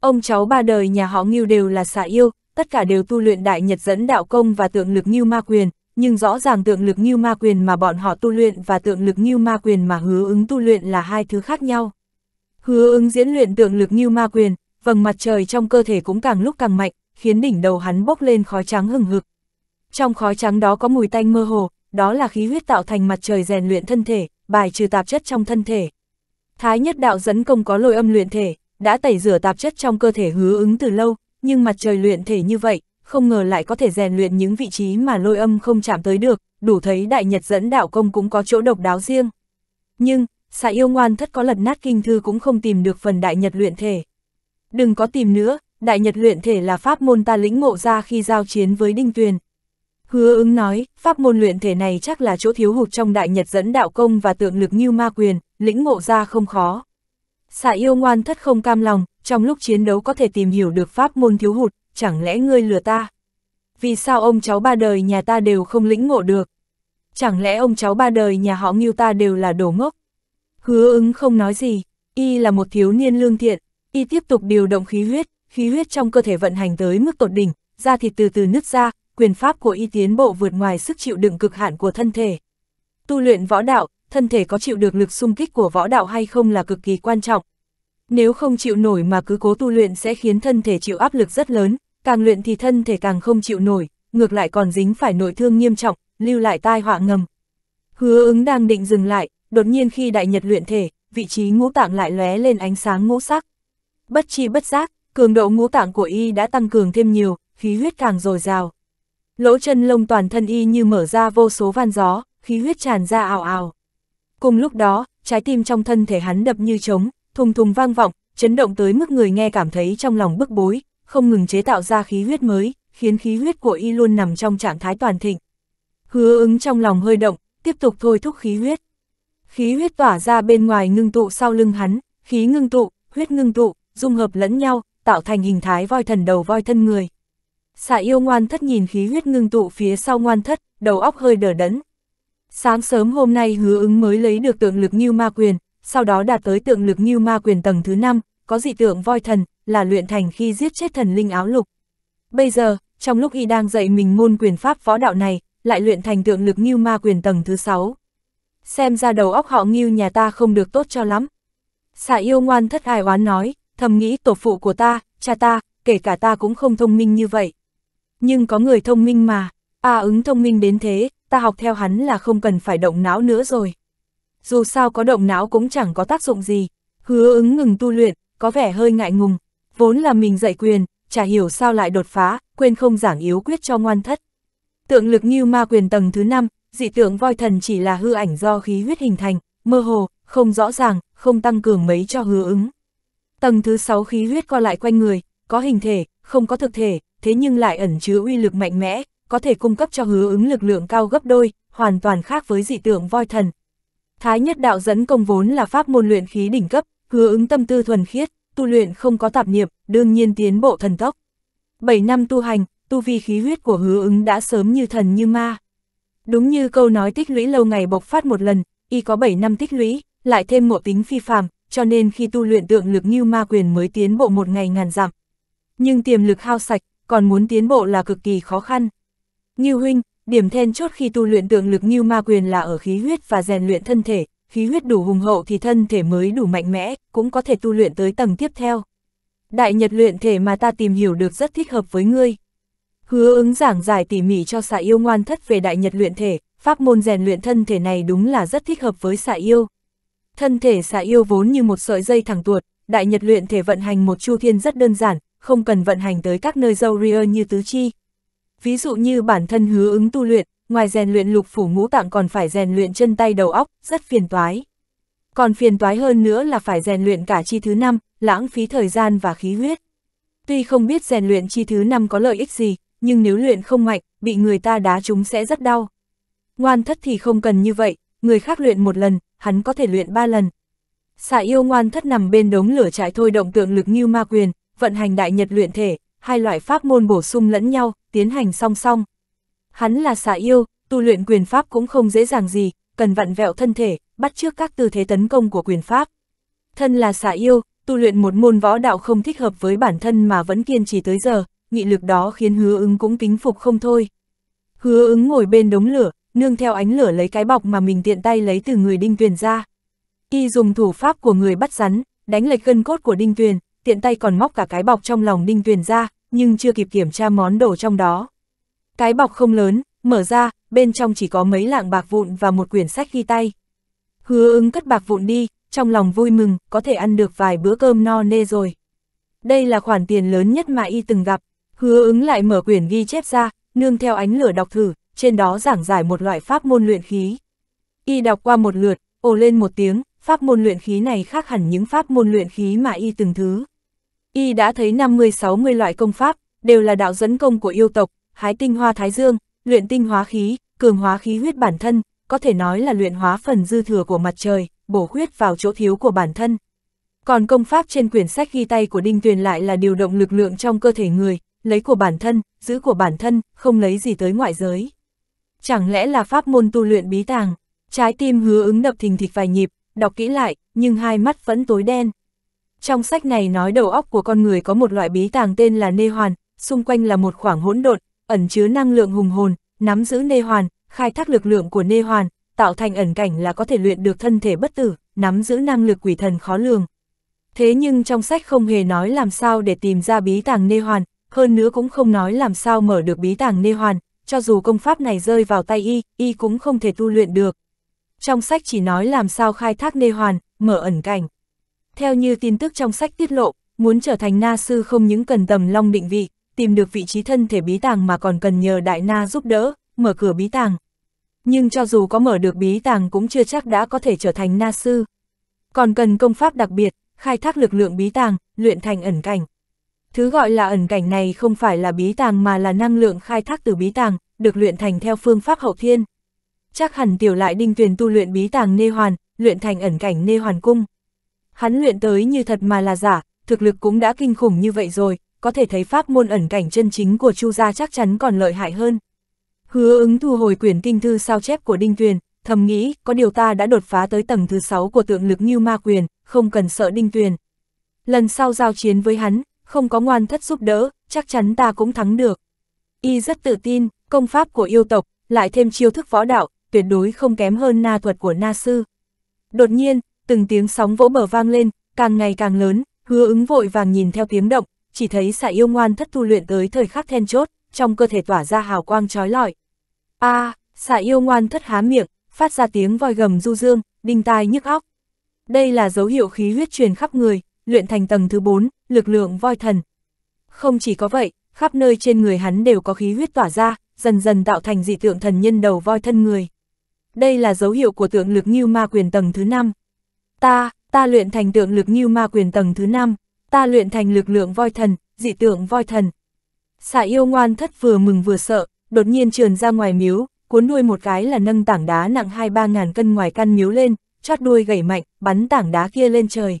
Ông cháu ba đời nhà họ Ngưu đều là xạ yêu, tất cả đều tu luyện đại nhật dẫn đạo công và tượng lực Ngưu ma quyền, nhưng rõ ràng tượng lực Ngưu ma quyền mà bọn họ tu luyện và tượng lực Ngưu ma quyền mà hứa ứng tu luyện là hai thứ khác nhau. Hứa ứng diễn luyện tượng lực Ngưu ma quyền, vầng mặt trời trong cơ thể cũng càng lúc càng mạnh, khiến đỉnh đầu hắn bốc lên khói trắng hừng hực. Trong khói trắng đó có mùi tanh mơ hồ, đó là khí huyết tạo thành mặt trời rèn luyện thân thể, bài trừ tạp chất trong thân thể. Thái nhất đạo dẫn công có lôi âm luyện thể, đã tẩy rửa tạp chất trong cơ thể hứa ứng từ lâu, nhưng mặt trời luyện thể như vậy, không ngờ lại có thể rèn luyện những vị trí mà lôi âm không chạm tới được, đủ thấy đại nhật dẫn đạo công cũng có chỗ độc đáo riêng. Nhưng, xạ yêu ngoan thất có lật nát kinh thư cũng không tìm được phần đại nhật luyện thể. Đừng có tìm nữa, đại nhật luyện thể là pháp môn ta lĩnh ngộ ra khi giao chiến với đinh tuyền, Hứa ứng nói, pháp môn luyện thể này chắc là chỗ thiếu hụt trong đại nhật dẫn đạo công và tượng lực như ma quyền, lĩnh ngộ ra không khó. Xạ yêu ngoan thất không cam lòng, trong lúc chiến đấu có thể tìm hiểu được pháp môn thiếu hụt, chẳng lẽ ngươi lừa ta? Vì sao ông cháu ba đời nhà ta đều không lĩnh ngộ được? Chẳng lẽ ông cháu ba đời nhà họ nghiêu ta đều là đồ ngốc? Hứa ứng không nói gì, y là một thiếu niên lương thiện, y tiếp tục điều động khí huyết, khí huyết trong cơ thể vận hành tới mức tột đỉnh, da thịt từ từ nứt ra, quyền pháp của y tiến bộ vượt ngoài sức chịu đựng cực hạn của thân thể. Tu luyện võ đạo, thân thể có chịu được lực xung kích của võ đạo hay không là cực kỳ quan trọng. Nếu không chịu nổi mà cứ cố tu luyện sẽ khiến thân thể chịu áp lực rất lớn, càng luyện thì thân thể càng không chịu nổi, ngược lại còn dính phải nội thương nghiêm trọng, lưu lại tai họa ngầm. Hứa ứng đang định dừng lại, đột nhiên khi đại nhật luyện thể, vị trí ngũ tạng lại lóe lên ánh sáng ngũ sắc. Bất chi bất giác, cường độ ngũ tạng của y đã tăng cường thêm nhiều, khí huyết càng dồi dào lỗ chân lông toàn thân y như mở ra vô số van gió, khí huyết tràn ra ảo ảo. Cùng lúc đó, trái tim trong thân thể hắn đập như trống, thùng thùng vang vọng, chấn động tới mức người nghe cảm thấy trong lòng bức bối, không ngừng chế tạo ra khí huyết mới, khiến khí huyết của y luôn nằm trong trạng thái toàn thịnh. Hứa ứng trong lòng hơi động, tiếp tục thôi thúc khí huyết. Khí huyết tỏa ra bên ngoài ngưng tụ sau lưng hắn, khí ngưng tụ, huyết ngưng tụ, dung hợp lẫn nhau, tạo thành hình thái voi thần đầu voi thân người xà yêu ngoan thất nhìn khí huyết ngưng tụ phía sau ngoan thất, đầu óc hơi đờ đẫn. Sáng sớm hôm nay hứa ứng mới lấy được tượng lực như ma quyền, sau đó đạt tới tượng lực như ma quyền tầng thứ 5, có dị tượng voi thần, là luyện thành khi giết chết thần linh áo lục. Bây giờ, trong lúc y đang dạy mình môn quyền pháp võ đạo này, lại luyện thành tượng lực như ma quyền tầng thứ 6. Xem ra đầu óc họ nghiêu nhà ta không được tốt cho lắm. Xà yêu ngoan thất ai oán nói, thầm nghĩ tổ phụ của ta, cha ta, kể cả ta cũng không thông minh như vậy nhưng có người thông minh mà, A à, ứng thông minh đến thế, ta học theo hắn là không cần phải động não nữa rồi. Dù sao có động não cũng chẳng có tác dụng gì, hứa ứng ngừng tu luyện, có vẻ hơi ngại ngùng, vốn là mình dạy quyền, chả hiểu sao lại đột phá, quên không giảng yếu quyết cho ngoan thất. Tượng lực như ma quyền tầng thứ 5, dị tượng voi thần chỉ là hư ảnh do khí huyết hình thành, mơ hồ, không rõ ràng, không tăng cường mấy cho hứa ứng. Tầng thứ 6 khí huyết co lại quanh người, có hình thể, không có thực thể, thế nhưng lại ẩn chứa uy lực mạnh mẽ, có thể cung cấp cho hứa ứng lực lượng cao gấp đôi, hoàn toàn khác với dị tượng voi thần. Thái nhất đạo dẫn công vốn là pháp môn luyện khí đỉnh cấp, hứa ứng tâm tư thuần khiết, tu luyện không có tạp niệm, đương nhiên tiến bộ thần tốc. 7 năm tu hành, tu vi khí huyết của hứa ứng đã sớm như thần như ma. Đúng như câu nói tích lũy lâu ngày bộc phát một lần, y có 7 năm tích lũy, lại thêm ngộ tính phi phàm, cho nên khi tu luyện tượng lực như ma quyền mới tiến bộ một ngày ngàn dặm nhưng tiềm lực hao sạch, còn muốn tiến bộ là cực kỳ khó khăn. Ngưu huynh, điểm then chốt khi tu luyện tượng lực Ngưu ma quyền là ở khí huyết và rèn luyện thân thể, khí huyết đủ hùng hậu thì thân thể mới đủ mạnh mẽ, cũng có thể tu luyện tới tầng tiếp theo. Đại nhật luyện thể mà ta tìm hiểu được rất thích hợp với ngươi. Hứa ứng giảng giải tỉ mỉ cho xạ yêu ngoan thất về đại nhật luyện thể, pháp môn rèn luyện thân thể này đúng là rất thích hợp với xạ yêu. Thân thể xạ yêu vốn như một sợi dây thẳng tuột, đại nhật luyện thể vận hành một chu thiên rất đơn giản, không cần vận hành tới các nơi dâu ria như tứ chi. Ví dụ như bản thân hứa ứng tu luyện, ngoài rèn luyện lục phủ ngũ tạng còn phải rèn luyện chân tay đầu óc, rất phiền toái. Còn phiền toái hơn nữa là phải rèn luyện cả chi thứ năm, lãng phí thời gian và khí huyết. Tuy không biết rèn luyện chi thứ năm có lợi ích gì, nhưng nếu luyện không mạnh, bị người ta đá chúng sẽ rất đau. Ngoan thất thì không cần như vậy, người khác luyện một lần, hắn có thể luyện ba lần. Xạ yêu ngoan thất nằm bên đống lửa trại thôi động tượng lực như ma quyền, vận hành đại nhật luyện thể, hai loại pháp môn bổ sung lẫn nhau, tiến hành song song. Hắn là xà yêu, tu luyện quyền pháp cũng không dễ dàng gì, cần vặn vẹo thân thể, bắt trước các tư thế tấn công của quyền pháp. Thân là xà yêu, tu luyện một môn võ đạo không thích hợp với bản thân mà vẫn kiên trì tới giờ, nghị lực đó khiến hứa ứng cũng kính phục không thôi. Hứa ứng ngồi bên đống lửa, nương theo ánh lửa lấy cái bọc mà mình tiện tay lấy từ người đinh tuyền ra. khi dùng thủ pháp của người bắt rắn, đánh lệch gân cốt của đinh tuyền, tiện tay còn móc cả cái bọc trong lòng Ninh Tuyền ra, nhưng chưa kịp kiểm tra món đồ trong đó. Cái bọc không lớn, mở ra, bên trong chỉ có mấy lạng bạc vụn và một quyển sách ghi tay. Hứa ứng cất bạc vụn đi, trong lòng vui mừng, có thể ăn được vài bữa cơm no nê rồi. Đây là khoản tiền lớn nhất mà y từng gặp. Hứa ứng lại mở quyển ghi chép ra, nương theo ánh lửa đọc thử, trên đó giảng giải một loại pháp môn luyện khí. Y đọc qua một lượt, ồ lên một tiếng, pháp môn luyện khí này khác hẳn những pháp môn luyện khí mà y từng thứ. Y đã thấy 50-60 loại công pháp, đều là đạo dẫn công của yêu tộc, hái tinh hoa thái dương, luyện tinh hóa khí, cường hóa khí huyết bản thân, có thể nói là luyện hóa phần dư thừa của mặt trời, bổ huyết vào chỗ thiếu của bản thân. Còn công pháp trên quyển sách ghi tay của Đinh Tuyền lại là điều động lực lượng trong cơ thể người, lấy của bản thân, giữ của bản thân, không lấy gì tới ngoại giới. Chẳng lẽ là pháp môn tu luyện bí tàng? Trái tim hứa ứng đập thình thịch vài nhịp, đọc kỹ lại, nhưng hai mắt vẫn tối đen. Trong sách này nói đầu óc của con người có một loại bí tàng tên là nê hoàn, xung quanh là một khoảng hỗn độn, ẩn chứa năng lượng hùng hồn, nắm giữ nê hoàn, khai thác lực lượng của nê hoàn, tạo thành ẩn cảnh là có thể luyện được thân thể bất tử, nắm giữ năng lực quỷ thần khó lường. Thế nhưng trong sách không hề nói làm sao để tìm ra bí tàng nê hoàn, hơn nữa cũng không nói làm sao mở được bí tàng nê hoàn, cho dù công pháp này rơi vào tay y, y cũng không thể tu luyện được, trong sách chỉ nói làm sao khai thác nê hoàn, mở ẩn cảnh. Theo như tin tức trong sách tiết lộ, muốn trở thành na sư không những cần tầm long định vị, tìm được vị trí thân thể bí tàng mà còn cần nhờ đại na giúp đỡ, mở cửa bí tàng. Nhưng cho dù có mở được bí tàng cũng chưa chắc đã có thể trở thành na sư. Còn cần công pháp đặc biệt, khai thác lực lượng bí tàng, luyện thành ẩn cảnh. Thứ gọi là ẩn cảnh này không phải là bí tàng mà là năng lượng khai thác từ bí tàng, được luyện thành theo phương pháp hậu thiên chắc hẳn tiểu lại đinh tuyền tu luyện bí tàng nê hoàn, luyện thành ẩn cảnh nê hoàn cung. Hắn luyện tới như thật mà là giả, thực lực cũng đã kinh khủng như vậy rồi, có thể thấy pháp môn ẩn cảnh chân chính của Chu gia chắc chắn còn lợi hại hơn. Hứa ứng thu hồi quyển kinh thư sao chép của Đinh Tuyền, thầm nghĩ, có điều ta đã đột phá tới tầng thứ sáu của tượng lực như ma quyền, không cần sợ Đinh Tuyền. Lần sau giao chiến với hắn, không có ngoan thất giúp đỡ, chắc chắn ta cũng thắng được. Y rất tự tin, công pháp của yêu tộc, lại thêm chiêu thức võ đạo, tuyệt đối không kém hơn na thuật của na sư. Đột nhiên, từng tiếng sóng vỗ bờ vang lên, càng ngày càng lớn, hứa ứng vội vàng nhìn theo tiếng động, chỉ thấy xạ yêu ngoan thất tu luyện tới thời khắc then chốt, trong cơ thể tỏa ra hào quang trói lọi. a à, xạ yêu ngoan thất há miệng, phát ra tiếng voi gầm du dương, đinh tai nhức óc. Đây là dấu hiệu khí huyết truyền khắp người, luyện thành tầng thứ 4, lực lượng voi thần. Không chỉ có vậy, khắp nơi trên người hắn đều có khí huyết tỏa ra, dần dần tạo thành dị tượng thần nhân đầu voi thân người đây là dấu hiệu của tượng lực như ma quyền tầng thứ 5. Ta, ta luyện thành tượng lực như ma quyền tầng thứ 5, ta luyện thành lực lượng voi thần, dị tượng voi thần. Xà yêu ngoan thất vừa mừng vừa sợ, đột nhiên trườn ra ngoài miếu, cuốn đuôi một cái là nâng tảng đá nặng hai ba ngàn cân ngoài căn miếu lên, chót đuôi gãy mạnh, bắn tảng đá kia lên trời.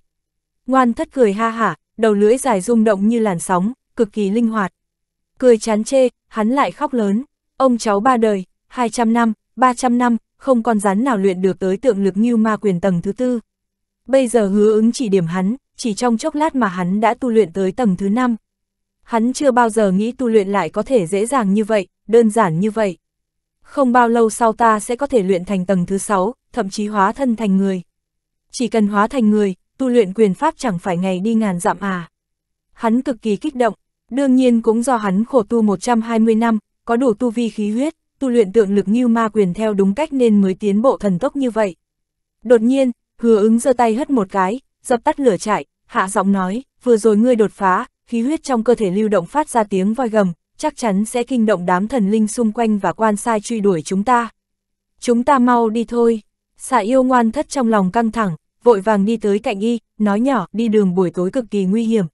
Ngoan thất cười ha hả, đầu lưỡi dài rung động như làn sóng, cực kỳ linh hoạt. Cười chán chê, hắn lại khóc lớn, ông cháu ba đời, 200 năm, 300 năm, không con rắn nào luyện được tới tượng lực như ma quyền tầng thứ tư. Bây giờ hứa ứng chỉ điểm hắn, chỉ trong chốc lát mà hắn đã tu luyện tới tầng thứ năm. Hắn chưa bao giờ nghĩ tu luyện lại có thể dễ dàng như vậy, đơn giản như vậy. Không bao lâu sau ta sẽ có thể luyện thành tầng thứ sáu, thậm chí hóa thân thành người. Chỉ cần hóa thành người, tu luyện quyền pháp chẳng phải ngày đi ngàn dặm à. Hắn cực kỳ kích động, đương nhiên cũng do hắn khổ tu 120 năm, có đủ tu vi khí huyết, tu luyện tượng lực như ma quyền theo đúng cách nên mới tiến bộ thần tốc như vậy. Đột nhiên, hứa ứng giơ tay hất một cái, dập tắt lửa chạy, hạ giọng nói, vừa rồi ngươi đột phá, khí huyết trong cơ thể lưu động phát ra tiếng voi gầm, chắc chắn sẽ kinh động đám thần linh xung quanh và quan sai truy đuổi chúng ta. Chúng ta mau đi thôi. Xạ yêu ngoan thất trong lòng căng thẳng, vội vàng đi tới cạnh y, nói nhỏ, đi đường buổi tối cực kỳ nguy hiểm.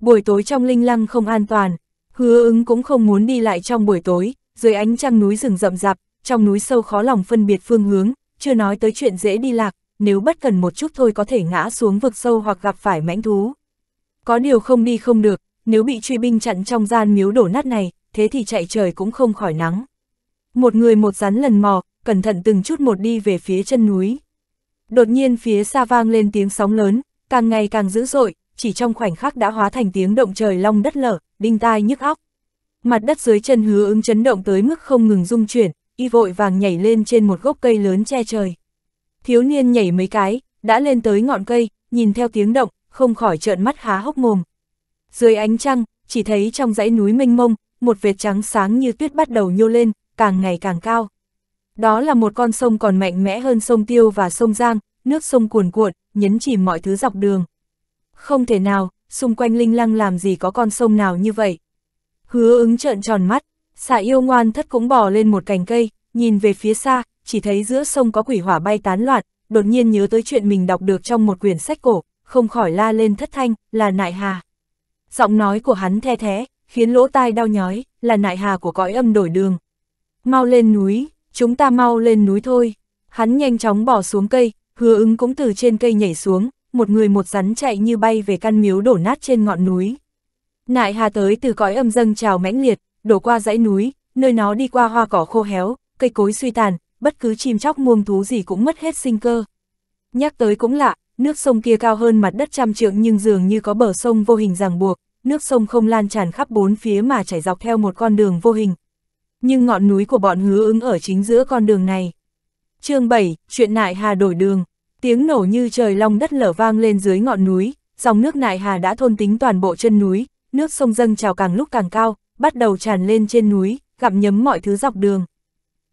Buổi tối trong linh lăng không an toàn, hứa ứng cũng không muốn đi lại trong buổi tối, dưới ánh trăng núi rừng rậm rạp, trong núi sâu khó lòng phân biệt phương hướng, chưa nói tới chuyện dễ đi lạc, nếu bất cần một chút thôi có thể ngã xuống vực sâu hoặc gặp phải mãnh thú. Có điều không đi không được, nếu bị truy binh chặn trong gian miếu đổ nát này, thế thì chạy trời cũng không khỏi nắng. Một người một rắn lần mò, cẩn thận từng chút một đi về phía chân núi. Đột nhiên phía xa vang lên tiếng sóng lớn, càng ngày càng dữ dội, chỉ trong khoảnh khắc đã hóa thành tiếng động trời long đất lở, đinh tai nhức óc mặt đất dưới chân hứa ứng chấn động tới mức không ngừng rung chuyển, y vội vàng nhảy lên trên một gốc cây lớn che trời. Thiếu niên nhảy mấy cái, đã lên tới ngọn cây, nhìn theo tiếng động, không khỏi trợn mắt há hốc mồm. Dưới ánh trăng, chỉ thấy trong dãy núi mênh mông, một vệt trắng sáng như tuyết bắt đầu nhô lên, càng ngày càng cao. Đó là một con sông còn mạnh mẽ hơn sông Tiêu và sông Giang, nước sông cuồn cuộn, nhấn chìm mọi thứ dọc đường. Không thể nào, xung quanh Linh Lăng làm gì có con sông nào như vậy, Hứa ứng trợn tròn mắt, xà yêu ngoan thất cũng bò lên một cành cây, nhìn về phía xa, chỉ thấy giữa sông có quỷ hỏa bay tán loạn, đột nhiên nhớ tới chuyện mình đọc được trong một quyển sách cổ, không khỏi la lên thất thanh, là nại hà. Giọng nói của hắn the thế, khiến lỗ tai đau nhói, là nại hà của cõi âm đổi đường. Mau lên núi, chúng ta mau lên núi thôi. Hắn nhanh chóng bỏ xuống cây, hứa ứng cũng từ trên cây nhảy xuống, một người một rắn chạy như bay về căn miếu đổ nát trên ngọn núi. Nại hà tới từ cõi âm dâng trào mãnh liệt, đổ qua dãy núi, nơi nó đi qua hoa cỏ khô héo, cây cối suy tàn, bất cứ chim chóc muông thú gì cũng mất hết sinh cơ. Nhắc tới cũng lạ, nước sông kia cao hơn mặt đất trăm trượng nhưng dường như có bờ sông vô hình ràng buộc, nước sông không lan tràn khắp bốn phía mà chảy dọc theo một con đường vô hình. Nhưng ngọn núi của bọn hứa ứng ở chính giữa con đường này. chương 7, chuyện nại hà đổi đường, tiếng nổ như trời long đất lở vang lên dưới ngọn núi, dòng nước nại hà đã thôn tính toàn bộ chân núi, nước sông dâng trào càng lúc càng cao, bắt đầu tràn lên trên núi, gặm nhấm mọi thứ dọc đường.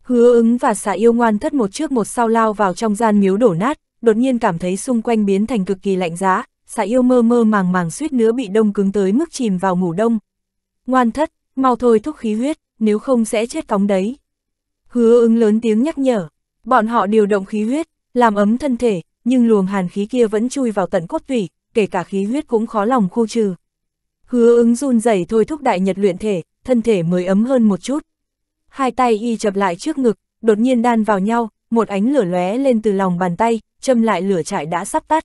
Hứa ứng và xà yêu ngoan thất một trước một sau lao vào trong gian miếu đổ nát, đột nhiên cảm thấy xung quanh biến thành cực kỳ lạnh giá, xà yêu mơ mơ màng màng suýt nữa bị đông cứng tới mức chìm vào ngủ đông. Ngoan thất, mau thôi thúc khí huyết, nếu không sẽ chết cóng đấy. Hứa ứng lớn tiếng nhắc nhở, bọn họ điều động khí huyết, làm ấm thân thể, nhưng luồng hàn khí kia vẫn chui vào tận cốt tủy, kể cả khí huyết cũng khó lòng khu trừ. Hứa ứng run rẩy thôi thúc đại nhật luyện thể, thân thể mới ấm hơn một chút. Hai tay y chập lại trước ngực, đột nhiên đan vào nhau, một ánh lửa lóe lên từ lòng bàn tay, châm lại lửa trại đã sắp tắt.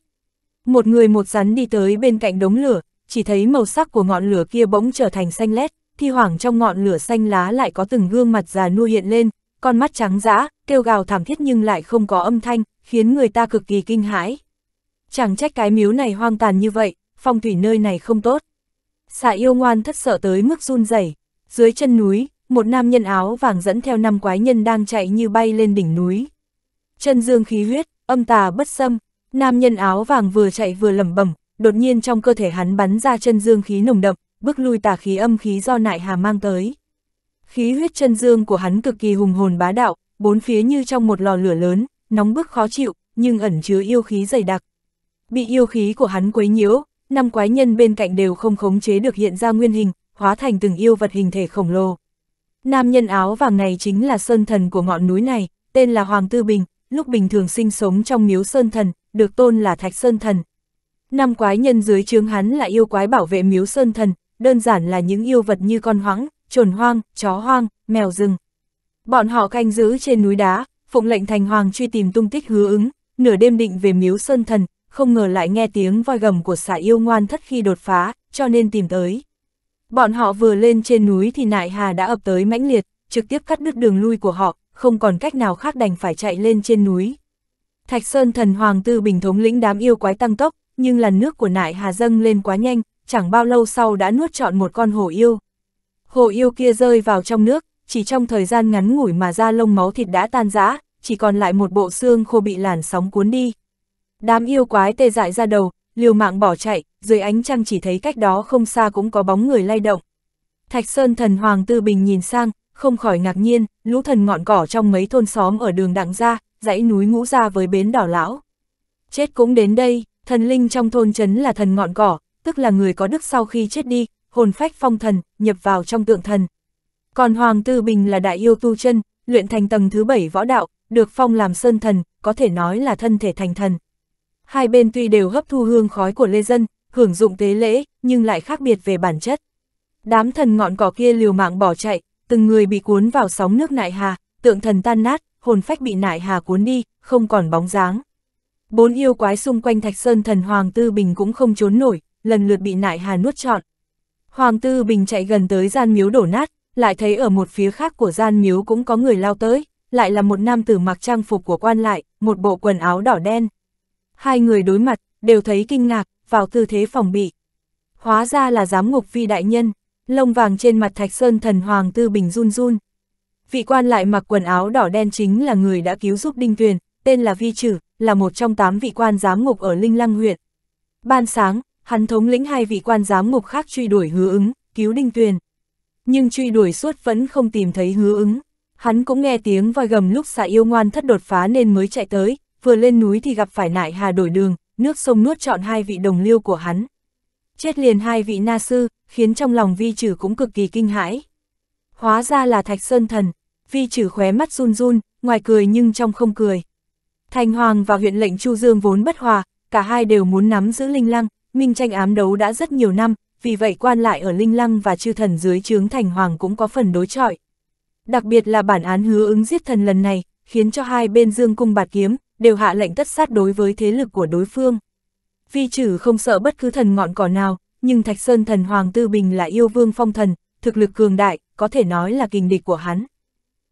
Một người một rắn đi tới bên cạnh đống lửa, chỉ thấy màu sắc của ngọn lửa kia bỗng trở thành xanh lét, thi hoảng trong ngọn lửa xanh lá lại có từng gương mặt già nua hiện lên, con mắt trắng dã, kêu gào thảm thiết nhưng lại không có âm thanh, khiến người ta cực kỳ kinh hãi. Chẳng trách cái miếu này hoang tàn như vậy, phong thủy nơi này không tốt xà yêu ngoan thất sợ tới mức run rẩy Dưới chân núi, một nam nhân áo vàng dẫn theo năm quái nhân đang chạy như bay lên đỉnh núi. Chân dương khí huyết, âm tà bất xâm, nam nhân áo vàng vừa chạy vừa lẩm bẩm, đột nhiên trong cơ thể hắn bắn ra chân dương khí nồng đậm, bước lui tà khí âm khí do nại hà mang tới. Khí huyết chân dương của hắn cực kỳ hùng hồn bá đạo, bốn phía như trong một lò lửa lớn, nóng bức khó chịu, nhưng ẩn chứa yêu khí dày đặc. Bị yêu khí của hắn quấy nhiễu, năm quái nhân bên cạnh đều không khống chế được hiện ra nguyên hình, hóa thành từng yêu vật hình thể khổng lồ. Nam nhân áo vàng này chính là sơn thần của ngọn núi này, tên là Hoàng Tư Bình, lúc bình thường sinh sống trong miếu sơn thần, được tôn là Thạch Sơn Thần. Năm quái nhân dưới trướng hắn là yêu quái bảo vệ miếu sơn thần, đơn giản là những yêu vật như con hoang, trồn hoang, chó hoang, mèo rừng. Bọn họ canh giữ trên núi đá, phụng lệnh thành hoàng truy tìm tung tích hứa ứng, nửa đêm định về miếu sơn thần, không ngờ lại nghe tiếng voi gầm của xà yêu ngoan thất khi đột phá, cho nên tìm tới. Bọn họ vừa lên trên núi thì nại hà đã ập tới mãnh liệt, trực tiếp cắt đứt đường lui của họ, không còn cách nào khác đành phải chạy lên trên núi. Thạch Sơn thần hoàng tư bình thống lĩnh đám yêu quái tăng tốc, nhưng làn nước của nại hà dâng lên quá nhanh, chẳng bao lâu sau đã nuốt trọn một con hổ yêu. Hổ yêu kia rơi vào trong nước, chỉ trong thời gian ngắn ngủi mà da lông máu thịt đã tan rã, chỉ còn lại một bộ xương khô bị làn sóng cuốn đi. Đám yêu quái tê dại ra đầu, liều mạng bỏ chạy, dưới ánh trăng chỉ thấy cách đó không xa cũng có bóng người lay động. Thạch Sơn thần Hoàng Tư Bình nhìn sang, không khỏi ngạc nhiên, lũ thần ngọn cỏ trong mấy thôn xóm ở đường đặng ra, dãy núi ngũ ra với bến đỏ lão. Chết cũng đến đây, thần linh trong thôn trấn là thần ngọn cỏ, tức là người có đức sau khi chết đi, hồn phách phong thần, nhập vào trong tượng thần. Còn Hoàng Tư Bình là đại yêu tu chân, luyện thành tầng thứ bảy võ đạo, được phong làm sơn thần, có thể nói là thân thể thành thần hai bên tuy đều hấp thu hương khói của lê dân, hưởng dụng tế lễ, nhưng lại khác biệt về bản chất. Đám thần ngọn cỏ kia liều mạng bỏ chạy, từng người bị cuốn vào sóng nước nại hà, tượng thần tan nát, hồn phách bị nại hà cuốn đi, không còn bóng dáng. Bốn yêu quái xung quanh Thạch Sơn thần Hoàng Tư Bình cũng không trốn nổi, lần lượt bị nại hà nuốt trọn. Hoàng Tư Bình chạy gần tới gian miếu đổ nát, lại thấy ở một phía khác của gian miếu cũng có người lao tới, lại là một nam tử mặc trang phục của quan lại, một bộ quần áo đỏ đen hai người đối mặt, đều thấy kinh ngạc, vào tư thế phòng bị. Hóa ra là giám ngục vi đại nhân, lông vàng trên mặt thạch sơn thần Hoàng Tư Bình run run. Vị quan lại mặc quần áo đỏ đen chính là người đã cứu giúp Đinh Tuyền, tên là Vi Trử, là một trong tám vị quan giám ngục ở Linh Lăng huyện. Ban sáng, hắn thống lĩnh hai vị quan giám ngục khác truy đuổi hứa ứng, cứu Đinh Tuyền. Nhưng truy đuổi suốt vẫn không tìm thấy hứa ứng. Hắn cũng nghe tiếng voi gầm lúc xạ yêu ngoan thất đột phá nên mới chạy tới, vừa lên núi thì gặp phải nại hà đổi đường, nước sông nuốt trọn hai vị đồng liêu của hắn. Chết liền hai vị na sư, khiến trong lòng vi trừ cũng cực kỳ kinh hãi. Hóa ra là thạch sơn thần, vi trừ khóe mắt run run, ngoài cười nhưng trong không cười. Thành Hoàng và huyện lệnh Chu Dương vốn bất hòa, cả hai đều muốn nắm giữ Linh Lăng, minh tranh ám đấu đã rất nhiều năm, vì vậy quan lại ở Linh Lăng và chư thần dưới trướng Thành Hoàng cũng có phần đối chọi. Đặc biệt là bản án hứa ứng giết thần lần này, khiến cho hai bên dương cung bạt kiếm, đều hạ lệnh tất sát đối với thế lực của đối phương. Vi trừ không sợ bất cứ thần ngọn cỏ nào, nhưng Thạch Sơn thần Hoàng Tư Bình là yêu vương phong thần, thực lực cường đại, có thể nói là kình địch của hắn.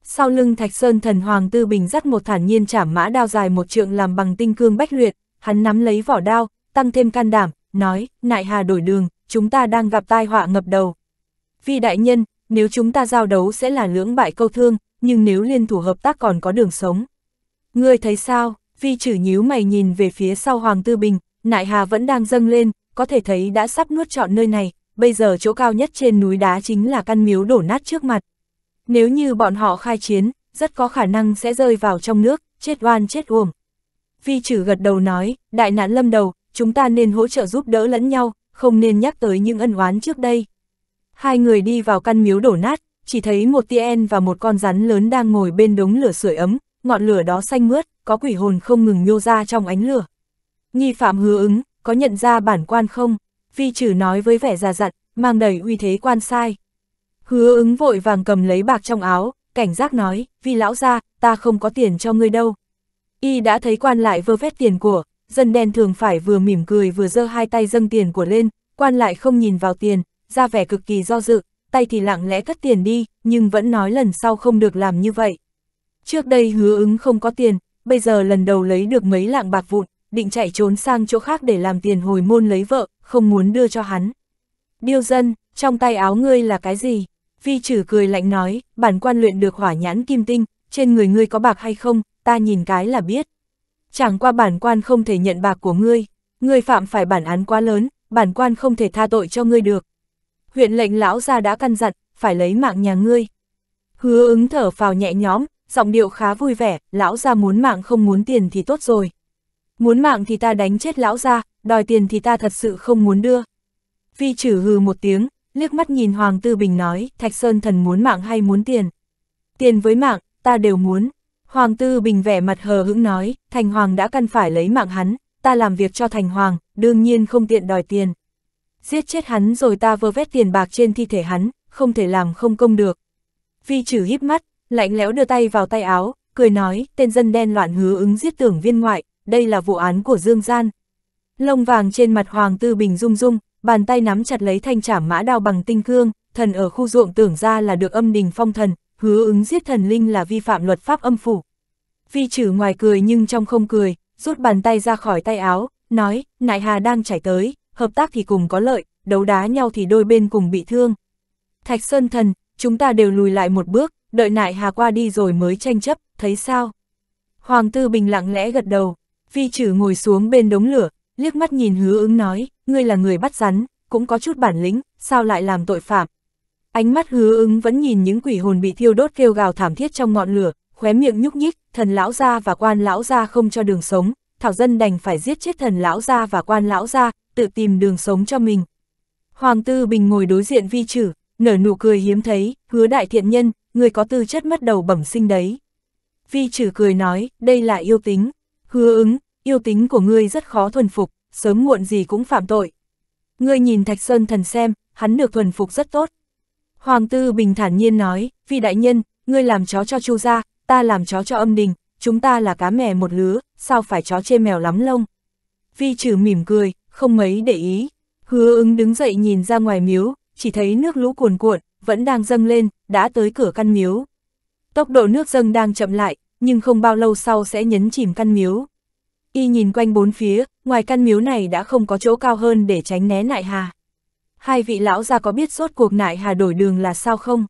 Sau lưng Thạch Sơn thần Hoàng Tư Bình dắt một thản nhiên trảm mã đao dài một trượng làm bằng tinh cương bách luyện, hắn nắm lấy vỏ đao, tăng thêm can đảm, nói, nại hà đổi đường, chúng ta đang gặp tai họa ngập đầu. Vi đại nhân, nếu chúng ta giao đấu sẽ là lưỡng bại câu thương, nhưng nếu liên thủ hợp tác còn có đường sống. Ngươi thấy sao, vi chử nhíu mày nhìn về phía sau Hoàng Tư Bình, nại hà vẫn đang dâng lên, có thể thấy đã sắp nuốt trọn nơi này, bây giờ chỗ cao nhất trên núi đá chính là căn miếu đổ nát trước mặt. Nếu như bọn họ khai chiến, rất có khả năng sẽ rơi vào trong nước, chết oan chết uổng. Vi chử gật đầu nói, đại nạn lâm đầu, chúng ta nên hỗ trợ giúp đỡ lẫn nhau, không nên nhắc tới những ân oán trước đây. Hai người đi vào căn miếu đổ nát, chỉ thấy một Tiên và một con rắn lớn đang ngồi bên đống lửa sưởi ấm, ngọn lửa đó xanh mướt, có quỷ hồn không ngừng nhô ra trong ánh lửa. Nghi phạm hứa ứng, có nhận ra bản quan không? phi trừ nói với vẻ già dặn, mang đầy uy thế quan sai. Hứa ứng vội vàng cầm lấy bạc trong áo, cảnh giác nói, vi lão ra, ta không có tiền cho ngươi đâu. Y đã thấy quan lại vơ vét tiền của, dân đen thường phải vừa mỉm cười vừa giơ hai tay dâng tiền của lên, quan lại không nhìn vào tiền, ra vẻ cực kỳ do dự, tay thì lặng lẽ cất tiền đi, nhưng vẫn nói lần sau không được làm như vậy. Trước đây hứa ứng không có tiền, bây giờ lần đầu lấy được mấy lạng bạc vụn, định chạy trốn sang chỗ khác để làm tiền hồi môn lấy vợ, không muốn đưa cho hắn. Điêu dân, trong tay áo ngươi là cái gì? phi trừ cười lạnh nói, bản quan luyện được hỏa nhãn kim tinh, trên người ngươi có bạc hay không, ta nhìn cái là biết. Chẳng qua bản quan không thể nhận bạc của ngươi, ngươi phạm phải bản án quá lớn, bản quan không thể tha tội cho ngươi được. Huyện lệnh lão gia đã căn dặn, phải lấy mạng nhà ngươi. Hứa ứng thở phào nhẹ nhõm, giọng điệu khá vui vẻ, lão ra muốn mạng không muốn tiền thì tốt rồi. Muốn mạng thì ta đánh chết lão ra, đòi tiền thì ta thật sự không muốn đưa. Vi chử hừ một tiếng, liếc mắt nhìn Hoàng Tư Bình nói, Thạch Sơn thần muốn mạng hay muốn tiền? Tiền với mạng, ta đều muốn. Hoàng Tư Bình vẻ mặt hờ hững nói, Thành Hoàng đã căn phải lấy mạng hắn, ta làm việc cho Thành Hoàng, đương nhiên không tiện đòi tiền. Giết chết hắn rồi ta vơ vét tiền bạc trên thi thể hắn, không thể làm không công được. Vi chử híp mắt, lạnh lẽo đưa tay vào tay áo, cười nói, tên dân đen loạn hứa ứng giết tưởng viên ngoại, đây là vụ án của Dương Gian. Lông vàng trên mặt Hoàng Tư Bình rung rung, bàn tay nắm chặt lấy thanh trảm mã đao bằng tinh cương, thần ở khu ruộng tưởng ra là được âm đình phong thần, hứa ứng giết thần linh là vi phạm luật pháp âm phủ. phi trừ ngoài cười nhưng trong không cười, rút bàn tay ra khỏi tay áo, nói, nại hà đang chảy tới, hợp tác thì cùng có lợi, đấu đá nhau thì đôi bên cùng bị thương. Thạch Sơn Thần, chúng ta đều lùi lại một bước, đợi nại hà qua đi rồi mới tranh chấp, thấy sao? Hoàng tư bình lặng lẽ gật đầu, vi trừ ngồi xuống bên đống lửa, liếc mắt nhìn hứa ứng nói, ngươi là người bắt rắn, cũng có chút bản lĩnh, sao lại làm tội phạm? Ánh mắt hứa ứng vẫn nhìn những quỷ hồn bị thiêu đốt kêu gào thảm thiết trong ngọn lửa, khóe miệng nhúc nhích, thần lão gia và quan lão gia không cho đường sống, thảo dân đành phải giết chết thần lão gia và quan lão gia, tự tìm đường sống cho mình. Hoàng tư bình ngồi đối diện vi trừ, nở nụ cười hiếm thấy, hứa đại thiện nhân, người có tư chất mất đầu bẩm sinh đấy. Vi trừ cười nói, đây là yêu tính. Hứa ứng, yêu tính của ngươi rất khó thuần phục, sớm muộn gì cũng phạm tội. Ngươi nhìn Thạch Sơn thần xem, hắn được thuần phục rất tốt. Hoàng tư bình thản nhiên nói, Vi đại nhân, ngươi làm chó cho chu gia, ta làm chó cho âm đình, chúng ta là cá mè một lứa, sao phải chó chê mèo lắm lông. Vi trừ mỉm cười, không mấy để ý. Hứa ứng đứng dậy nhìn ra ngoài miếu, chỉ thấy nước lũ cuồn cuộn, vẫn đang dâng lên, đã tới cửa căn miếu. Tốc độ nước dâng đang chậm lại, nhưng không bao lâu sau sẽ nhấn chìm căn miếu. Y nhìn quanh bốn phía, ngoài căn miếu này đã không có chỗ cao hơn để tránh né nại hà. Hai vị lão gia có biết suốt cuộc nại hà đổi đường là sao không?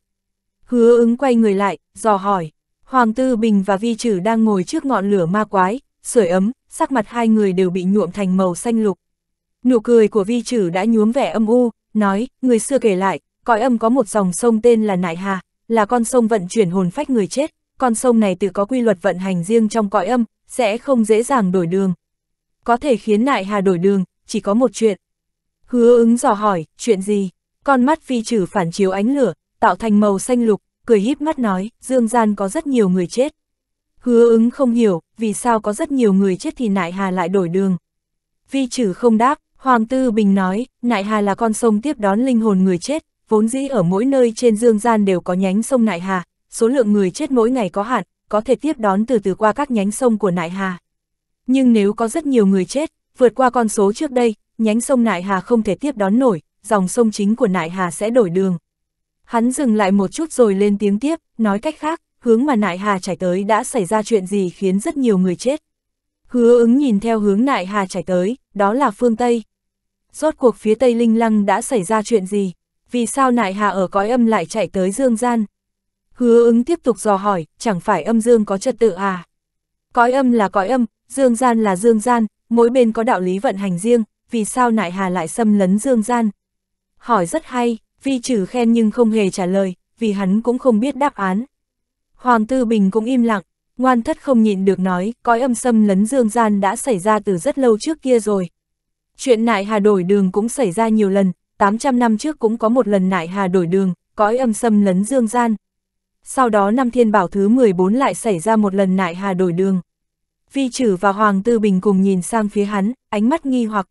Hứa ứng quay người lại, dò hỏi. Hoàng Tư Bình và Vi Trử đang ngồi trước ngọn lửa ma quái, sưởi ấm, sắc mặt hai người đều bị nhuộm thành màu xanh lục. Nụ cười của Vi Trử đã nhuốm vẻ âm u, nói, người xưa kể lại, cõi âm có một dòng sông tên là Nại Hà, là con sông vận chuyển hồn phách người chết, con sông này tự có quy luật vận hành riêng trong cõi âm, sẽ không dễ dàng đổi đường. Có thể khiến Nại Hà đổi đường, chỉ có một chuyện. Hứa ứng dò hỏi, chuyện gì? Con mắt phi trừ phản chiếu ánh lửa, tạo thành màu xanh lục, cười híp mắt nói, dương gian có rất nhiều người chết. Hứa ứng không hiểu, vì sao có rất nhiều người chết thì Nại Hà lại đổi đường. phi trừ không đáp, Hoàng Tư Bình nói, Nại Hà là con sông tiếp đón linh hồn người chết, vốn dĩ ở mỗi nơi trên dương gian đều có nhánh sông Nại Hà, số lượng người chết mỗi ngày có hạn, có thể tiếp đón từ từ qua các nhánh sông của Nại Hà. Nhưng nếu có rất nhiều người chết, vượt qua con số trước đây, nhánh sông Nại Hà không thể tiếp đón nổi, dòng sông chính của Nại Hà sẽ đổi đường. Hắn dừng lại một chút rồi lên tiếng tiếp, nói cách khác, hướng mà Nại Hà chảy tới đã xảy ra chuyện gì khiến rất nhiều người chết. Hứa ứng nhìn theo hướng Nại Hà chảy tới, đó là phương Tây. Rốt cuộc phía Tây Linh Lăng đã xảy ra chuyện gì? vì sao nại hà ở cõi âm lại chạy tới dương gian? Hứa ứng tiếp tục dò hỏi, chẳng phải âm dương có trật tự à? Cõi âm là cõi âm, dương gian là dương gian, mỗi bên có đạo lý vận hành riêng, vì sao nại hà lại xâm lấn dương gian? Hỏi rất hay, vi trừ khen nhưng không hề trả lời, vì hắn cũng không biết đáp án. Hoàng Tư Bình cũng im lặng, ngoan thất không nhịn được nói, cõi âm xâm lấn dương gian đã xảy ra từ rất lâu trước kia rồi. Chuyện nại hà đổi đường cũng xảy ra nhiều lần, 800 năm trước cũng có một lần nại hà đổi đường, cõi âm xâm lấn dương gian. Sau đó năm thiên bảo thứ 14 lại xảy ra một lần nại hà đổi đường. Vi trừ và Hoàng Tư Bình cùng nhìn sang phía hắn, ánh mắt nghi hoặc.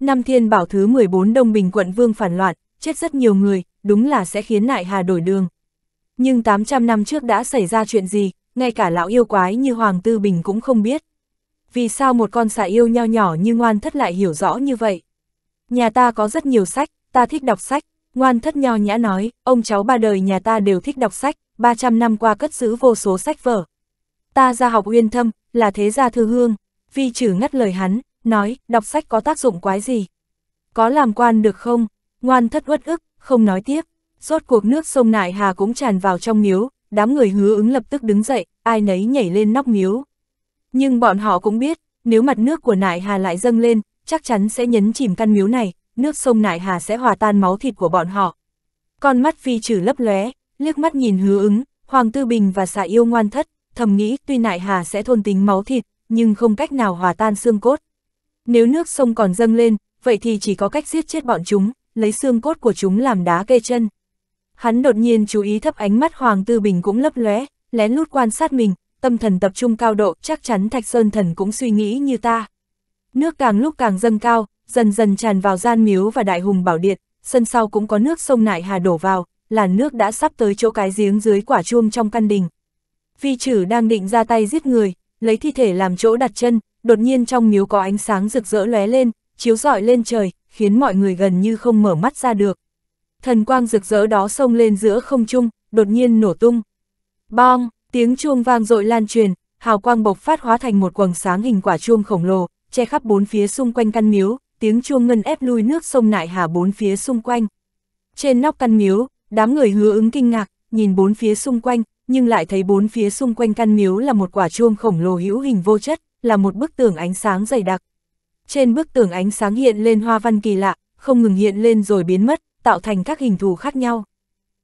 Năm thiên bảo thứ 14 Đông Bình quận Vương phản loạn, chết rất nhiều người, đúng là sẽ khiến nại hà đổi đường. Nhưng 800 năm trước đã xảy ra chuyện gì, ngay cả lão yêu quái như Hoàng Tư Bình cũng không biết. Vì sao một con xà yêu nho nhỏ như ngoan thất lại hiểu rõ như vậy? Nhà ta có rất nhiều sách, ta thích đọc sách, ngoan thất nho nhã nói, ông cháu ba đời nhà ta đều thích đọc sách, 300 năm qua cất giữ vô số sách vở. Ta ra học uyên thâm, là thế gia thư hương, vi trừ ngắt lời hắn, nói, đọc sách có tác dụng quái gì? Có làm quan được không? Ngoan thất uất ức, không nói tiếp. Rốt cuộc nước sông Nại Hà cũng tràn vào trong miếu, đám người hứa ứng lập tức đứng dậy, ai nấy nhảy lên nóc miếu. Nhưng bọn họ cũng biết, nếu mặt nước của Nại Hà lại dâng lên, chắc chắn sẽ nhấn chìm căn miếu này, nước sông Nại Hà sẽ hòa tan máu thịt của bọn họ. Con mắt phi trừ lấp lóe, liếc mắt nhìn hứa ứng, Hoàng Tư Bình và xạ yêu ngoan thất, thầm nghĩ tuy Nại Hà sẽ thôn tính máu thịt, nhưng không cách nào hòa tan xương cốt. Nếu nước sông còn dâng lên, vậy thì chỉ có cách giết chết bọn chúng, lấy xương cốt của chúng làm đá kê chân. Hắn đột nhiên chú ý thấp ánh mắt Hoàng Tư Bình cũng lấp lóe, lén lút quan sát mình, tâm thần tập trung cao độ, chắc chắn Thạch Sơn Thần cũng suy nghĩ như ta. Nước càng lúc càng dâng cao, dần dần tràn vào gian miếu và đại hùng bảo điện, sân sau cũng có nước sông Nại Hà đổ vào, làn nước đã sắp tới chỗ cái giếng dưới quả chuông trong căn đình. phi trử đang định ra tay giết người, lấy thi thể làm chỗ đặt chân, đột nhiên trong miếu có ánh sáng rực rỡ lóe lên, chiếu rọi lên trời, khiến mọi người gần như không mở mắt ra được. Thần quang rực rỡ đó xông lên giữa không trung, đột nhiên nổ tung. Bong, tiếng chuông vang dội lan truyền, hào quang bộc phát hóa thành một quầng sáng hình quả chuông khổng lồ, che khắp bốn phía xung quanh căn miếu, tiếng chuông ngân ép lui nước sông Nại Hà bốn phía xung quanh. Trên nóc căn miếu, đám người hứa ứng kinh ngạc, nhìn bốn phía xung quanh, nhưng lại thấy bốn phía xung quanh căn miếu là một quả chuông khổng lồ hữu hình vô chất, là một bức tường ánh sáng dày đặc. Trên bức tường ánh sáng hiện lên hoa văn kỳ lạ, không ngừng hiện lên rồi biến mất, tạo thành các hình thù khác nhau.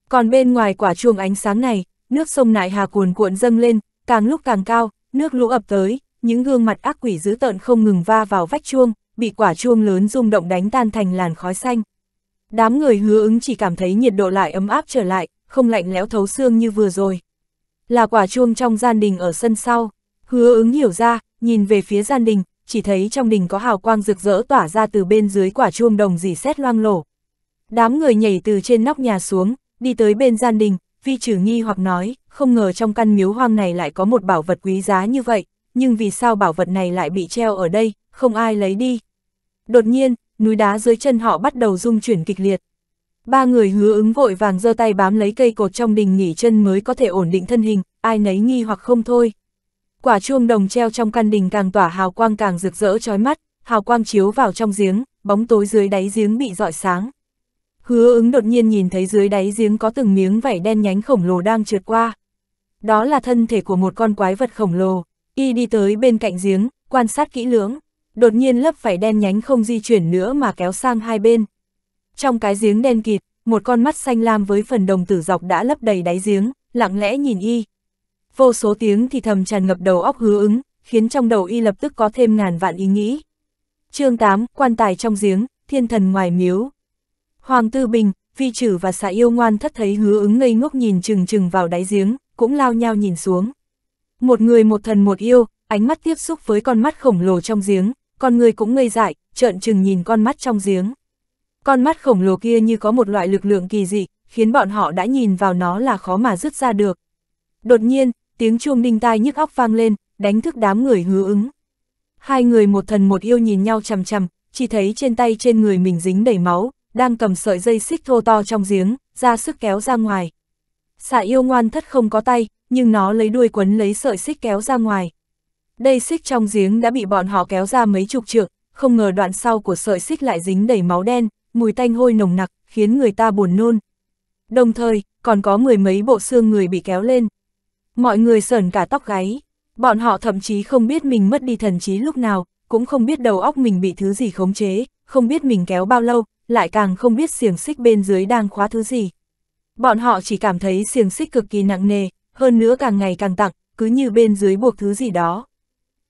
Còn bên ngoài quả chuông ánh sáng này, nước sông Nại Hà cuồn cuộn dâng lên, càng lúc càng cao, nước lũ ập tới, những gương mặt ác quỷ dữ tợn không ngừng va vào vách chuông, bị quả chuông lớn rung động đánh tan thành làn khói xanh. Đám người hứa ứng chỉ cảm thấy nhiệt độ lại ấm áp trở lại, không lạnh lẽo thấu xương như vừa rồi. Là quả chuông trong gian đình ở sân sau, hứa ứng hiểu ra, nhìn về phía gian đình, chỉ thấy trong đình có hào quang rực rỡ tỏa ra từ bên dưới quả chuông đồng dì xét loang lổ. Đám người nhảy từ trên nóc nhà xuống, đi tới bên gian đình, vi trừ nghi hoặc nói, không ngờ trong căn miếu hoang này lại có một bảo vật quý giá như vậy, nhưng vì sao bảo vật này lại bị treo ở đây, không ai lấy đi. Đột nhiên, núi đá dưới chân họ bắt đầu rung chuyển kịch liệt. Ba người hứa ứng vội vàng giơ tay bám lấy cây cột trong đình nghỉ chân mới có thể ổn định thân hình, ai nấy nghi hoặc không thôi. Quả chuông đồng treo trong căn đình càng tỏa hào quang càng rực rỡ chói mắt, hào quang chiếu vào trong giếng, bóng tối dưới đáy giếng bị rọi sáng. Hứa ứng đột nhiên nhìn thấy dưới đáy giếng có từng miếng vảy đen nhánh khổng lồ đang trượt qua. Đó là thân thể của một con quái vật khổng lồ, y đi tới bên cạnh giếng, quan sát kỹ lưỡng đột nhiên lấp phải đen nhánh không di chuyển nữa mà kéo sang hai bên. Trong cái giếng đen kịt, một con mắt xanh lam với phần đồng tử dọc đã lấp đầy đáy giếng, lặng lẽ nhìn y. Vô số tiếng thì thầm tràn ngập đầu óc hứa ứng, khiến trong đầu y lập tức có thêm ngàn vạn ý nghĩ. chương 8, quan tài trong giếng, thiên thần ngoài miếu. Hoàng Tư Bình, Vi Trử và xạ yêu ngoan thất thấy hứa ứng ngây ngốc nhìn chừng chừng vào đáy giếng, cũng lao nhau nhìn xuống. Một người một thần một yêu, ánh mắt tiếp xúc với con mắt khổng lồ trong giếng, con người cũng ngây dại, trợn trừng nhìn con mắt trong giếng. Con mắt khổng lồ kia như có một loại lực lượng kỳ dị, khiến bọn họ đã nhìn vào nó là khó mà dứt ra được. Đột nhiên, tiếng chuông đinh tai nhức óc vang lên, đánh thức đám người hứa ứng. Hai người một thần một yêu nhìn nhau chằm chằm, chỉ thấy trên tay trên người mình dính đầy máu, đang cầm sợi dây xích thô to trong giếng, ra sức kéo ra ngoài. Xạ yêu ngoan thất không có tay, nhưng nó lấy đuôi quấn lấy sợi xích kéo ra ngoài. Đây xích trong giếng đã bị bọn họ kéo ra mấy chục trượng, không ngờ đoạn sau của sợi xích lại dính đầy máu đen, mùi tanh hôi nồng nặc, khiến người ta buồn nôn. Đồng thời, còn có mười mấy bộ xương người bị kéo lên. Mọi người sờn cả tóc gáy, bọn họ thậm chí không biết mình mất đi thần trí lúc nào, cũng không biết đầu óc mình bị thứ gì khống chế, không biết mình kéo bao lâu, lại càng không biết xiềng xích bên dưới đang khóa thứ gì. Bọn họ chỉ cảm thấy xiềng xích cực kỳ nặng nề, hơn nữa càng ngày càng tặng, cứ như bên dưới buộc thứ gì đó.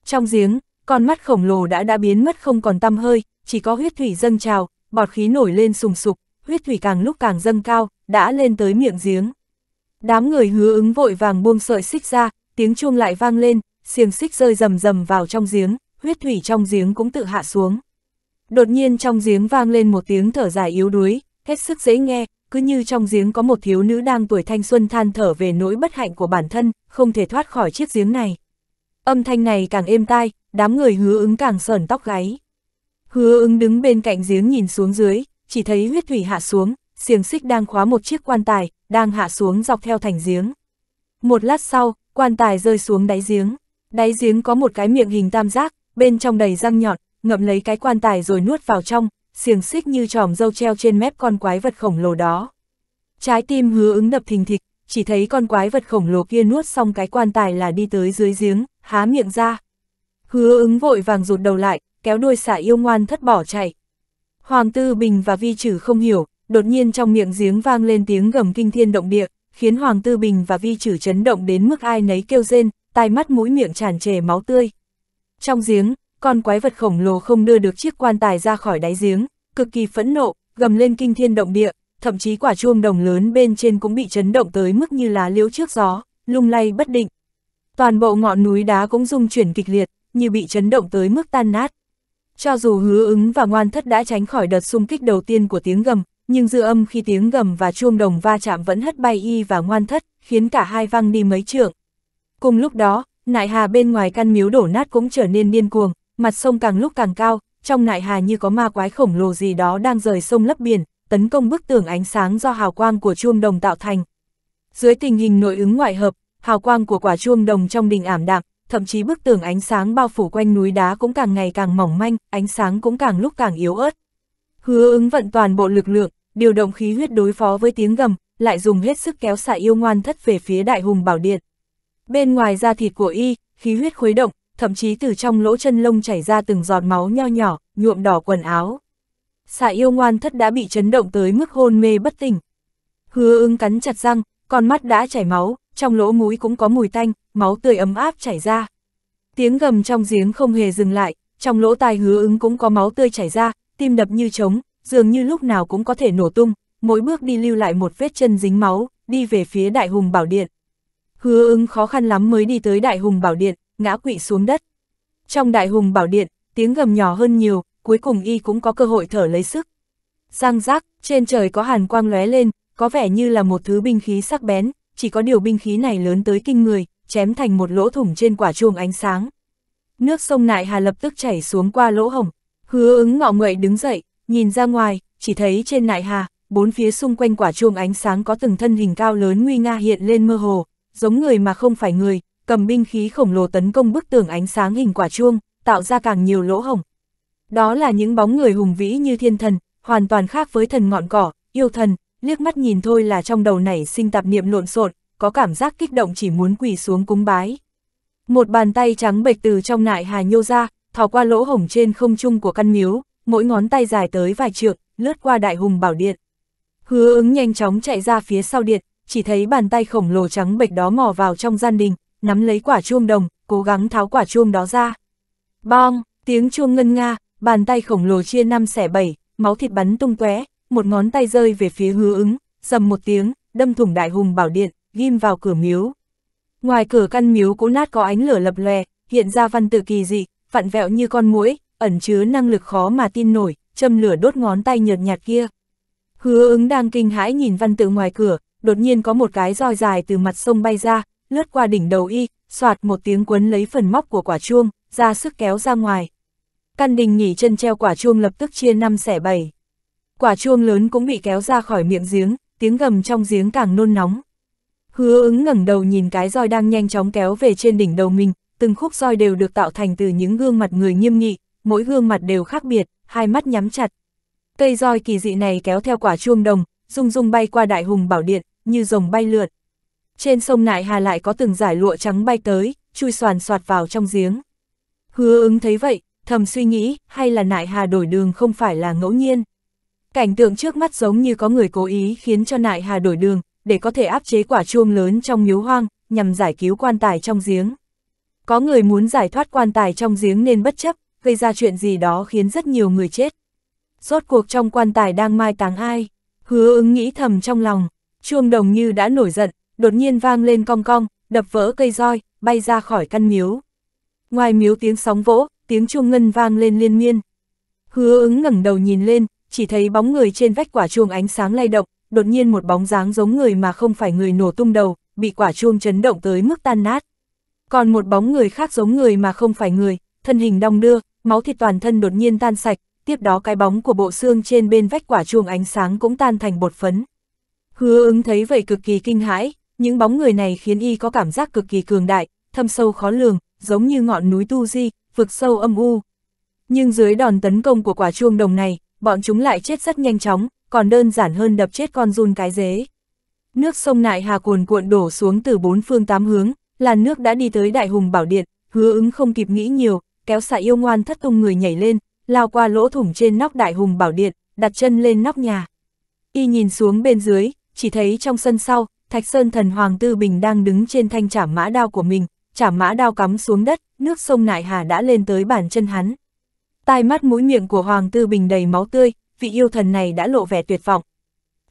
Trong giếng, con mắt khổng lồ đã đã biến mất không còn tăm hơi, chỉ có huyết thủy dâng trào, bọt khí nổi lên sùng sục, huyết thủy càng lúc càng dâng cao, đã lên tới miệng giếng. Đám người hứa ứng vội vàng buông sợi xích ra, tiếng chuông lại vang lên, xiềng xích rơi rầm rầm vào trong giếng, huyết thủy trong giếng cũng tự hạ xuống. Đột nhiên trong giếng vang lên một tiếng thở dài yếu đuối, hết sức dễ nghe, cứ như trong giếng có một thiếu nữ đang tuổi thanh xuân than thở về nỗi bất hạnh của bản thân, không thể thoát khỏi chiếc giếng này. Âm thanh này càng êm tai, đám người hứa ứng càng sờn tóc gáy. Hứa ứng đứng bên cạnh giếng nhìn xuống dưới, chỉ thấy huyết thủy hạ xuống, xiềng xích đang khóa một chiếc quan tài, đang hạ xuống dọc theo thành giếng. Một lát sau, quan tài rơi xuống đáy giếng. Đáy giếng có một cái miệng hình tam giác, bên trong đầy răng nhọn, ngậm lấy cái quan tài rồi nuốt vào trong, xiềng xích như tròm dâu treo trên mép con quái vật khổng lồ đó. Trái tim hứa ứng đập thình thịch, chỉ thấy con quái vật khổng lồ kia nuốt xong cái quan tài là đi tới dưới giếng, há miệng ra. Hứa ứng vội vàng rụt đầu lại, kéo đuôi xả yêu ngoan thất bỏ chạy. Hoàng Tư Bình và Vi Trử không hiểu, đột nhiên trong miệng giếng vang lên tiếng gầm kinh thiên động địa, khiến Hoàng Tư Bình và Vi Trử chấn động đến mức ai nấy kêu rên, tai mắt mũi miệng tràn trề máu tươi. Trong giếng, con quái vật khổng lồ không đưa được chiếc quan tài ra khỏi đáy giếng, cực kỳ phẫn nộ, gầm lên kinh thiên động địa, thậm chí quả chuông đồng lớn bên trên cũng bị chấn động tới mức như lá liễu trước gió, lung lay bất định. Toàn bộ ngọn núi đá cũng rung chuyển kịch liệt, như bị chấn động tới mức tan nát. Cho dù hứa ứng và ngoan thất đã tránh khỏi đợt xung kích đầu tiên của tiếng gầm, nhưng dư âm khi tiếng gầm và chuông đồng va chạm vẫn hất bay y và ngoan thất, khiến cả hai văng đi mấy trượng. Cùng lúc đó, nại hà bên ngoài căn miếu đổ nát cũng trở nên điên cuồng, mặt sông càng lúc càng cao, trong nại hà như có ma quái khổng lồ gì đó đang rời sông lấp biển, tấn công bức tường ánh sáng do hào quang của chuông đồng tạo thành. Dưới tình hình nội ứng ngoại hợp, hào quang của quả chuông đồng trong đình ảm đạm, thậm chí bức tường ánh sáng bao phủ quanh núi đá cũng càng ngày càng mỏng manh, ánh sáng cũng càng lúc càng yếu ớt. Hứa ứng vận toàn bộ lực lượng, điều động khí huyết đối phó với tiếng gầm, lại dùng hết sức kéo xạ yêu ngoan thất về phía đại hùng bảo điện. Bên ngoài da thịt của y, khí huyết khuấy động, thậm chí từ trong lỗ chân lông chảy ra từng giọt máu nho nhỏ, nhuộm đỏ quần áo. Xạ yêu ngoan thất đã bị chấn động tới mức hôn mê bất tỉnh. Hứa ứng cắn chặt răng, con mắt đã chảy máu, trong lỗ mũi cũng có mùi tanh, máu tươi ấm áp chảy ra. Tiếng gầm trong giếng không hề dừng lại, trong lỗ tai hứa ứng cũng có máu tươi chảy ra, tim đập như trống, dường như lúc nào cũng có thể nổ tung, mỗi bước đi lưu lại một vết chân dính máu, đi về phía Đại Hùng Bảo Điện. Hứa ứng khó khăn lắm mới đi tới Đại Hùng Bảo Điện, ngã quỵ xuống đất. Trong Đại Hùng Bảo Điện, tiếng gầm nhỏ hơn nhiều, cuối cùng y cũng có cơ hội thở lấy sức. Giang giác, trên trời có hàn quang lóe lên, có vẻ như là một thứ binh khí sắc bén, chỉ có điều binh khí này lớn tới kinh người, chém thành một lỗ thủng trên quả chuông ánh sáng. Nước sông Nại Hà lập tức chảy xuống qua lỗ hồng, hứa ứng ngọ nguậy đứng dậy, nhìn ra ngoài, chỉ thấy trên Nại Hà, bốn phía xung quanh quả chuông ánh sáng có từng thân hình cao lớn nguy nga hiện lên mơ hồ, giống người mà không phải người, cầm binh khí khổng lồ tấn công bức tường ánh sáng hình quả chuông, tạo ra càng nhiều lỗ hồng. Đó là những bóng người hùng vĩ như thiên thần, hoàn toàn khác với thần ngọn cỏ, yêu thần, liếc mắt nhìn thôi là trong đầu nảy sinh tạp niệm lộn xộn, có cảm giác kích động chỉ muốn quỳ xuống cúng bái. Một bàn tay trắng bệch từ trong nại hà nhô ra, thò qua lỗ hổng trên không trung của căn miếu, mỗi ngón tay dài tới vài trượng, lướt qua đại hùng bảo điện. Hứa ứng nhanh chóng chạy ra phía sau điện, chỉ thấy bàn tay khổng lồ trắng bệch đó mò vào trong gian đình, nắm lấy quả chuông đồng, cố gắng tháo quả chuông đó ra. Bong, tiếng chuông ngân nga, bàn tay khổng lồ chia năm xẻ bảy, máu thịt bắn tung tóe, một ngón tay rơi về phía hứa ứng, dầm một tiếng, đâm thủng đại hùng bảo điện, ghim vào cửa miếu. Ngoài cửa căn miếu cũ nát có ánh lửa lập lòe, hiện ra văn tự kỳ dị, vặn vẹo như con muỗi, ẩn chứa năng lực khó mà tin nổi, châm lửa đốt ngón tay nhợt nhạt kia. Hứa ứng đang kinh hãi nhìn văn tự ngoài cửa, đột nhiên có một cái roi dài từ mặt sông bay ra, lướt qua đỉnh đầu y, soạt một tiếng quấn lấy phần móc của quả chuông, ra sức kéo ra ngoài. Căn đình nghỉ chân treo quả chuông lập tức chia năm xẻ bảy quả chuông lớn cũng bị kéo ra khỏi miệng giếng, tiếng gầm trong giếng càng nôn nóng. Hứa ứng ngẩng đầu nhìn cái roi đang nhanh chóng kéo về trên đỉnh đầu mình, từng khúc roi đều được tạo thành từ những gương mặt người nghiêm nghị, mỗi gương mặt đều khác biệt, hai mắt nhắm chặt. Cây roi kỳ dị này kéo theo quả chuông đồng, rung rung bay qua đại hùng bảo điện, như rồng bay lượn. Trên sông Nại Hà lại có từng giải lụa trắng bay tới, chui soàn soạt vào trong giếng. Hứa ứng thấy vậy, thầm suy nghĩ, hay là Nại Hà đổi đường không phải là ngẫu nhiên. Cảnh tượng trước mắt giống như có người cố ý khiến cho nại hà đổi đường, để có thể áp chế quả chuông lớn trong miếu hoang, nhằm giải cứu quan tài trong giếng. Có người muốn giải thoát quan tài trong giếng nên bất chấp, gây ra chuyện gì đó khiến rất nhiều người chết. Rốt cuộc trong quan tài đang mai táng ai, hứa ứng nghĩ thầm trong lòng, chuông đồng như đã nổi giận, đột nhiên vang lên cong cong, đập vỡ cây roi, bay ra khỏi căn miếu. Ngoài miếu tiếng sóng vỗ, tiếng chuông ngân vang lên liên miên. Hứa ứng ngẩng đầu nhìn lên, chỉ thấy bóng người trên vách quả chuông ánh sáng lay động, đột nhiên một bóng dáng giống người mà không phải người nổ tung đầu, bị quả chuông chấn động tới mức tan nát. Còn một bóng người khác giống người mà không phải người, thân hình đong đưa, máu thịt toàn thân đột nhiên tan sạch, tiếp đó cái bóng của bộ xương trên bên vách quả chuông ánh sáng cũng tan thành bột phấn. Hứa ứng thấy vậy cực kỳ kinh hãi, những bóng người này khiến y có cảm giác cực kỳ cường đại, thâm sâu khó lường, giống như ngọn núi Tu Di, vực sâu âm u. Nhưng dưới đòn tấn công của quả chuông đồng này, bọn chúng lại chết rất nhanh chóng, còn đơn giản hơn đập chết con run cái dế. Nước sông Nại Hà cuồn cuộn đổ xuống từ bốn phương tám hướng, làn nước đã đi tới Đại Hùng Bảo Điện, hứa ứng không kịp nghĩ nhiều, kéo xạ yêu ngoan thất tung người nhảy lên, lao qua lỗ thủng trên nóc Đại Hùng Bảo Điện, đặt chân lên nóc nhà. Y nhìn xuống bên dưới, chỉ thấy trong sân sau, Thạch Sơn Thần Hoàng Tư Bình đang đứng trên thanh chảm mã đao của mình, chảm mã đao cắm xuống đất, nước sông Nại Hà đã lên tới bàn chân hắn tai mắt mũi miệng của Hoàng Tư Bình đầy máu tươi, vị yêu thần này đã lộ vẻ tuyệt vọng.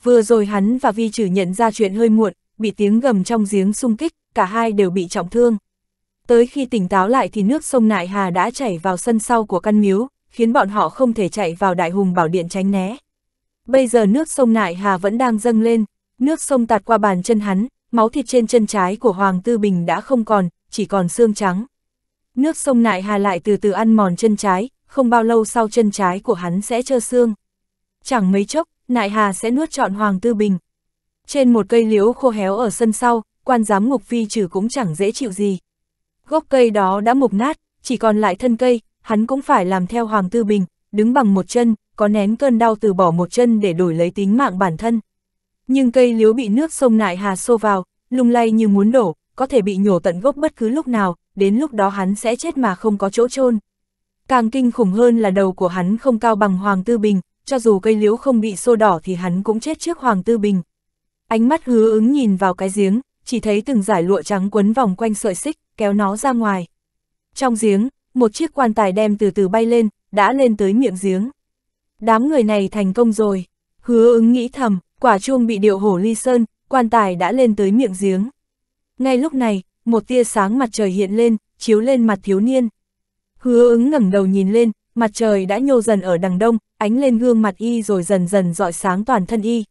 Vừa rồi hắn và Vi Trừ nhận ra chuyện hơi muộn, bị tiếng gầm trong giếng xung kích, cả hai đều bị trọng thương. Tới khi tỉnh táo lại thì nước sông Nại Hà đã chảy vào sân sau của căn miếu, khiến bọn họ không thể chạy vào Đại Hùng Bảo Điện tránh né. Bây giờ nước sông Nại Hà vẫn đang dâng lên, nước sông tạt qua bàn chân hắn, máu thịt trên chân trái của Hoàng Tư Bình đã không còn, chỉ còn xương trắng. Nước sông Nại Hà lại từ từ ăn mòn chân trái, không bao lâu sau chân trái của hắn sẽ trơ xương. Chẳng mấy chốc, nại hà sẽ nuốt trọn Hoàng Tư Bình. Trên một cây liễu khô héo ở sân sau, quan giám ngục phi trừ cũng chẳng dễ chịu gì. Gốc cây đó đã mục nát, chỉ còn lại thân cây, hắn cũng phải làm theo Hoàng Tư Bình, đứng bằng một chân, có nén cơn đau từ bỏ một chân để đổi lấy tính mạng bản thân. Nhưng cây liễu bị nước sông nại hà xô vào, lung lay như muốn đổ, có thể bị nhổ tận gốc bất cứ lúc nào, đến lúc đó hắn sẽ chết mà không có chỗ chôn Càng kinh khủng hơn là đầu của hắn không cao bằng Hoàng Tư Bình, cho dù cây liễu không bị xô đỏ thì hắn cũng chết trước Hoàng Tư Bình. Ánh mắt hứa ứng nhìn vào cái giếng, chỉ thấy từng giải lụa trắng quấn vòng quanh sợi xích, kéo nó ra ngoài. Trong giếng, một chiếc quan tài đem từ từ bay lên, đã lên tới miệng giếng. Đám người này thành công rồi. Hứa ứng nghĩ thầm, quả chuông bị điệu hổ ly sơn, quan tài đã lên tới miệng giếng. Ngay lúc này, một tia sáng mặt trời hiện lên, chiếu lên mặt thiếu niên. Hứa ứng ngẩng đầu nhìn lên, mặt trời đã nhô dần ở đằng đông, ánh lên gương mặt y rồi dần dần dọi sáng toàn thân y.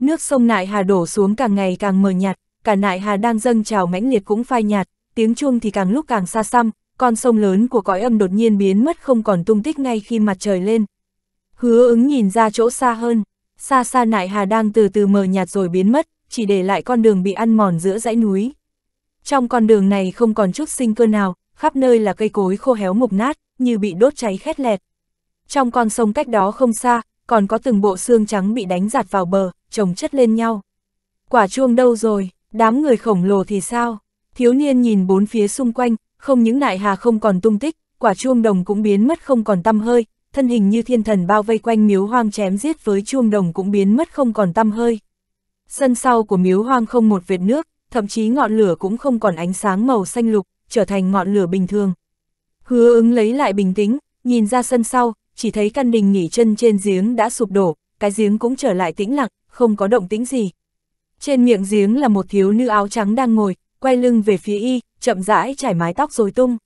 Nước sông Nại Hà đổ xuống càng ngày càng mờ nhạt, cả Nại Hà đang dâng trào mãnh liệt cũng phai nhạt, tiếng chuông thì càng lúc càng xa xăm, con sông lớn của cõi âm đột nhiên biến mất không còn tung tích ngay khi mặt trời lên. Hứa ứng nhìn ra chỗ xa hơn, xa xa Nại Hà đang từ từ mờ nhạt rồi biến mất, chỉ để lại con đường bị ăn mòn giữa dãy núi. Trong con đường này không còn chút sinh cơ nào, khắp nơi là cây cối khô héo mục nát, như bị đốt cháy khét lẹt. Trong con sông cách đó không xa, còn có từng bộ xương trắng bị đánh giặt vào bờ, chồng chất lên nhau. Quả chuông đâu rồi, đám người khổng lồ thì sao? Thiếu niên nhìn bốn phía xung quanh, không những nại hà không còn tung tích, quả chuông đồng cũng biến mất không còn tăm hơi, thân hình như thiên thần bao vây quanh miếu hoang chém giết với chuông đồng cũng biến mất không còn tăm hơi. Sân sau của miếu hoang không một vệt nước, thậm chí ngọn lửa cũng không còn ánh sáng màu xanh lục trở thành ngọn lửa bình thường. Hứa ứng lấy lại bình tĩnh, nhìn ra sân sau, chỉ thấy căn đình nghỉ chân trên giếng đã sụp đổ, cái giếng cũng trở lại tĩnh lặng, không có động tĩnh gì. Trên miệng giếng là một thiếu nữ áo trắng đang ngồi, quay lưng về phía y, chậm rãi trải mái tóc rồi tung.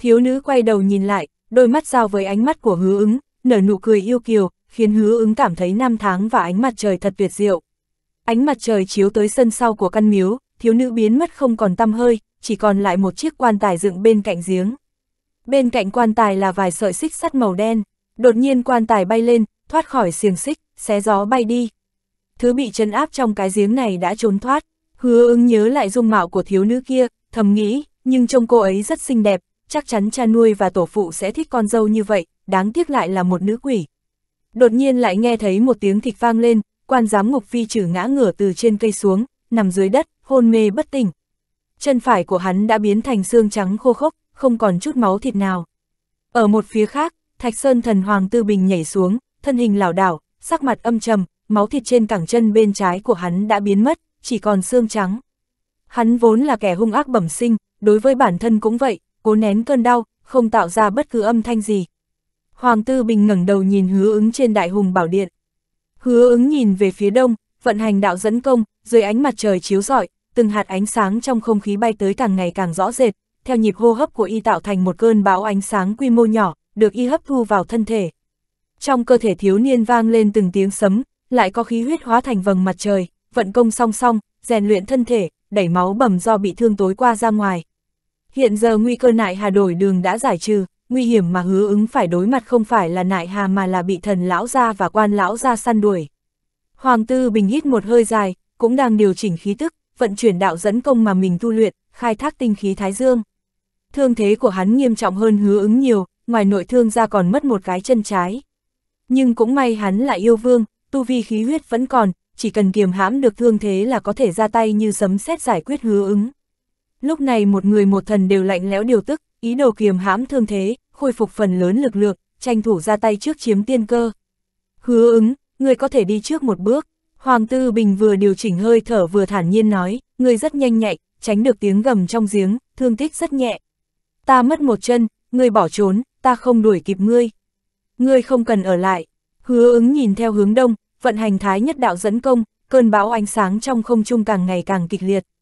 Thiếu nữ quay đầu nhìn lại, đôi mắt giao với ánh mắt của hứa ứng, nở nụ cười yêu kiều, khiến hứa ứng cảm thấy năm tháng và ánh mặt trời thật tuyệt diệu. Ánh mặt trời chiếu tới sân sau của căn miếu, thiếu nữ biến mất không còn tăm hơi, chỉ còn lại một chiếc quan tài dựng bên cạnh giếng. Bên cạnh quan tài là vài sợi xích sắt màu đen, đột nhiên quan tài bay lên, thoát khỏi xiềng xích, xé gió bay đi. Thứ bị chân áp trong cái giếng này đã trốn thoát, hứa ứng nhớ lại dung mạo của thiếu nữ kia, thầm nghĩ, nhưng trông cô ấy rất xinh đẹp, chắc chắn cha nuôi và tổ phụ sẽ thích con dâu như vậy, đáng tiếc lại là một nữ quỷ. Đột nhiên lại nghe thấy một tiếng thịt vang lên, quan giám ngục phi trừ ngã ngửa từ trên cây xuống, nằm dưới đất, hôn mê bất tỉnh chân phải của hắn đã biến thành xương trắng khô khốc, không còn chút máu thịt nào. Ở một phía khác, Thạch Sơn thần Hoàng Tư Bình nhảy xuống, thân hình lảo đảo, sắc mặt âm trầm, máu thịt trên cẳng chân bên trái của hắn đã biến mất, chỉ còn xương trắng. Hắn vốn là kẻ hung ác bẩm sinh, đối với bản thân cũng vậy, cố nén cơn đau, không tạo ra bất cứ âm thanh gì. Hoàng Tư Bình ngẩng đầu nhìn hứa ứng trên đại hùng bảo điện. Hứa ứng nhìn về phía đông, vận hành đạo dẫn công, dưới ánh mặt trời chiếu rọi, từng hạt ánh sáng trong không khí bay tới càng ngày càng rõ rệt, theo nhịp hô hấp của y tạo thành một cơn bão ánh sáng quy mô nhỏ, được y hấp thu vào thân thể. Trong cơ thể thiếu niên vang lên từng tiếng sấm, lại có khí huyết hóa thành vầng mặt trời, vận công song song, rèn luyện thân thể, đẩy máu bầm do bị thương tối qua ra ngoài. Hiện giờ nguy cơ nại hà đổi đường đã giải trừ, nguy hiểm mà hứa ứng phải đối mặt không phải là nại hà mà là bị thần lão gia và quan lão gia săn đuổi. Hoàng tư bình hít một hơi dài, cũng đang điều chỉnh khí tức, vận chuyển đạo dẫn công mà mình tu luyện, khai thác tinh khí thái dương. Thương thế của hắn nghiêm trọng hơn hứa ứng nhiều, ngoài nội thương ra còn mất một cái chân trái. Nhưng cũng may hắn là yêu vương, tu vi khí huyết vẫn còn, chỉ cần kiềm hãm được thương thế là có thể ra tay như sấm sét giải quyết hứa ứng. Lúc này một người một thần đều lạnh lẽo điều tức, ý đồ kiềm hãm thương thế, khôi phục phần lớn lực lượng, tranh thủ ra tay trước chiếm tiên cơ. Hứa ứng, người có thể đi trước một bước, Hoàng Tư Bình vừa điều chỉnh hơi thở vừa thản nhiên nói, người rất nhanh nhạy, tránh được tiếng gầm trong giếng, thương tích rất nhẹ. Ta mất một chân, người bỏ trốn, ta không đuổi kịp ngươi. Ngươi không cần ở lại. Hứa ứng nhìn theo hướng đông, vận hành thái nhất đạo dẫn công, cơn bão ánh sáng trong không trung càng ngày càng kịch liệt.